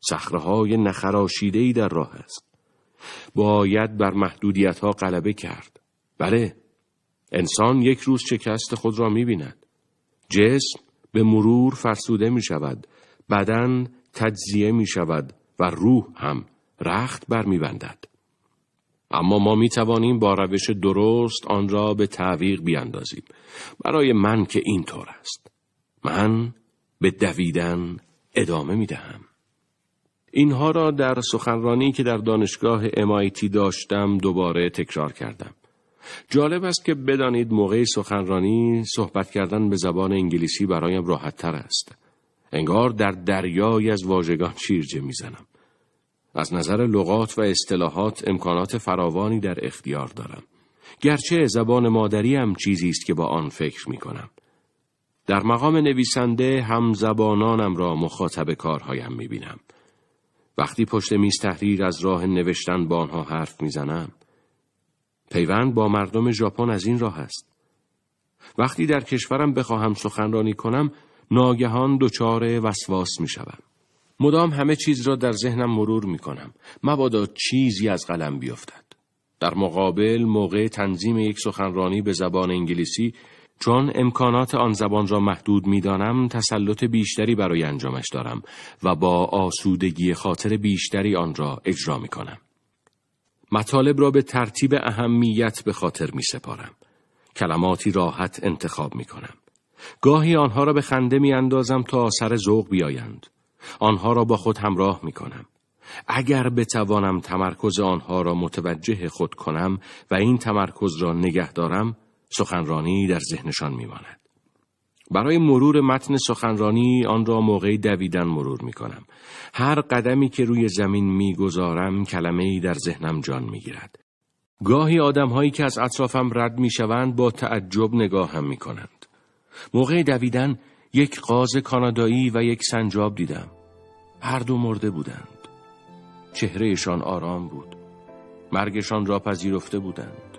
Speaker 1: صخره‌های نخراشیده‌ای در راه است. باید بر محدودیت ها غلبه کرد. بله، انسان یک روز شکست خود را می بیند. جسم به مرور فرسوده می شود. بدن تجزیه می شود و روح هم رخت بر می بندد. اما ما می توانیم با روش درست آن را به تعویق بیاندازیم. برای من که اینطور است. من به دویدن ادامه می دهم. اینها را در سخنرانی که در دانشگاه MIT داشتم دوباره تکرار کردم. جالب است که بدانید موقع سخنرانی صحبت کردن به زبان انگلیسی برایم راحت تر است. انگار در دریای از واژگان شیرجه میزنم. از نظر لغات و اصطلاحات امکانات فراوانی در اختیار دارم. گرچه زبان هم چیزی است که با آن فکر می کنم. در مقام نویسنده هم زبانانم را مخاطب کارهایم می بینم. وقتی پشت میز تحریر از راه نوشتن با آنها حرف میزنم پیوند با مردم ژاپن از این راه است وقتی در کشورم بخواهم سخنرانی کنم ناگهان دچار وسواس می مدام همه چیز را در ذهنم مرور می کنم. مبادا چیزی از قلم بیفتد. در مقابل موقع تنظیم یک سخنرانی به زبان انگلیسی چون امکانات آن زبان را محدود می دانم تسلط بیشتری برای انجامش دارم و با آسودگی خاطر بیشتری آن را اجرا می کنم. مطالب را به ترتیب اهمیت به خاطر می سپارم. کلماتی راحت انتخاب می کنم. گاهی آنها را به خنده می اندازم تا سر ذوق بیایند. آنها را با خود همراه می کنم. اگر بتوانم تمرکز آنها را متوجه خود کنم و این تمرکز را نگه دارم، سخنرانی در ذهنشان می ماند. برای مرور متن سخنرانی آن را موقع دویدن مرور می کنم. هر قدمی که روی زمین می گذارم کلمه ای در ذهنم جان می گیرد. گاهی آدم هایی که از اطرافم رد می شوند با تعجب نگاهم می کنند. موقع دویدن یک قاز کانادایی و یک سنجاب دیدم هر دو مرده بودند چهرهشان آرام بود مرگشان را پذیرفته بودند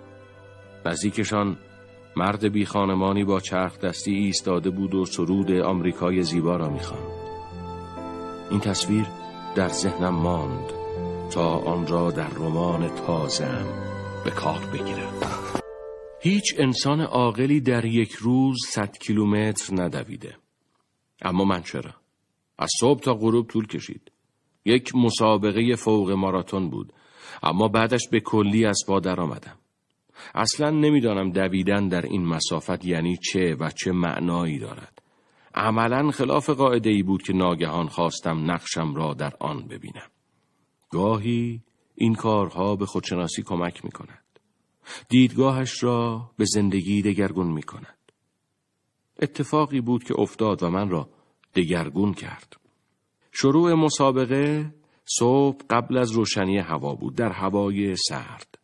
Speaker 1: نزدیکشان مرد بی خانمانی با چرخ دستی ایستاده بود و سرود آمریکای زیبا را میخواند این تصویر در ذهنم ماند تا آن را در رمان تازم به کار بگیرم هیچ انسان عاقلی در یک روز صد کیلومتر ندویده اما من چرا؟ از صبح تا غروب طول کشید. یک مسابقه فوق ماراتون بود اما بعدش به کلی از پا درآمدم. اصلا نمیدانم دویدن در این مسافت یعنی چه و چه معنایی دارد. عملا خلاف قاعده ای بود که ناگهان خواستم نقشم را در آن ببینم. گاهی این کارها به خودشناسی کمک می کند. دیدگاهش را به زندگی دگرگون می کند. اتفاقی بود که افتاد و من را دگرگون کرد. شروع مسابقه صبح قبل از روشنی هوا بود در هوای سرد.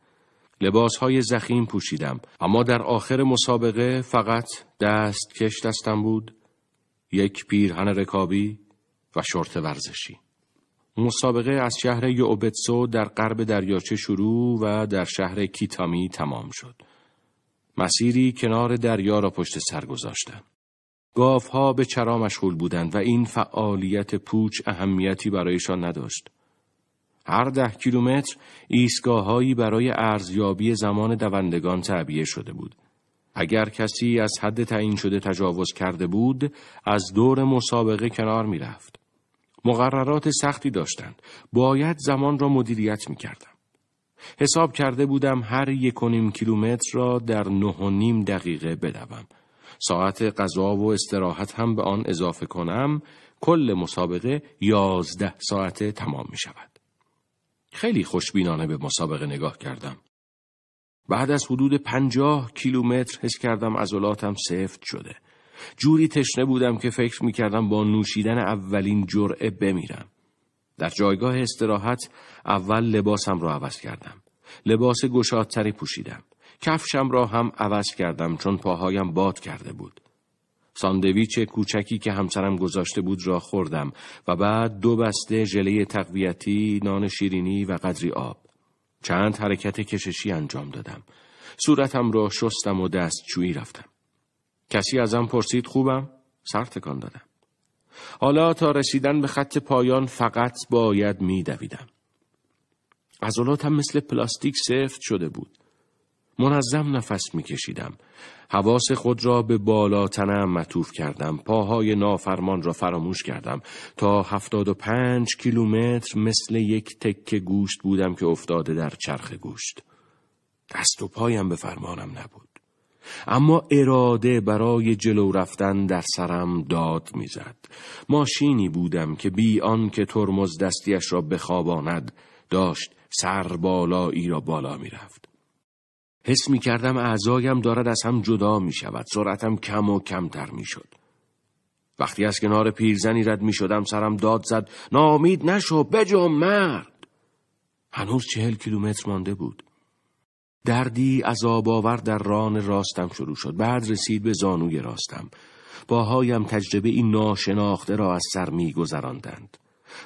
Speaker 1: لباس های زخیم پوشیدم اما در آخر مسابقه فقط دست کش دستم بود یک پیرهن رکابی و شرط ورزشی. مسابقه از شهر یوبتسو در غرب دریاچه شروع و در شهر کیتامی تمام شد. مسیری کنار دریا را پشت سر گذاشتم. ها به چرا مشغول بودند و این فعالیت پوچ اهمیتی برایشان نداشت. هر ده کیلومتر ایستگاههایی برای ارزیابی زمان دوندگان تعبیه شده بود. اگر کسی از حد تعیین شده تجاوز کرده بود، از دور مسابقه کنار می رفت. مقررات سختی داشتند. باید زمان را مدیریت می کردم. حساب کرده بودم هر یک و کیلومتر را در نه و نیم دقیقه بدوم. ساعت غذا و استراحت هم به آن اضافه کنم کل مسابقه یازده ساعته تمام می شود. خیلی خوشبینانه به مسابقه نگاه کردم. بعد از حدود پنجاه کیلومتر حس کردم عضلاتم سفت شده. جوری تشنه بودم که فکر می کردم با نوشیدن اولین جرعه بمیرم. در جایگاه استراحت اول لباسم را عوض کردم. لباس گشادتری پوشیدم. کفشم را هم عوض کردم چون پاهایم باد کرده بود. ساندویچ کوچکی که همسرم گذاشته بود را خوردم و بعد دو بسته ژله تقویتی، نان شیرینی و قدری آب. چند حرکت کششی انجام دادم. صورتم را شستم و چویی رفتم. کسی ازم پرسید خوبم؟ سر تکان دادم. حالا تا رسیدن به خط پایان فقط باید میدویدم. عضلاتم مثل پلاستیک سفت شده بود. منظم نفس میکشیدم. حواس خود را به بالا تنم مطوف کردم. پاهای نافرمان را فراموش کردم. تا هفتاد و پنج کیلومتر مثل یک تکه گوشت بودم که افتاده در چرخ گوشت. دست و پایم به فرمانم نبود. اما اراده برای جلو رفتن در سرم داد میزد. ماشینی بودم که بی که ترمز دستیش را بخواباند داشت سر بالایی را بالا میرفت. حس می کردم اعضایم دارد از هم جدا می شود. سرعتم کم و کمتر می شد. وقتی از کنار پیرزنی رد می شدم سرم داد زد نامید نشو بجو مرد. هنوز چهل کیلومتر مانده بود. دردی عذاب آور در ران راستم شروع شد. بعد رسید به زانوی راستم. باهایم تجربه این ناشناخته را از سر می گذراندند.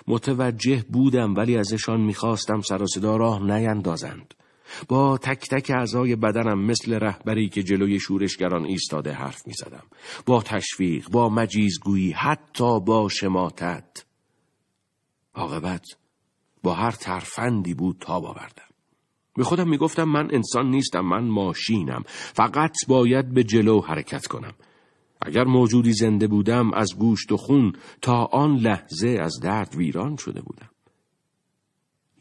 Speaker 1: متوجه بودم ولی ازشان میخواستم سر و صدا راه نیندازند. با تک تک اعضای بدنم مثل رهبری که جلوی شورشگران ایستاده حرف می زدم. با تشویق، با مجیزگویی، حتی با شماتت. عاقبت با هر ترفندی بود تا باوردم به خودم می گفتم من انسان نیستم، من ماشینم. فقط باید به جلو حرکت کنم. اگر موجودی زنده بودم از گوشت و خون تا آن لحظه از درد ویران شده بودم.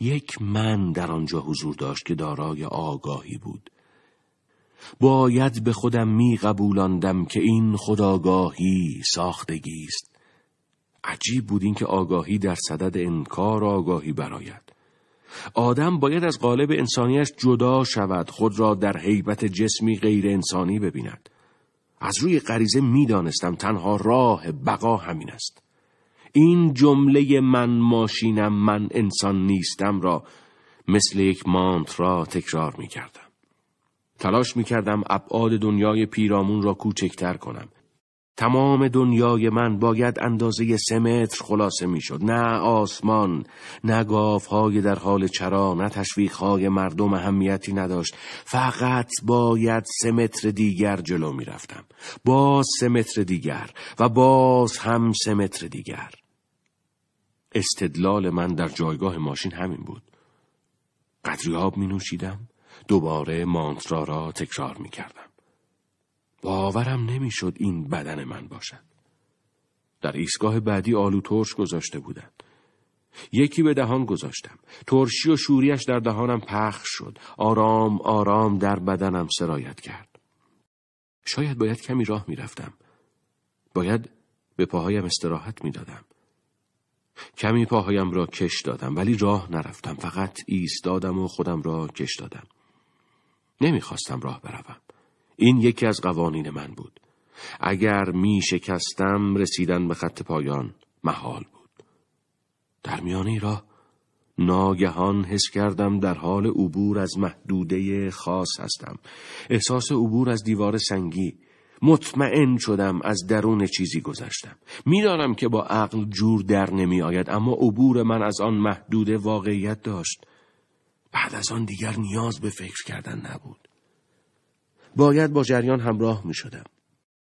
Speaker 1: یک من در آنجا حضور داشت که دارای آگاهی بود باید به خودم می قبولاندم که این خداگاهی ساختگی است عجیب بود این که آگاهی در صدد انکار آگاهی براید آدم باید از قالب انسانیش جدا شود خود را در حیبت جسمی غیر انسانی ببیند از روی غریزه میدانستم تنها راه بقا همین است این جمله من ماشینم من انسان نیستم را مثل یک مانترا تکرار می کردم. تلاش می کردم ابعاد دنیای پیرامون را کوچکتر کنم. تمام دنیای من باید اندازه سه متر خلاصه شد. نه آسمان نه گاوهای در حال چرا نه تشویقهای مردم اهمیتی نداشت فقط باید سه متر دیگر جلو رفتم. باز سه متر دیگر و باز هم سه متر دیگر استدلال من در جایگاه ماشین همین بود قدری آب می نوشیدم دوباره مانترا را تکرار می کردم باورم نمی شد این بدن من باشد در ایستگاه بعدی آلو ترش گذاشته بودند یکی به دهان گذاشتم ترشی و شوریش در دهانم پخش شد آرام آرام در بدنم سرایت کرد شاید باید کمی راه می رفتم. باید به پاهایم استراحت می دادم. کمی پاهایم را کش دادم ولی راه نرفتم فقط ایستادم و خودم را کش دادم نمیخواستم راه بروم این یکی از قوانین من بود اگر می شکستم رسیدن به خط پایان محال بود در میانه راه ناگهان حس کردم در حال عبور از محدوده خاص هستم احساس عبور از دیوار سنگی مطمئن شدم از درون چیزی گذشتم میدانم که با عقل جور در نمی آید اما عبور من از آن محدود واقعیت داشت بعد از آن دیگر نیاز به فکر کردن نبود باید با جریان همراه می شدم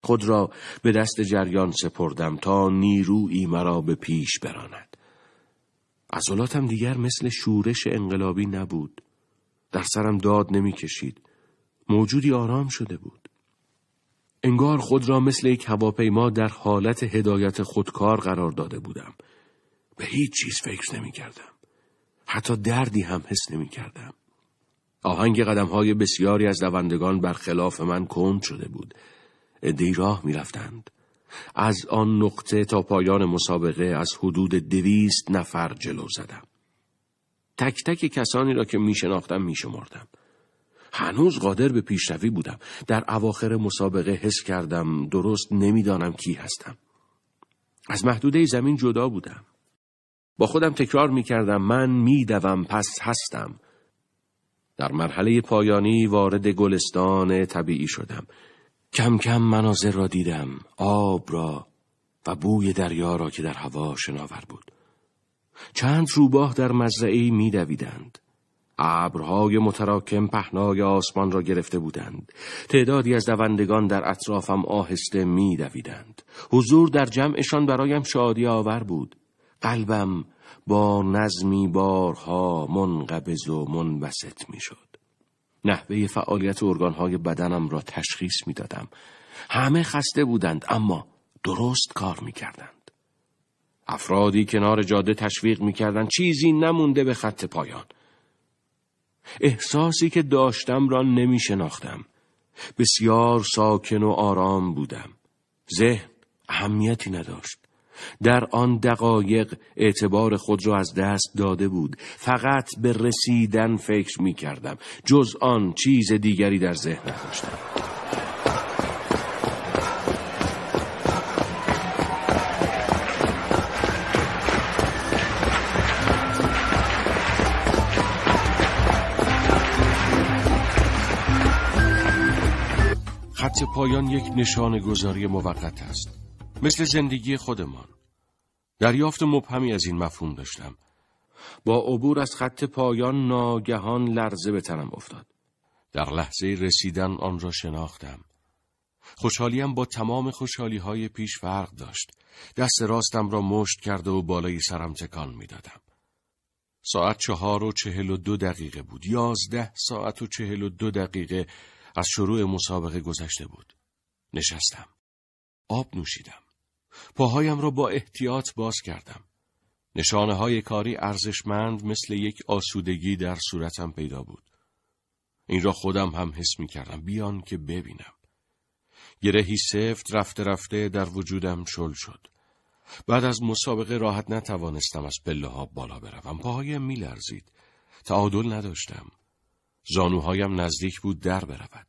Speaker 1: خود را به دست جریان سپردم تا نیرویی مرا به پیش براند عضلاتم دیگر مثل شورش انقلابی نبود در سرم داد نمیکشید موجودی آرام شده بود انگار خود را مثل یک هواپیما در حالت هدایت خودکار قرار داده بودم. به هیچ چیز فکر نمی کردم. حتی دردی هم حس نمی کردم. آهنگ قدم های بسیاری از دوندگان برخلاف من کند شده بود. ادهی راه می رفتند. از آن نقطه تا پایان مسابقه از حدود دویست نفر جلو زدم. تک تک کسانی را که می شناختم می شماردم. هنوز قادر به پیشروی بودم در اواخر مسابقه حس کردم درست نمیدانم کی هستم از محدوده زمین جدا بودم با خودم تکرار می کردم من میدوم پس هستم در مرحله پایانی وارد گلستان طبیعی شدم کم کم مناظر را دیدم آب را و بوی دریا را که در هوا شناور بود چند روباه در مزرعه میدویدند ابرهای متراکم پهنای آسمان را گرفته بودند تعدادی از دوندگان در اطرافم آهسته می حضور در جمعشان برایم شادی آور بود قلبم با نظمی بارها منقبض و منبسط میشد. شد نحوه فعالیت ارگانهای بدنم را تشخیص میدادم. همه خسته بودند اما درست کار میکردند. افرادی کنار جاده تشویق میکردند. چیزی نمونده به خط پایان احساسی که داشتم را نمی شناختم. بسیار ساکن و آرام بودم. ذهن اهمیتی نداشت. در آن دقایق اعتبار خود را از دست داده بود فقط به رسیدن فکر می کردم جز آن چیز دیگری در ذهن نداشتم خط پایان یک نشان گذاری موقت است مثل زندگی خودمان دریافت مبهمی از این مفهوم داشتم با عبور از خط پایان ناگهان لرزه به تنم افتاد در لحظه رسیدن آن را شناختم خوشحالیم با تمام خوشحالی های پیش فرق داشت دست راستم را مشت کرده و بالای سرم تکان میدادم. ساعت چهار و چهل و دو دقیقه بود یازده ساعت و چهل و دو دقیقه از شروع مسابقه گذشته بود. نشستم. آب نوشیدم. پاهایم را با احتیاط باز کردم. نشانه های کاری ارزشمند مثل یک آسودگی در صورتم پیدا بود. این را خودم هم حس می کردم بیان که ببینم. گرهی سفت رفته رفته در وجودم شل شد. بعد از مسابقه راحت نتوانستم از پله ها بالا بروم. پاهایم می لرزید. تعادل نداشتم. زانوهایم نزدیک بود در برود.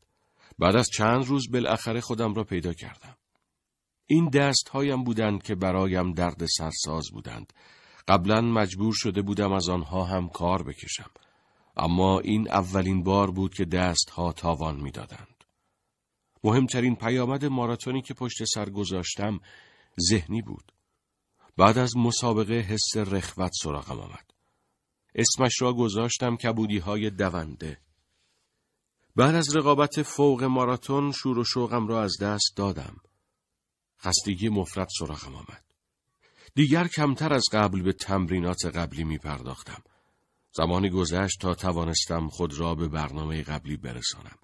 Speaker 1: بعد از چند روز بالاخره خودم را پیدا کردم. این دستهایم بودند که برایم درد سرساز بودند. قبلا مجبور شده بودم از آنها هم کار بکشم. اما این اولین بار بود که دستها تاوان میدادند. مهمترین پیامد ماراتونی که پشت سر گذاشتم ذهنی بود. بعد از مسابقه حس رخوت سراغم آمد. اسمش را گذاشتم کبودی های دونده. بعد از رقابت فوق ماراتون شور و شوقم را از دست دادم. خستگی مفرد سراغم آمد. دیگر کمتر از قبل به تمرینات قبلی می پرداختم. زمانی گذشت تا توانستم خود را به برنامه قبلی برسانم.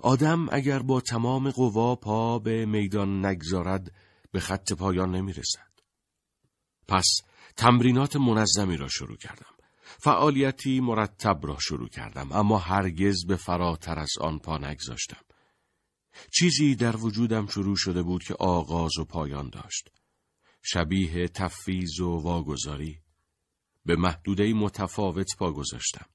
Speaker 1: آدم اگر با تمام قوا پا به میدان نگذارد به خط پایان نمی رسد. پس تمرینات منظمی را شروع کردم. فعالیتی مرتب را شروع کردم اما هرگز به فراتر از آن پا نگذاشتم. چیزی در وجودم شروع شده بود که آغاز و پایان داشت. شبیه تفیز و واگذاری. به محدوده متفاوت پا گذاشتم.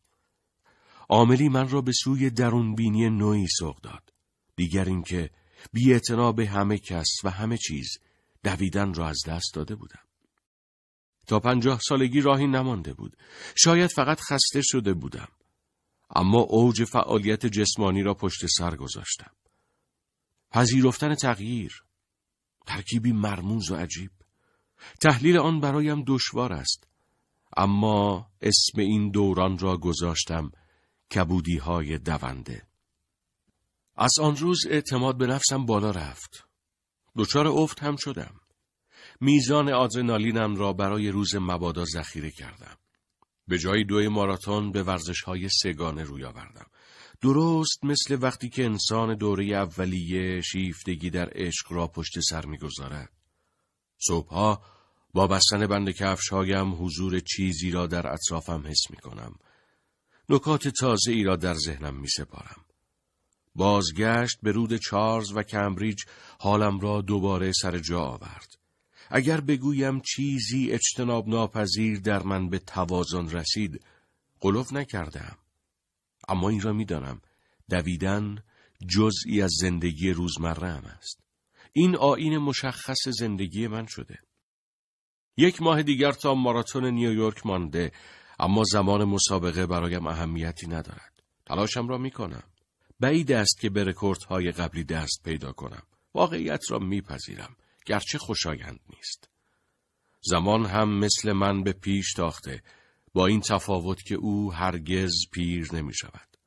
Speaker 1: عاملی من را به سوی درونبینی نوعی سوق داد. دیگر اینکه بی به همه کس و همه چیز دویدن را از دست داده بودم. تا پنجاه سالگی راهی نمانده بود. شاید فقط خسته شده بودم. اما اوج فعالیت جسمانی را پشت سر گذاشتم. پذیرفتن تغییر ترکیبی مرموز و عجیب تحلیل آن برایم دشوار است اما اسم این دوران را گذاشتم کبودی های دونده از آن روز اعتماد به نفسم بالا رفت دچار افت هم شدم میزان آدرنالینم را برای روز مبادا ذخیره کردم. به جای دوی ماراتون به ورزش های سگانه روی آوردم. درست مثل وقتی که انسان دوره اولیه شیفتگی در عشق را پشت سر میگذارد. صبحها با بستن بند کفشهایم حضور چیزی را در اطرافم حس می کنم. نکات تازه ای را در ذهنم می سپارم. بازگشت به رود چارلز و کمبریج حالم را دوباره سر جا آورد. اگر بگویم چیزی اجتناب ناپذیر در من به توازن رسید قلوف نکردم اما این را میدانم دویدن جزئی از زندگی روزمره هم است این آین مشخص زندگی من شده یک ماه دیگر تا ماراتون نیویورک مانده اما زمان مسابقه برایم اهمیتی ندارد تلاشم را می کنم بعید است که به رکوردهای قبلی دست پیدا کنم واقعیت را میپذیرم گرچه خوشایند نیست. زمان هم مثل من به پیش تاخته با این تفاوت که او هرگز پیر نمی شود.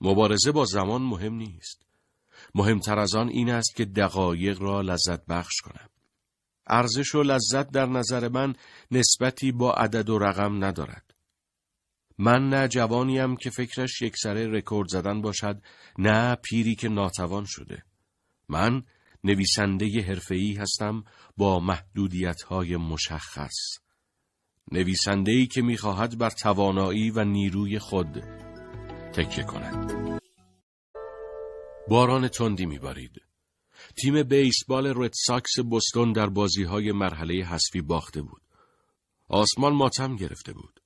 Speaker 1: مبارزه با زمان مهم نیست. مهمتر از آن این است که دقایق را لذت بخش کنم. ارزش و لذت در نظر من نسبتی با عدد و رقم ندارد. من نه جوانیم که فکرش یکسره رکورد زدن باشد، نه پیری که ناتوان شده. من نویسنده حرفه‌ای هستم با محدودیت‌های مشخص نویسنده‌ای که می‌خواهد بر توانایی و نیروی خود تکیه کند باران تندی میبارید تیم بیسبال رد ساکس بوستون در بازی‌های مرحله حذفی باخته بود آسمان ماتم گرفته بود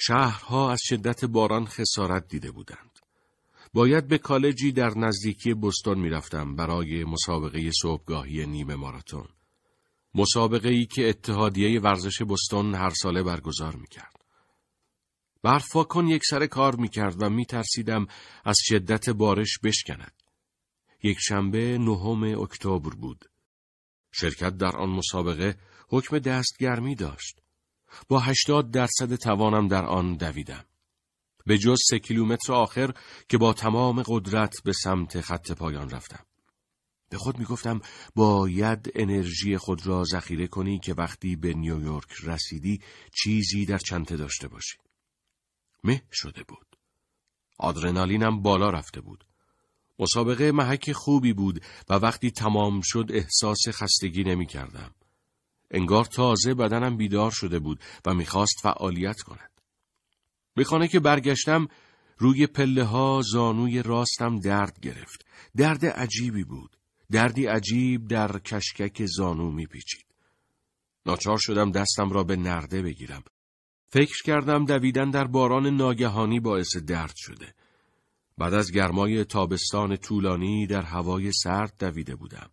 Speaker 1: شهرها از شدت باران خسارت دیده بودند باید به کالجی در نزدیکی بستون میرفتم برای مسابقه صبحگاهی نیمه ماراتون. مسابقه ای که اتحادیه ورزش بستون هر ساله برگزار میکرد. برفاکن یک سر کار کرد و میترسیدم از شدت بارش بشکند. یک شنبه نهم اکتبر بود. شرکت در آن مسابقه حکم دستگرمی داشت. با هشتاد درصد توانم در آن دویدم. به جز سه کیلومتر آخر که با تمام قدرت به سمت خط پایان رفتم. به خود می گفتم باید انرژی خود را ذخیره کنی که وقتی به نیویورک رسیدی چیزی در چنته داشته باشی. مه شده بود. آدرنالینم بالا رفته بود. مسابقه محک خوبی بود و وقتی تمام شد احساس خستگی نمی کردم. انگار تازه بدنم بیدار شده بود و میخواست فعالیت کند. به خانه که برگشتم روی پله ها زانوی راستم درد گرفت. درد عجیبی بود. دردی عجیب در کشکک زانو میپیچید. ناچار شدم دستم را به نرده بگیرم. فکر کردم دویدن در باران ناگهانی باعث درد شده. بعد از گرمای تابستان طولانی در هوای سرد دویده بودم.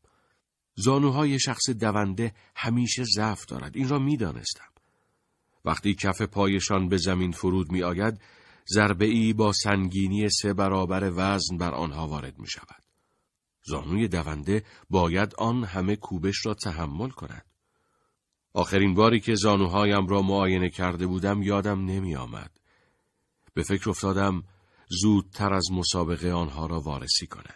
Speaker 1: زانوهای شخص دونده همیشه ضعف دارد. این را میدانستم. وقتی کف پایشان به زمین فرود می آید، ضربه ای با سنگینی سه برابر وزن بر آنها وارد می شود. زانوی دونده باید آن همه کوبش را تحمل کند. آخرین باری که زانوهایم را معاینه کرده بودم یادم نمی آمد. به فکر افتادم زودتر از مسابقه آنها را وارسی کنم.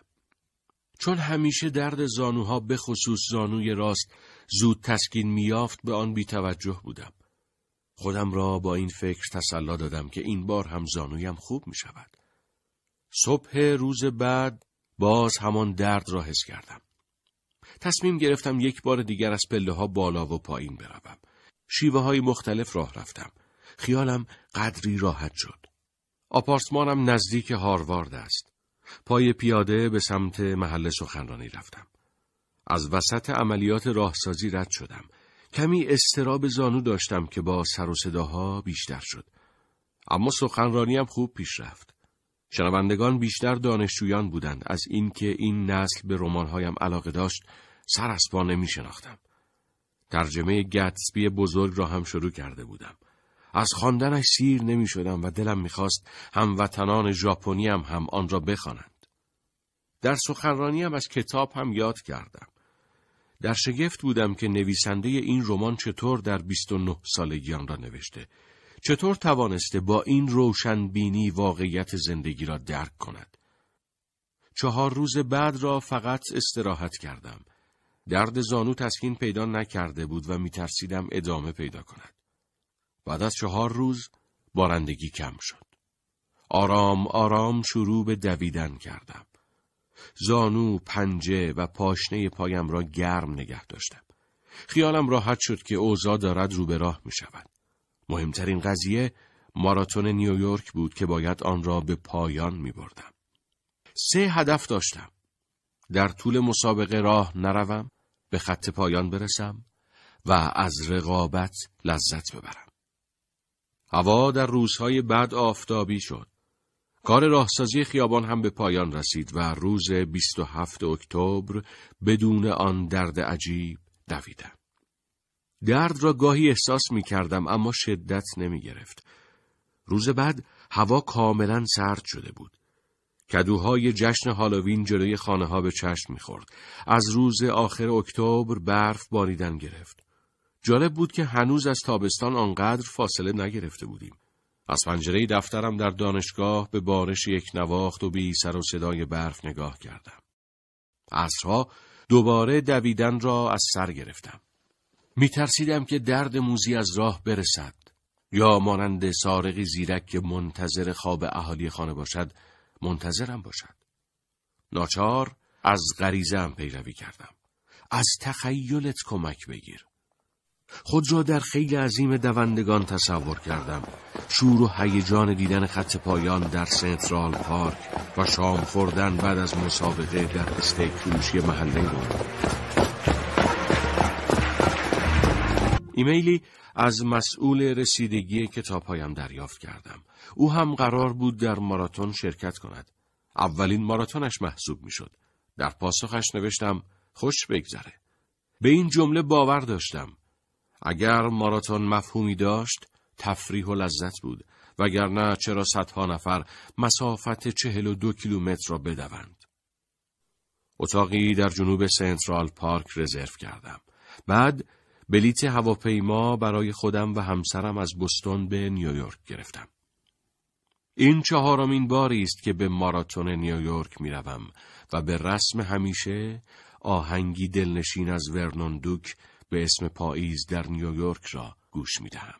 Speaker 1: چون همیشه درد زانوها به خصوص زانوی راست زود تسکین میافت به آن بیتوجه بودم. خودم را با این فکر تسلا دادم که این بار هم زانویم خوب می شود. صبح روز بعد باز همان درد را حس کردم. تصمیم گرفتم یک بار دیگر از پله ها بالا و پایین بروم. شیوه های مختلف راه رفتم. خیالم قدری راحت شد. آپارتمانم نزدیک هاروارد است. پای پیاده به سمت محل سخنرانی رفتم. از وسط عملیات راهسازی رد شدم. کمی استراب زانو داشتم که با سر و صداها بیشتر شد. اما سخنرانیم خوب پیش رفت. شنوندگان بیشتر دانشجویان بودند از اینکه این نسل به رمانهایم علاقه داشت سر از پا نمی ترجمه گتسبی بزرگ را هم شروع کرده بودم. از خواندنش سیر نمی شدم و دلم میخواست هم ژاپنی هم, هم آن را بخوانند. در سخنرانیم از کتاب هم یاد کردم. در شگفت بودم که نویسنده این رمان چطور در 29 سالگی آن را نوشته چطور توانسته با این روشنبینی واقعیت زندگی را درک کند چهار روز بعد را فقط استراحت کردم درد زانو تسکین پیدا نکرده بود و میترسیدم ادامه پیدا کند بعد از چهار روز بارندگی کم شد آرام آرام شروع به دویدن کردم زانو، پنجه و پاشنه پایم را گرم نگه داشتم. خیالم راحت شد که اوزا دارد رو به راه می شود. مهمترین قضیه ماراتون نیویورک بود که باید آن را به پایان می بردم. سه هدف داشتم. در طول مسابقه راه نروم، به خط پایان برسم و از رقابت لذت ببرم. هوا در روزهای بعد آفتابی شد. کار راهسازی خیابان هم به پایان رسید و روز 27 اکتبر بدون آن درد عجیب دویدم. درد را گاهی احساس می کردم اما شدت نمی گرفت. روز بعد هوا کاملا سرد شده بود. کدوهای جشن هالووین جلوی خانه ها به چشم خورد. از روز آخر اکتبر برف باریدن گرفت. جالب بود که هنوز از تابستان آنقدر فاصله نگرفته بودیم. از پنجره دفترم در دانشگاه به بارش یک نواخت و بی سر و صدای برف نگاه کردم. اصرها دوباره دویدن را از سر گرفتم. می ترسیدم که درد موزی از راه برسد یا مانند سارقی زیرک که منتظر خواب اهالی خانه باشد منتظرم باشد. ناچار از غریزم پیروی کردم. از تخیلت کمک بگیر. خود را در خیلی عظیم دوندگان تصور کردم شور و هیجان دیدن خط پایان در سنترال پارک و شام خوردن بعد از مسابقه در استیک فروشی محله بود ایمیلی از مسئول رسیدگی کتابهایم دریافت کردم او هم قرار بود در ماراتون شرکت کند اولین ماراتونش محسوب میشد در پاسخش نوشتم خوش بگذره به این جمله باور داشتم اگر ماراتون مفهومی داشت تفریح و لذت بود وگرنه چرا صدها نفر مسافت چهل و دو کیلومتر را بدوند اتاقی در جنوب سنترال پارک رزرو کردم بعد بلیت هواپیما برای خودم و همسرم از بستون به نیویورک گرفتم این چهارمین باری است که به ماراتون نیویورک میروم و به رسم همیشه آهنگی دلنشین از ورنون دوک به اسم پاییز در نیویورک را گوش می دهم.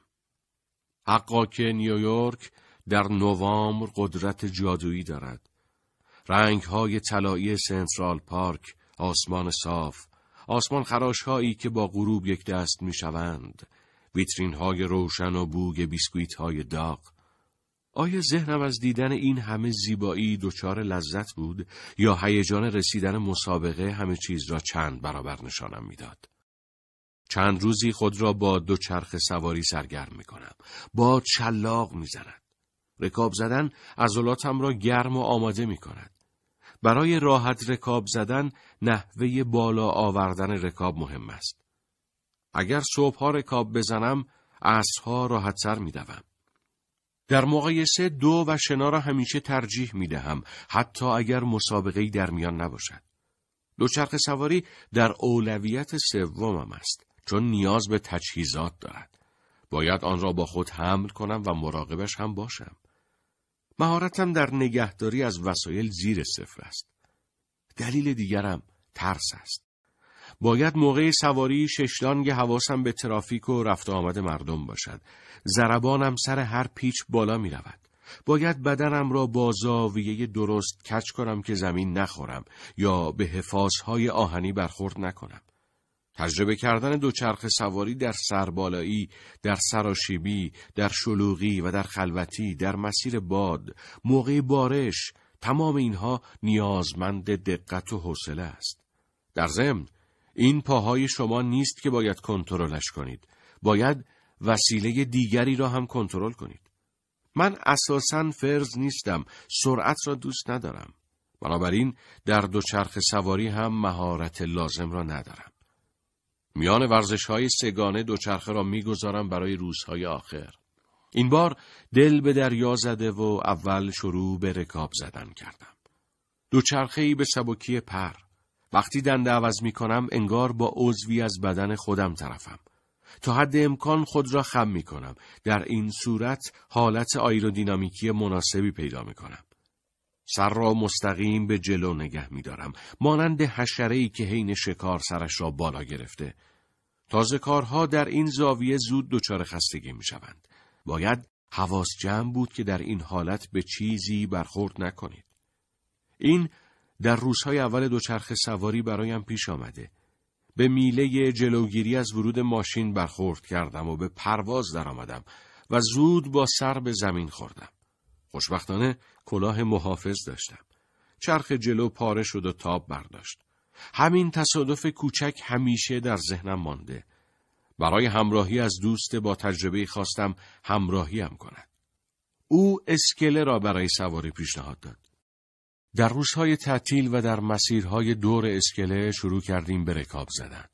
Speaker 1: حقا که نیویورک در نوامبر قدرت جادویی دارد. رنگ های طلایی سنترال پارک، آسمان صاف، آسمان خراش هایی که با غروب یک دست می شوند، ویترین های روشن و بوگ بیسکویت های داغ. آیا ذهنم از دیدن این همه زیبایی دچار لذت بود یا هیجان رسیدن مسابقه همه چیز را چند برابر نشانم میداد؟ چند روزی خود را با چرخ سواری سرگرم می کنم. با چلاق می رکاب زدن عضلاتم را گرم و آماده می کند. برای راحت رکاب زدن نحوه بالا آوردن رکاب مهم است. اگر صبحها رکاب بزنم ها راحت سر می دوم. در مقایسه دو و شنا را همیشه ترجیح می دهم حتی اگر مسابقه در میان نباشد. دوچرخه سواری در اولویت سومم است. چون نیاز به تجهیزات دارد. باید آن را با خود حمل کنم و مراقبش هم باشم. مهارتم در نگهداری از وسایل زیر صفر است. دلیل دیگرم ترس است. باید موقع سواری ششلانگ حواسم به ترافیک و رفت آمد مردم باشد. زربانم سر هر پیچ بالا می رود. باید بدنم را با زاویه درست کچ کنم که زمین نخورم یا به حفاظهای آهنی برخورد نکنم. تجربه کردن دوچرخ سواری در سربالایی، در سراشیبی، در شلوغی و در خلوتی، در مسیر باد، موقع بارش، تمام اینها نیازمند دقت و حوصله است. در ضمن این پاهای شما نیست که باید کنترلش کنید. باید وسیله دیگری را هم کنترل کنید. من اساساً فرز نیستم، سرعت را دوست ندارم. بنابراین در دوچرخ سواری هم مهارت لازم را ندارم. میان ورزش های سگانه دوچرخه را میگذارم برای روزهای آخر. این بار دل به دریا زده و اول شروع به رکاب زدن کردم. دوچرخه ای به سبکی پر. وقتی دنده عوض می کنم انگار با عضوی از بدن خودم طرفم. تا حد امکان خود را خم می کنم. در این صورت حالت آیرودینامیکی مناسبی پیدا می کنم. سر را مستقیم به جلو نگه می دارم. مانند حشره ای که حین شکار سرش را بالا گرفته. تازه کارها در این زاویه زود دچار خستگی می شوند. باید حواس جمع بود که در این حالت به چیزی برخورد نکنید. این در روزهای اول دوچرخ سواری برایم پیش آمده. به میله جلوگیری از ورود ماشین برخورد کردم و به پرواز درآمدم و زود با سر به زمین خوردم. خوشبختانه کلاه محافظ داشتم. چرخ جلو پاره شد و تاب برداشت. همین تصادف کوچک همیشه در ذهنم مانده. برای همراهی از دوست با تجربه خواستم همراهیم هم کند. او اسکله را برای سواری پیشنهاد داد. در روزهای تعطیل و در مسیرهای دور اسکله شروع کردیم به رکاب زدن.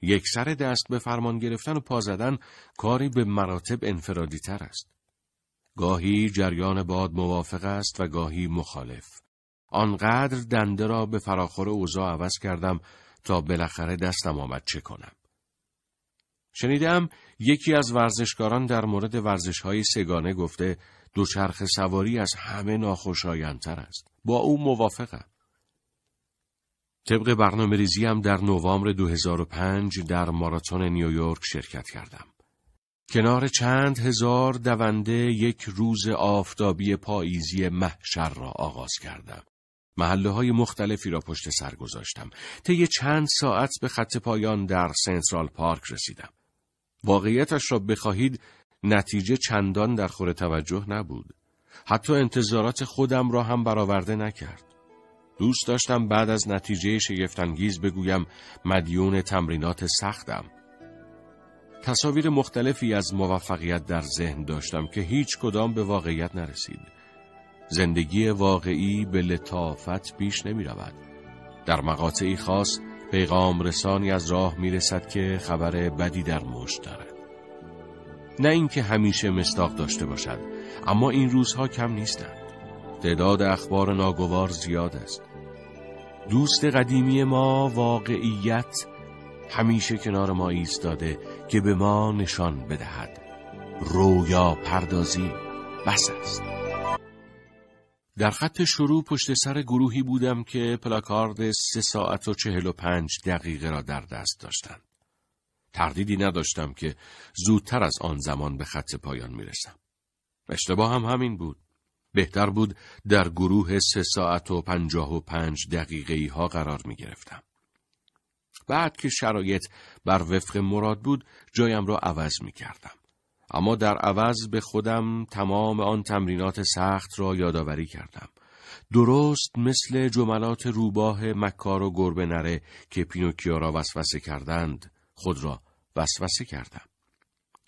Speaker 1: یک سر دست به فرمان گرفتن و پا زدن کاری به مراتب انفرادی تر است. گاهی جریان باد موافق است و گاهی مخالف. آنقدر دنده را به فراخور اوزا عوض کردم تا بالاخره دستم آمد چه کنم. شنیدم یکی از ورزشکاران در مورد ورزش های سگانه گفته دوچرخ سواری از همه ناخوشایندتر است. با او موافقم. طبق برنامه ریزیم در نوامبر 2005 در ماراتون نیویورک شرکت کردم. کنار چند هزار دونده یک روز آفتابی پاییزی محشر را آغاز کردم. محله های مختلفی را پشت سر گذاشتم. طی چند ساعت به خط پایان در سنترال پارک رسیدم. واقعیتش را بخواهید نتیجه چندان در خور توجه نبود. حتی انتظارات خودم را هم برآورده نکرد. دوست داشتم بعد از نتیجه شگفتانگیز بگویم مدیون تمرینات سختم. تصاویر مختلفی از موفقیت در ذهن داشتم که هیچ کدام به واقعیت نرسید. زندگی واقعی به لطافت پیش نمی رود. در مقاطعی خاص پیغام رسانی از راه می رسد که خبر بدی در مشت دارد. نه اینکه همیشه مستاق داشته باشد اما این روزها کم نیستند. تعداد اخبار ناگوار زیاد است. دوست قدیمی ما واقعیت همیشه کنار ما ایستاده که به ما نشان بدهد رویا پردازی بس است در خط شروع پشت سر گروهی بودم که پلاکارد سه ساعت و چهل و پنج دقیقه را در دست داشتند. تردیدی نداشتم که زودتر از آن زمان به خط پایان میرسم. اشتباه هم همین بود. بهتر بود در گروه سه ساعت و پنجاه و پنج دقیقه ها قرار می گرفتم. بعد که شرایط بر وفق مراد بود جایم را عوض می کردم. اما در عوض به خودم تمام آن تمرینات سخت را یادآوری کردم. درست مثل جملات روباه مکار و گربه نره که پینوکیا را وسوسه کردند خود را وسوسه کردم.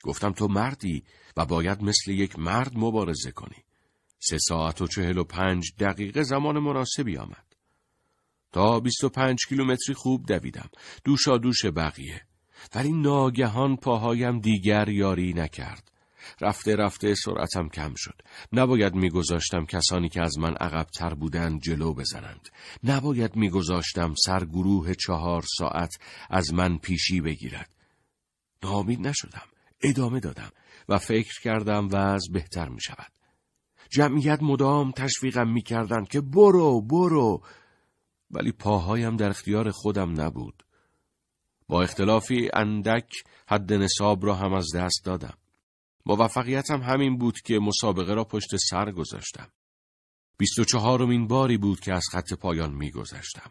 Speaker 1: گفتم تو مردی و باید مثل یک مرد مبارزه کنی. سه ساعت و چهل و پنج دقیقه زمان مناسبی آمد. تا 25 کیلومتری خوب دویدم دوشا دوش بقیه ولی ناگهان پاهایم دیگر یاری نکرد رفته رفته سرعتم کم شد نباید میگذاشتم کسانی که از من عقبتر بودند جلو بزنند نباید میگذاشتم سر گروه چهار ساعت از من پیشی بگیرد نامید نشدم ادامه دادم و فکر کردم و از بهتر می شود جمعیت مدام تشویقم می کردن که برو برو ولی پاهایم در اختیار خودم نبود. با اختلافی اندک حد نصاب را هم از دست دادم. موفقیتم همین بود که مسابقه را پشت سر گذاشتم. بیست و چهارمین باری بود که از خط پایان گذاشتم،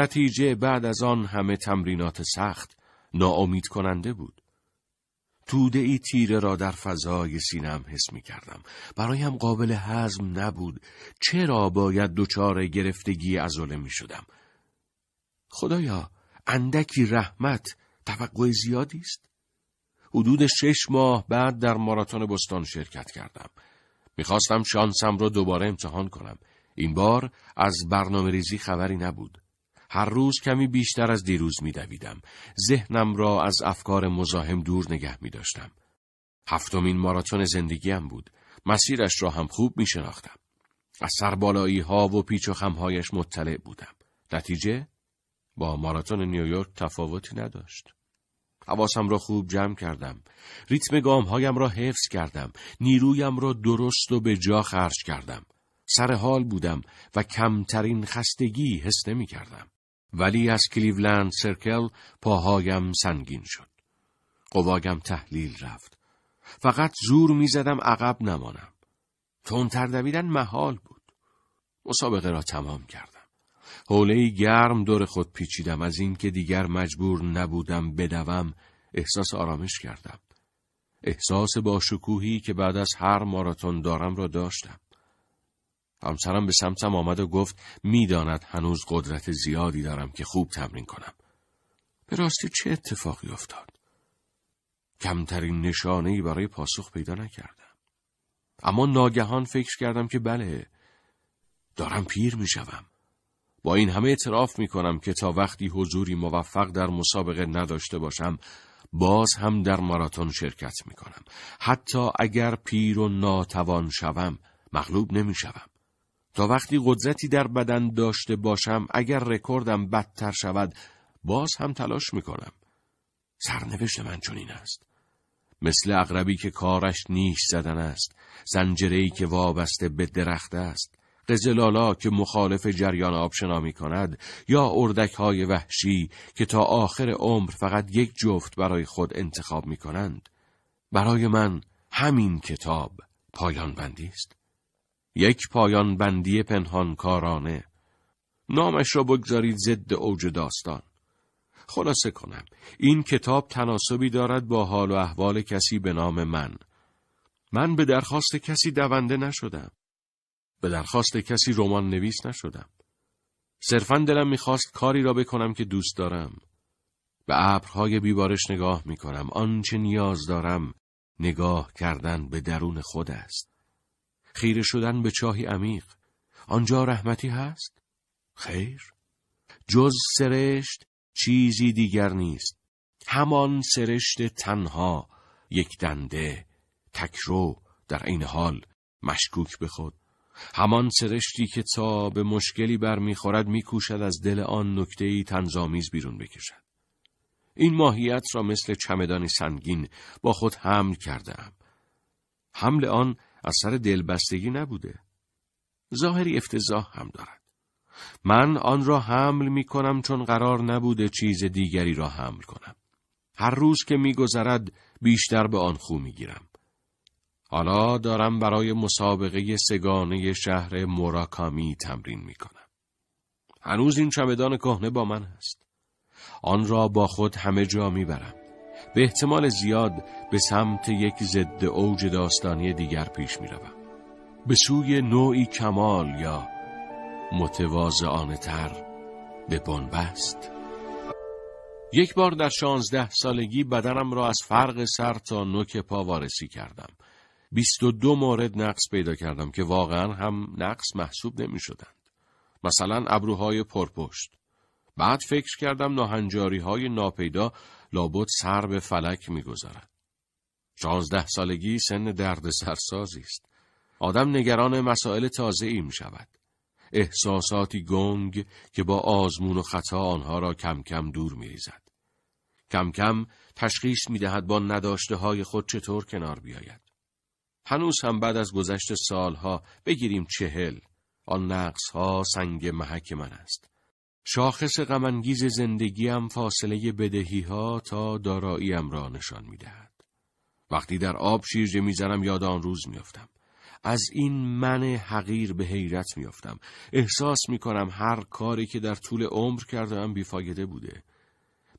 Speaker 1: نتیجه بعد از آن همه تمرینات سخت ناامید کننده بود. توده ای تیره را در فضای سینم حس می کردم. برایم قابل هضم نبود. چرا باید دچار گرفتگی ازوله می شدم؟ خدایا اندکی رحمت توقع زیادی است؟ حدود شش ماه بعد در ماراتون بستان شرکت کردم. میخواستم شانسم را دوباره امتحان کنم. این بار از برنامه ریزی خبری نبود. هر روز کمی بیشتر از دیروز میدویدم ذهنم را از افکار مزاحم دور نگه می داشتم. هفتمین ماراتون زندگیم بود. مسیرش را هم خوب می شناختم. از سربالایی ها و پیچ و خمهایش مطلع بودم. نتیجه؟ با ماراتون نیویورک تفاوتی نداشت. حواسم را خوب جمع کردم. ریتم گامهایم را حفظ کردم. نیرویم را درست و به جا خرج کردم. سر حال بودم و کمترین خستگی حس نمی ولی از کلیولند سرکل پاهایم سنگین شد. قواگم تحلیل رفت. فقط زور میزدم عقب نمانم. تندتر دویدن محال بود. مسابقه را تمام کردم. حوله گرم دور خود پیچیدم از اینکه دیگر مجبور نبودم بدوم احساس آرامش کردم. احساس با شکوهی که بعد از هر ماراتون دارم را داشتم. همسرم به سمتم آمد و گفت میداند هنوز قدرت زیادی دارم که خوب تمرین کنم. به راستی چه اتفاقی افتاد؟ کمترین ای برای پاسخ پیدا نکردم. اما ناگهان فکر کردم که بله، دارم پیر میشوم. با این همه اعتراف می کنم که تا وقتی حضوری موفق در مسابقه نداشته باشم باز هم در ماراتون شرکت می کنم. حتی اگر پیر و ناتوان شوم مغلوب نمی شوم. تا وقتی قدرتی در بدن داشته باشم اگر رکوردم بدتر شود باز هم تلاش میکنم سرنوشت من چنین است مثل اغربی که کارش نیش زدن است زنجری که وابسته به درخت است قزلالا که مخالف جریان آبشنا می کند یا اردک های وحشی که تا آخر عمر فقط یک جفت برای خود انتخاب می کنند برای من همین کتاب پایان بندی است یک پایان بندی پنهانکارانه نامش را بگذارید ضد اوج داستان خلاصه کنم این کتاب تناسبی دارد با حال و احوال کسی به نام من من به درخواست کسی دونده نشدم به درخواست کسی رمان نویس نشدم صرفا دلم میخواست کاری را بکنم که دوست دارم به ابرهای بیبارش نگاه میکنم آنچه نیاز دارم نگاه کردن به درون خود است خیره شدن به چاهی عمیق آنجا رحمتی هست؟ خیر جز سرشت چیزی دیگر نیست همان سرشت تنها یک دنده تکرو در این حال مشکوک به خود همان سرشتی که تا به مشکلی برمیخورد میکوشد از دل آن نکتهی تنظامیز بیرون بکشد این ماهیت را مثل چمدانی سنگین با خود حمل کرده هم حمل آن از سر دلبستگی نبوده. ظاهری افتضاح هم دارد. من آن را حمل می کنم چون قرار نبوده چیز دیگری را حمل کنم. هر روز که میگذرد بیشتر به آن خو گیرم حالا دارم برای مسابقه سگانه شهر موراکامی تمرین می کنم. هنوز این چمدان کهنه با من هست. آن را با خود همه جا می برم به احتمال زیاد به سمت یک ضد اوج داستانی دیگر پیش می روم. به سوی نوعی کمال یا متوازعانه تر به بنبست یک بار در شانزده سالگی بدنم را از فرق سر تا نوک پا وارسی کردم. دو مورد نقص پیدا کردم که واقعا هم نقص محسوب نمی شدند. مثلا ابروهای پرپشت. بعد فکر کردم ناهنجاری های ناپیدا لابد سر به فلک میگذارد. شانزده سالگی سن درد سرسازی است. آدم نگران مسائل تازه ای شود. احساساتی گنگ که با آزمون و خطا آنها را کم کم دور می ریزد. کم کم تشخیص می دهد با نداشته های خود چطور کنار بیاید. هنوز هم بعد از گذشت سالها بگیریم چهل آن نقص ها سنگ محک من است. شاخص غمانگیز زندگیم فاصله بدهی ها تا داراییم را نشان میدهد. وقتی در آب شیرجه میزنم یاد آن روز افتم. از این من حقیر به حیرت افتم. احساس میکنم هر کاری که در طول عمر کردم بیفایده بوده.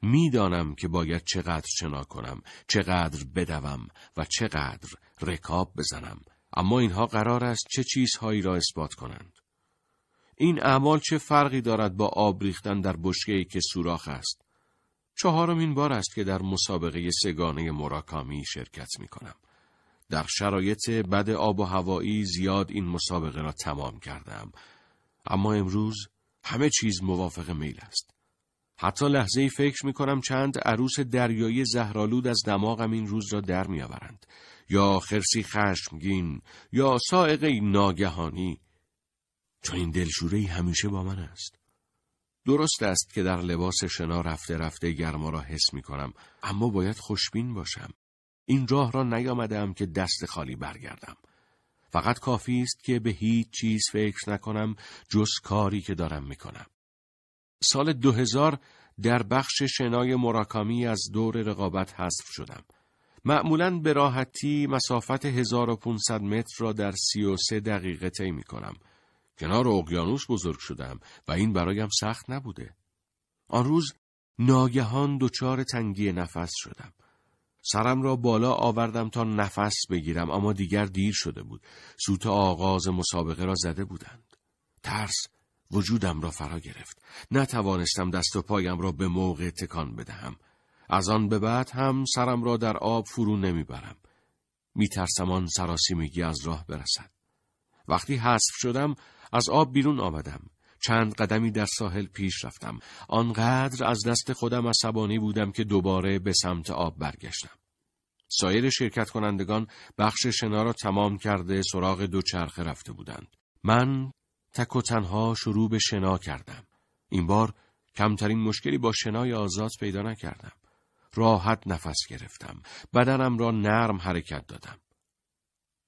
Speaker 1: میدانم که باید چقدر چنا کنم، چقدر بدوم و چقدر رکاب بزنم. اما اینها قرار است چه چیزهایی را اثبات کنند. این اعمال چه فرقی دارد با آب ریختن در ای که سوراخ است چهارمین بار است که در مسابقه سگانه مراکامی شرکت می کنم. در شرایط بد آب و هوایی زیاد این مسابقه را تمام کردم. اما امروز همه چیز موافق میل است. حتی لحظه ای فکر می کنم چند عروس دریایی زهرالود از دماغم این روز را در می آورند. یا خرسی خشمگین یا سائقه ناگهانی چون این دلشورهی همیشه با من است. درست است که در لباس شنا رفته رفته گرما را حس می کنم اما باید خوشبین باشم. این راه را نیامدم که دست خالی برگردم. فقط کافی است که به هیچ چیز فکر نکنم جز کاری که دارم می کنم. سال 2000 در بخش شنای مراکامی از دور رقابت حذف شدم. معمولا به راحتی مسافت 1500 متر را در 33 دقیقه طی می کنم. کنار اقیانوس بزرگ شدم و این برایم سخت نبوده. آن روز ناگهان دچار تنگی نفس شدم. سرم را بالا آوردم تا نفس بگیرم اما دیگر دیر شده بود. سوت آغاز مسابقه را زده بودند. ترس وجودم را فرا گرفت. نتوانستم دست و پایم را به موقع تکان بدهم. از آن به بعد هم سرم را در آب فرو نمیبرم. میترسم آن سراسیمگی از راه برسد. وقتی حذف شدم از آب بیرون آمدم. چند قدمی در ساحل پیش رفتم. آنقدر از دست خودم عصبانی بودم که دوباره به سمت آب برگشتم. سایر شرکت کنندگان بخش شنا را تمام کرده سراغ دوچرخه رفته بودند. من تک و تنها شروع به شنا کردم. این بار کمترین مشکلی با شنای آزاد پیدا نکردم. راحت نفس گرفتم. بدنم را نرم حرکت دادم.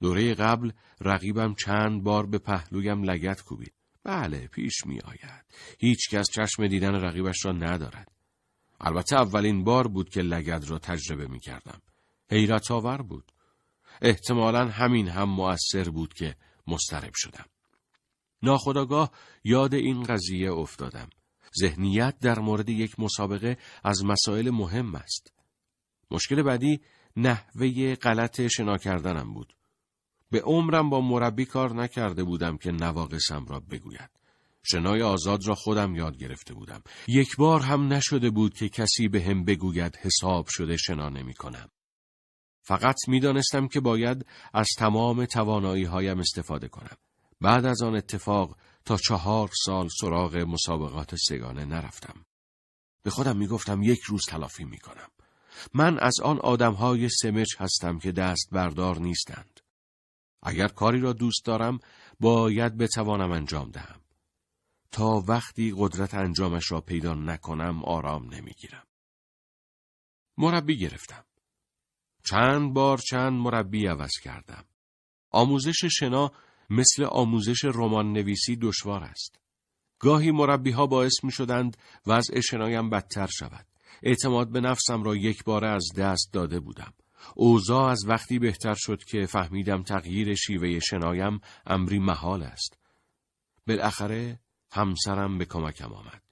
Speaker 1: دوره قبل رقیبم چند بار به پهلویم لگت کوبید. بله پیش می آید. هیچ کس چشم دیدن رقیبش را ندارد. البته اولین بار بود که لگد را تجربه می کردم. حیرت آور بود. احتمالا همین هم مؤثر بود که مسترب شدم. ناخداگاه یاد این قضیه افتادم. ذهنیت در مورد یک مسابقه از مسائل مهم است. مشکل بعدی نحوه غلط شنا کردنم بود. به عمرم با مربی کار نکرده بودم که نواقصم را بگوید. شنای آزاد را خودم یاد گرفته بودم. یک بار هم نشده بود که کسی به هم بگوید حساب شده شنا نمی کنم. فقط می دانستم که باید از تمام توانایی هایم استفاده کنم. بعد از آن اتفاق تا چهار سال سراغ مسابقات سگانه نرفتم. به خودم می گفتم یک روز تلافی می کنم. من از آن آدم های سمج هستم که دست بردار نیستند. اگر کاری را دوست دارم باید بتوانم انجام دهم. تا وقتی قدرت انجامش را پیدا نکنم آرام نمیگیرم. مربی گرفتم. چند بار چند مربی عوض کردم. آموزش شنا مثل آموزش رمان نویسی دشوار است. گاهی مربی ها باعث می شدند وضع شنایم بدتر شود. اعتماد به نفسم را یک بار از دست داده بودم. اوضاع از وقتی بهتر شد که فهمیدم تغییر شیوه شنایم امری محال است. بالاخره همسرم به کمکم آمد.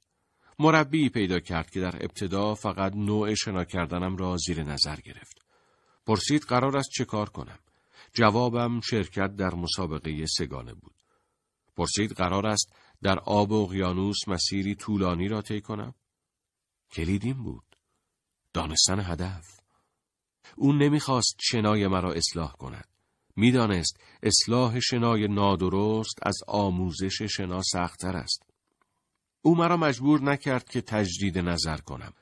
Speaker 1: مربی پیدا کرد که در ابتدا فقط نوع شنا کردنم را زیر نظر گرفت. پرسید قرار است چه کار کنم؟ جوابم شرکت در مسابقه سگانه بود. پرسید قرار است در آب اقیانوس مسیری طولانی را طی کنم؟ کلیدیم بود. دانستن هدف. او نمیخواست شنای مرا اصلاح کند. میدانست اصلاح شنای نادرست از آموزش شنا سختتر است. او مرا مجبور نکرد که تجدید نظر کنم.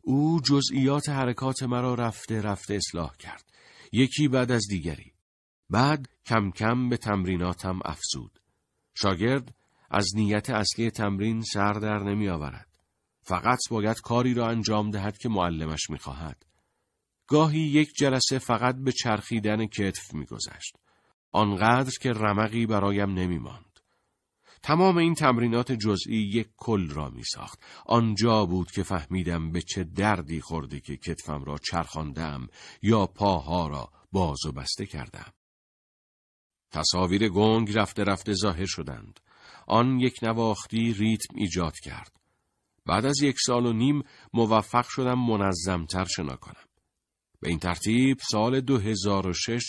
Speaker 1: او جزئیات حرکات مرا رفته رفته اصلاح کرد. یکی بعد از دیگری. بعد کم کم به تمریناتم افزود. شاگرد از نیت اصلی تمرین سر در نمی آورد. فقط باید کاری را انجام دهد که معلمش می خواهد. گاهی یک جلسه فقط به چرخیدن کتف میگذشت. آنقدر که رمقی برایم ماند. تمام این تمرینات جزئی یک کل را می ساخت. آنجا بود که فهمیدم به چه دردی خورده که کتفم را چرخاندم یا پاها را باز و بسته کردم. تصاویر گنگ رفته رفته ظاهر شدند. آن یک نواختی ریتم ایجاد کرد. بعد از یک سال و نیم موفق شدم منظمتر شنا کنم. به این ترتیب سال 2006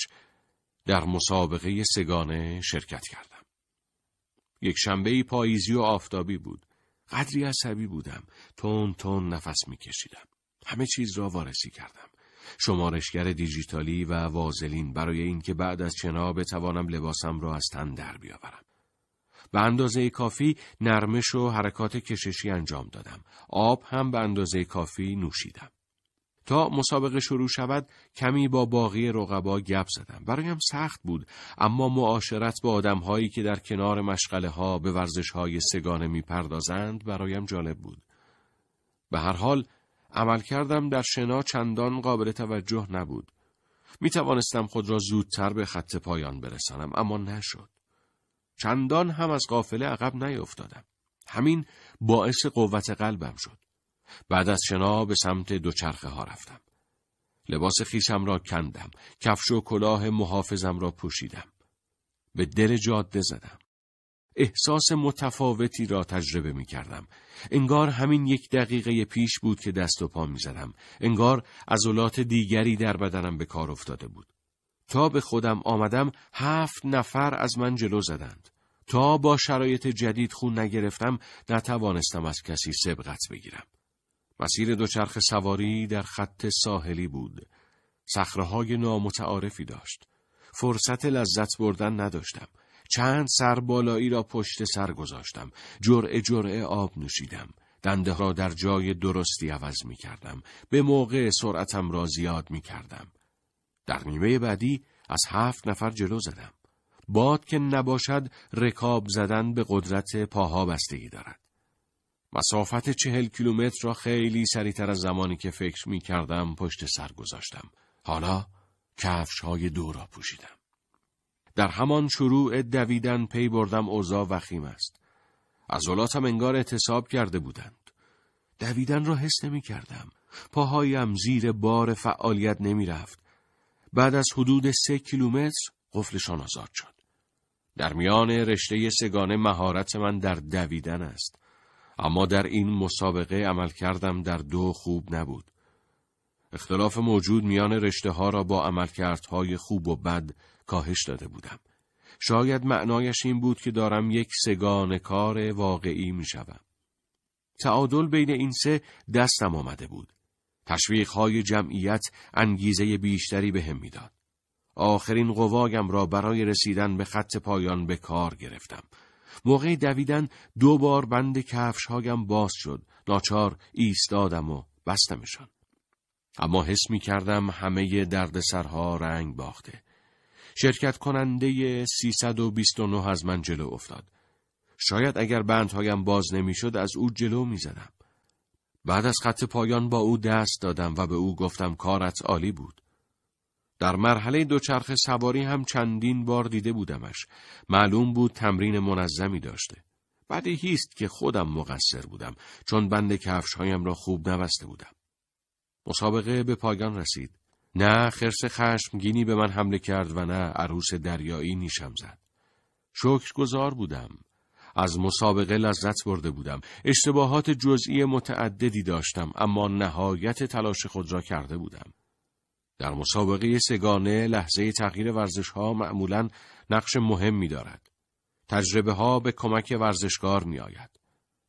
Speaker 1: در مسابقه سگانه شرکت کردم. یک شنبه پاییزی و آفتابی بود. قدری عصبی بودم. تون تون نفس میکشیدم. همه چیز را وارسی کردم. شمارشگر دیجیتالی و وازلین برای اینکه بعد از چنا بتوانم لباسم را از تن در بیاورم. به اندازه کافی نرمش و حرکات کششی انجام دادم. آب هم به اندازه کافی نوشیدم. تا مسابقه شروع شود کمی با باقی رقبا گپ زدم برایم سخت بود اما معاشرت با آدمهایی که در کنار مشغله ها به ورزش های سگانه میپردازند برایم جالب بود به هر حال عمل کردم در شنا چندان قابل توجه نبود می توانستم خود را زودتر به خط پایان برسانم اما نشد چندان هم از قافله عقب نیفتادم همین باعث قوت قلبم شد بعد از شنا به سمت دوچرخه ها رفتم. لباس خیشم را کندم. کفش و کلاه محافظم را پوشیدم. به دل جاده زدم. احساس متفاوتی را تجربه می کردم. انگار همین یک دقیقه پیش بود که دست و پا می زدم. انگار عضلات دیگری در بدنم به کار افتاده بود. تا به خودم آمدم هفت نفر از من جلو زدند. تا با شرایط جدید خون نگرفتم نتوانستم از کسی سبقت بگیرم. مسیر دوچرخه سواری در خط ساحلی بود. سخراهای نامتعارفی داشت. فرصت لذت بردن نداشتم. چند سر را پشت سر گذاشتم. جرعه جرعه آب نوشیدم. دنده را در جای درستی عوض می کردم. به موقع سرعتم را زیاد می کردم. در نیمه بعدی از هفت نفر جلو زدم. باد که نباشد رکاب زدن به قدرت پاها بستگی دارد. مسافت چهل کیلومتر را خیلی سریعتر از زمانی که فکر می کردم پشت سر گذاشتم. حالا کفش های دو را پوشیدم. در همان شروع دویدن پی بردم اوضاع وخیم است. عضلاتم انگار اعتصاب کرده بودند. دویدن را حس نمی کردم. پاهایم زیر بار فعالیت نمی رفت. بعد از حدود سه کیلومتر قفلشان آزاد شد. در میان رشته سگانه مهارت من در دویدن است. اما در این مسابقه عمل کردم در دو خوب نبود. اختلاف موجود میان رشته ها را با عملکردهای خوب و بد کاهش داده بودم. شاید معنایش این بود که دارم یک سگان کار واقعی می شدم. تعادل بین این سه دستم آمده بود. تشویق های جمعیت انگیزه بیشتری به هم میداد. آخرین قوایم را برای رسیدن به خط پایان به کار گرفتم. موقع دویدن دو بار بند کفش هایم باز شد ناچار ایستادم و بستمشان اما حس می کردم همه دردسرها رنگ باخته شرکت کننده 329 از من جلو افتاد شاید اگر بندهایم باز نمیشد از او جلو می زدم. بعد از خط پایان با او دست دادم و به او گفتم کارت عالی بود در مرحله دوچرخه سواری هم چندین بار دیده بودمش. معلوم بود تمرین منظمی داشته. بعدی هیست که خودم مقصر بودم چون بند کفشهایم را خوب نبسته بودم. مسابقه به پایان رسید. نه خرس خشمگینی به من حمله کرد و نه عروس دریایی نیشم زد. شکر گذار بودم. از مسابقه لذت برده بودم. اشتباهات جزئی متعددی داشتم اما نهایت تلاش خود را کرده بودم. در مسابقه سگانه لحظه تغییر ورزش ها معمولا نقش می دارد. تجربه ها به کمک ورزشکار می آید.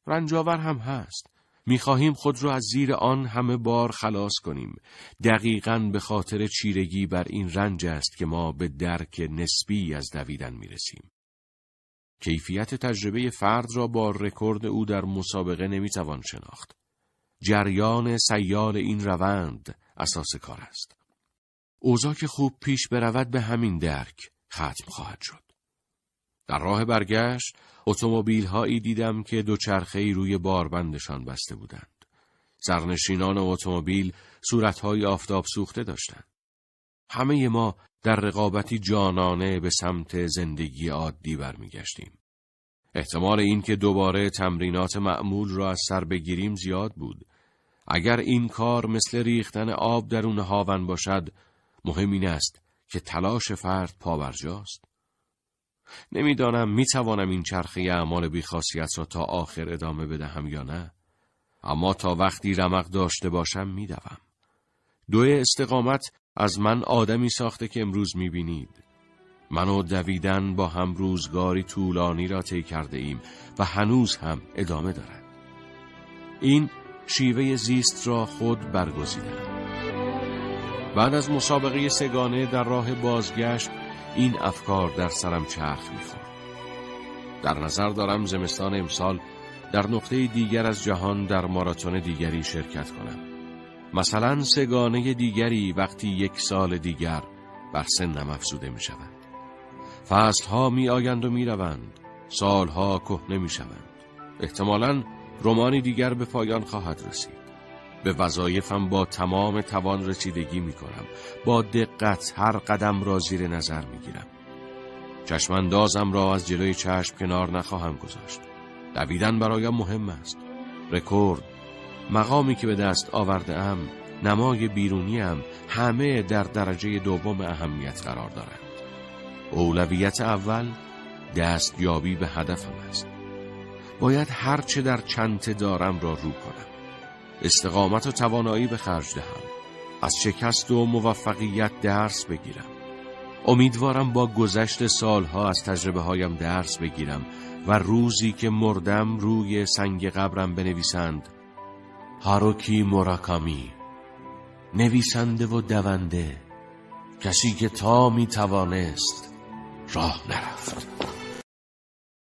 Speaker 1: رنجاور هم هست. می خواهیم خود را از زیر آن همه بار خلاص کنیم. دقیقا به خاطر چیرگی بر این رنج است که ما به درک نسبی از دویدن می رسیم. کیفیت تجربه فرد را با رکورد او در مسابقه نمی توان شناخت. جریان سیال این روند اساس کار است. اوضاع که خوب پیش برود به همین درک ختم خواهد شد. در راه برگشت اتومبیل هایی دیدم که دو ای روی باربندشان بسته بودند. سرنشینان اتومبیل های آفتاب سوخته داشتند. همه ما در رقابتی جانانه به سمت زندگی عادی برمیگشتیم. احتمال این که دوباره تمرینات معمول را از سر بگیریم زیاد بود. اگر این کار مثل ریختن آب درون هاون باشد، مهم این است که تلاش فرد پابرجاست نمیدانم توانم این چرخه اعمال بیخاصیت را تا آخر ادامه بدهم یا نه اما تا وقتی رمق داشته باشم میدوم دوی استقامت از من آدمی ساخته که امروز بینید من و دویدن با هم روزگاری طولانی را طی کرده ایم و هنوز هم ادامه دارد این شیوه زیست را خود برگزیدم بعد از مسابقه سگانه در راه بازگشت این افکار در سرم چرخ میخورد در نظر دارم زمستان امسال در نقطه دیگر از جهان در ماراتون دیگری شرکت کنم مثلا سگانه دیگری وقتی یک سال دیگر بر سنم افزوده می شود ها می آیند و می روند سالها کهنه می شوند احتمالا رومانی دیگر به پایان خواهد رسید به وظایفم با تمام توان رسیدگی می کنم. با دقت هر قدم را زیر نظر می گیرم. چشماندازم را از جلوی چشم کنار نخواهم گذاشت. دویدن برایم مهم است. رکورد مقامی که به دست آورده ام نمای بیرونی هم همه در درجه دوم اهمیت قرار دارند. اولویت اول دستیابی به هدفم است. باید هرچه در چنته دارم را رو استقامت و توانایی به خرج دهم از شکست و موفقیت درس بگیرم امیدوارم با گذشت سالها از تجربه هایم درس بگیرم و روزی که مردم روی سنگ قبرم بنویسند هاروکی موراکامی نویسنده و دونده کسی که تا می توانست راه نرفت